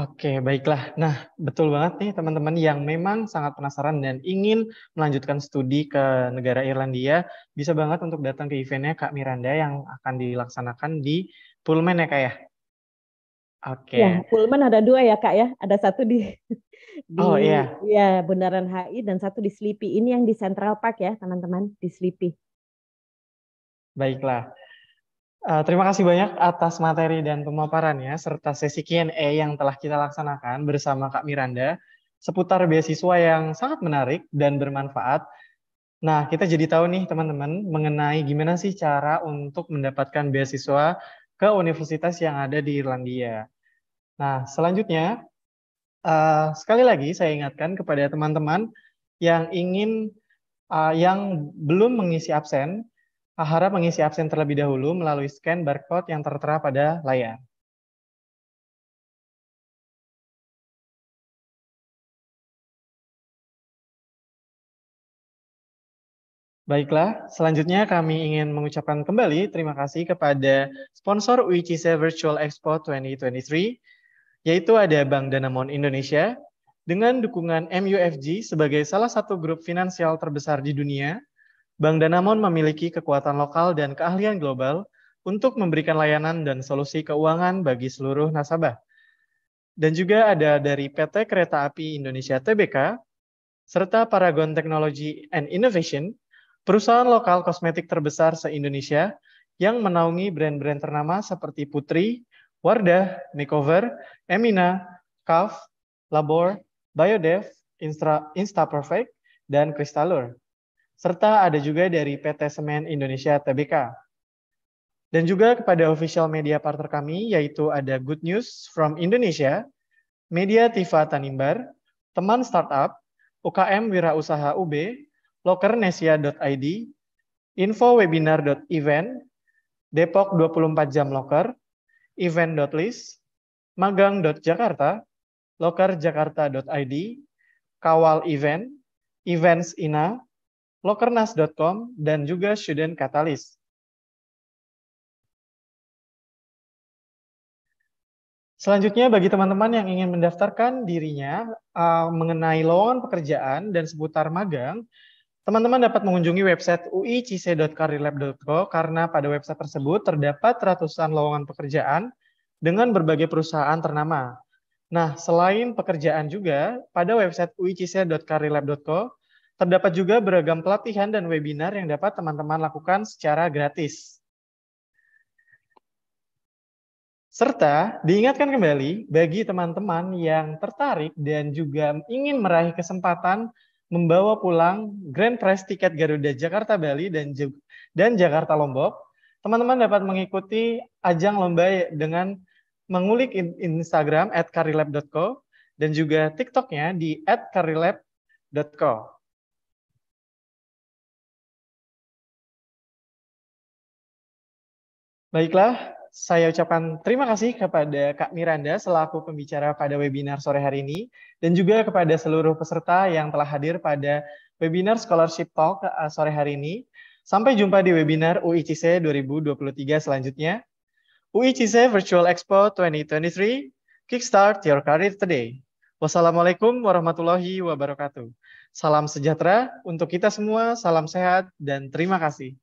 Oke, baiklah. Nah, betul banget nih teman-teman yang memang sangat penasaran dan ingin melanjutkan studi ke negara Irlandia, bisa banget untuk datang ke eventnya Kak Miranda yang akan dilaksanakan di Pullman ya kak ya? Oke. Okay. Ya, Pullman ada dua ya kak ya. Ada satu di di oh, iya. ya Bundaran HI dan satu di Sleepy. Ini yang di Central Park ya teman-teman di Sleepy. Baiklah. Uh, terima kasih banyak atas materi dan pemaparannya serta sesi Q&A yang telah kita laksanakan bersama Kak Miranda seputar beasiswa yang sangat menarik dan bermanfaat. Nah, kita jadi tahu nih teman-teman mengenai gimana sih cara untuk mendapatkan beasiswa ke universitas yang ada di Irlandia. Nah, selanjutnya uh, sekali lagi saya ingatkan kepada teman-teman yang ingin uh, yang belum mengisi absen, eh, harap mengisi absen terlebih dahulu melalui scan barcode yang tertera pada layar. Baiklah, selanjutnya kami ingin mengucapkan kembali terima kasih kepada sponsor UICC Virtual Expo 2023, yaitu ada Bank Danamon Indonesia, dengan dukungan MUFG sebagai salah satu grup finansial terbesar di dunia, Bank Danamon memiliki kekuatan lokal dan keahlian global untuk memberikan layanan dan solusi keuangan bagi seluruh nasabah. Dan juga ada dari PT Kereta Api Indonesia TBK, serta Paragon Technology and Innovation perusahaan lokal kosmetik terbesar se-Indonesia yang menaungi brand-brand ternama seperti Putri, Wardah, Makeover, Emina, Kaf, Labor, Biodev, Insta, Insta Perfect, dan Kristalur. Serta ada juga dari PT Semen Indonesia Tbk. Dan juga kepada official media partner kami, yaitu ada Good News from Indonesia, Media Tifa Tanimbar, Teman Startup, UKM Wirausaha UB, lokernesia.id, infowebinar.event, depok 24 jam loker, event.list, magang.jakarta, lokerjakarta.id, kawal event, events ina, lokernas.com, dan juga student catalyst. Selanjutnya, bagi teman-teman yang ingin mendaftarkan dirinya uh, mengenai lowongan pekerjaan dan seputar magang, Teman-teman dapat mengunjungi website uicc.careerlab.co karena pada website tersebut terdapat ratusan lowongan pekerjaan dengan berbagai perusahaan ternama. Nah, selain pekerjaan juga, pada website uicc.careerlab.co terdapat juga beragam pelatihan dan webinar yang dapat teman-teman lakukan secara gratis. Serta diingatkan kembali bagi teman-teman yang tertarik dan juga ingin meraih kesempatan membawa pulang grand prize tiket Garuda Jakarta Bali dan dan Jakarta Lombok. Teman-teman dapat mengikuti ajang lomba dengan mengulik Instagram at karilab.co dan juga TikToknya di at karilab.co. Baiklah, saya ucapkan terima kasih kepada Kak Miranda selaku pembicara pada webinar sore hari ini dan juga kepada seluruh peserta yang telah hadir pada webinar Scholarship Talk eh, sore hari ini. Sampai jumpa di webinar UICC 2023 selanjutnya. UICC Virtual Expo 2023, Kickstart Your Career Today. Wassalamualaikum warahmatullahi wabarakatuh. Salam sejahtera untuk kita semua, salam sehat, dan terima kasih.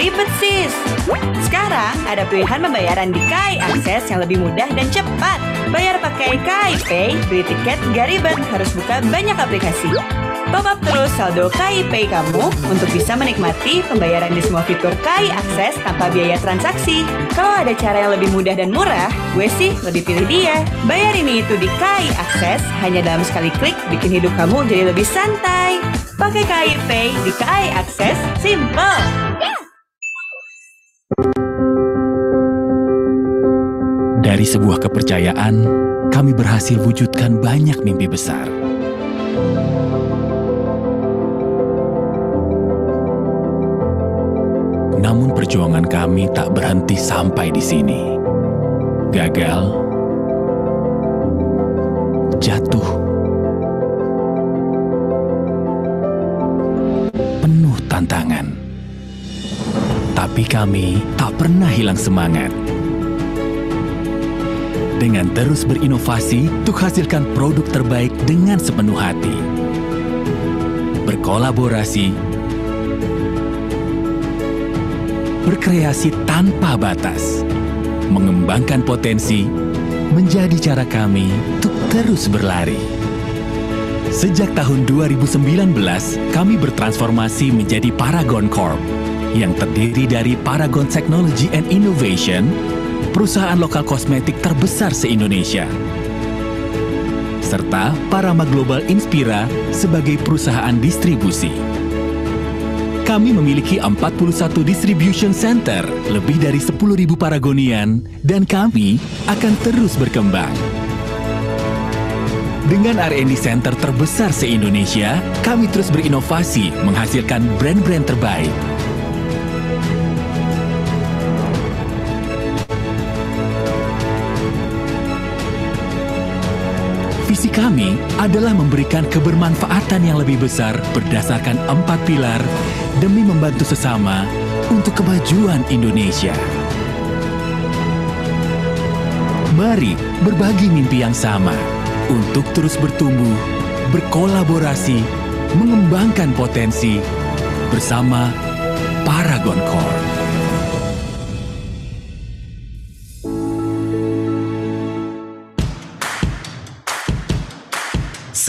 ribet sis. Sekarang ada pilihan pembayaran di KAI Akses yang lebih mudah dan cepat. Bayar pakai KAI Pay, beli tiket gak ribet, harus buka banyak aplikasi. Top up terus saldo KAI Pay kamu untuk bisa menikmati pembayaran di semua fitur KAI Akses tanpa biaya transaksi. Kalau ada cara yang lebih mudah dan murah, gue sih lebih pilih dia. Bayar ini itu di KAI Akses, hanya dalam sekali klik bikin hidup kamu jadi lebih santai. Pakai KAI Pay di KAI Akses, simple! Dari sebuah kepercayaan, kami berhasil wujudkan banyak mimpi besar. Namun perjuangan kami tak berhenti sampai di sini. Gagal, jatuh, penuh tantangan. Tapi kami tak pernah hilang semangat. Dengan terus berinovasi untuk hasilkan produk terbaik dengan sepenuh hati. Berkolaborasi. Berkreasi tanpa batas. Mengembangkan potensi menjadi cara kami untuk terus berlari. Sejak tahun 2019, kami bertransformasi menjadi Paragon Corp, yang terdiri dari Paragon Technology and Innovation, perusahaan lokal kosmetik terbesar se-Indonesia. Serta Parama Global Inspira sebagai perusahaan distribusi. Kami memiliki 41 distribution center, lebih dari 10.000 paragonian, dan kami akan terus berkembang. Dengan R&D Center terbesar se-Indonesia, kami terus berinovasi menghasilkan brand-brand terbaik. Misi kami adalah memberikan kebermanfaatan yang lebih besar berdasarkan empat pilar demi membantu sesama untuk kemajuan Indonesia. Mari berbagi mimpi yang sama untuk terus bertumbuh, berkolaborasi, mengembangkan potensi bersama Paragon Corp.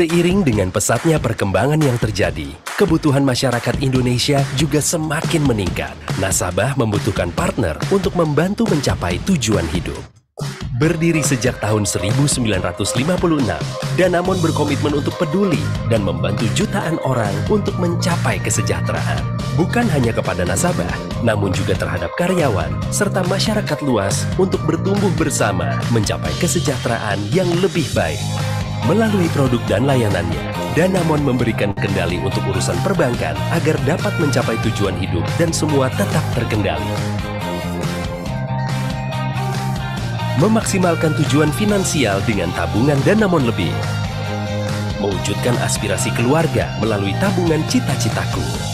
Seiring dengan pesatnya perkembangan yang terjadi, kebutuhan masyarakat Indonesia juga semakin meningkat. Nasabah membutuhkan partner untuk membantu mencapai tujuan hidup. Berdiri sejak tahun 1956, Danamon berkomitmen untuk peduli dan membantu jutaan orang untuk mencapai kesejahteraan. Bukan hanya kepada nasabah, namun juga terhadap karyawan serta masyarakat luas untuk bertumbuh bersama mencapai kesejahteraan yang lebih baik. Melalui produk dan layanannya, Danamon memberikan kendali untuk urusan perbankan agar dapat mencapai tujuan hidup dan semua tetap terkendali. Memaksimalkan tujuan finansial dengan tabungan Danamon lebih. Mewujudkan aspirasi keluarga melalui tabungan cita-citaku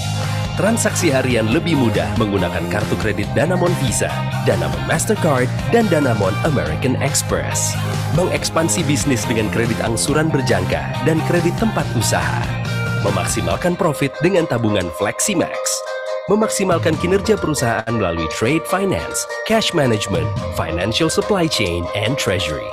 transaksi harian lebih mudah menggunakan kartu kredit Danamon Visa, Danamon Mastercard, dan Danamon American Express. Mengekspansi bisnis dengan kredit angsuran berjangka dan kredit tempat usaha. Memaksimalkan profit dengan tabungan Fleximax. Memaksimalkan kinerja perusahaan melalui trade finance, cash management, financial supply chain, and treasury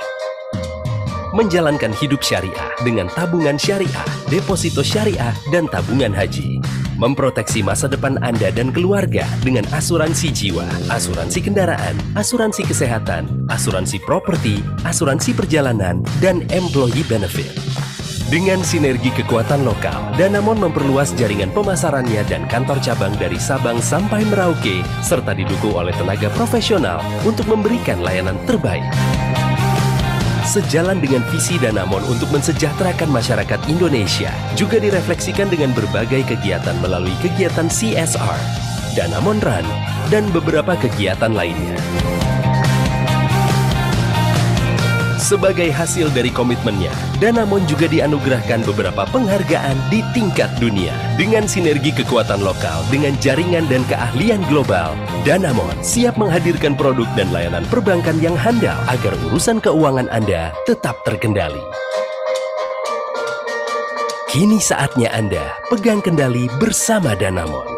menjalankan hidup syariah dengan tabungan syariah, deposito syariah, dan tabungan haji. Memproteksi masa depan Anda dan keluarga dengan asuransi jiwa, asuransi kendaraan, asuransi kesehatan, asuransi properti, asuransi perjalanan, dan employee benefit. Dengan sinergi kekuatan lokal, Danamon memperluas jaringan pemasarannya dan kantor cabang dari Sabang sampai Merauke, serta didukung oleh tenaga profesional untuk memberikan layanan terbaik sejalan dengan visi Danamon untuk mensejahterakan masyarakat Indonesia, juga direfleksikan dengan berbagai kegiatan melalui kegiatan CSR, Danamon Run, dan beberapa kegiatan lainnya. Sebagai hasil dari komitmennya, Danamon juga dianugerahkan beberapa penghargaan di tingkat dunia. Dengan sinergi kekuatan lokal dengan jaringan dan keahlian global, Danamon siap menghadirkan produk dan layanan perbankan yang handal agar urusan keuangan Anda tetap terkendali. Kini saatnya Anda pegang kendali bersama Danamon.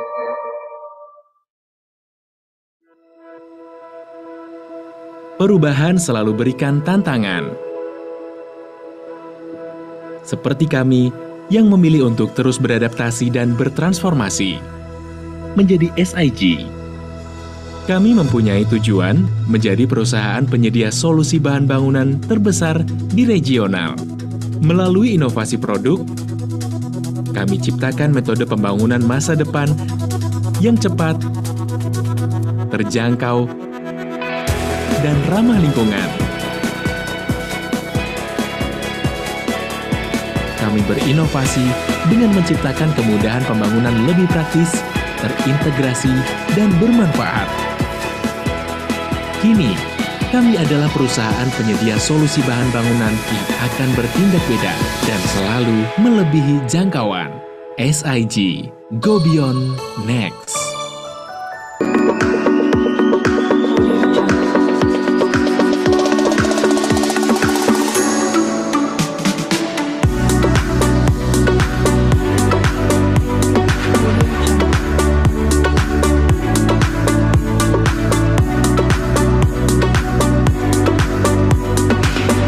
perubahan selalu berikan tantangan. Seperti kami yang memilih untuk terus beradaptasi dan bertransformasi menjadi SIG. Kami mempunyai tujuan menjadi perusahaan penyedia solusi bahan bangunan terbesar di regional. Melalui inovasi produk, kami ciptakan metode pembangunan masa depan yang cepat, terjangkau, dan ramah lingkungan. Kami berinovasi dengan menciptakan kemudahan pembangunan lebih praktis, terintegrasi, dan bermanfaat. Kini, kami adalah perusahaan penyedia solusi bahan bangunan yang akan bertindak beda dan selalu melebihi jangkauan. SIG, Go Beyond Next.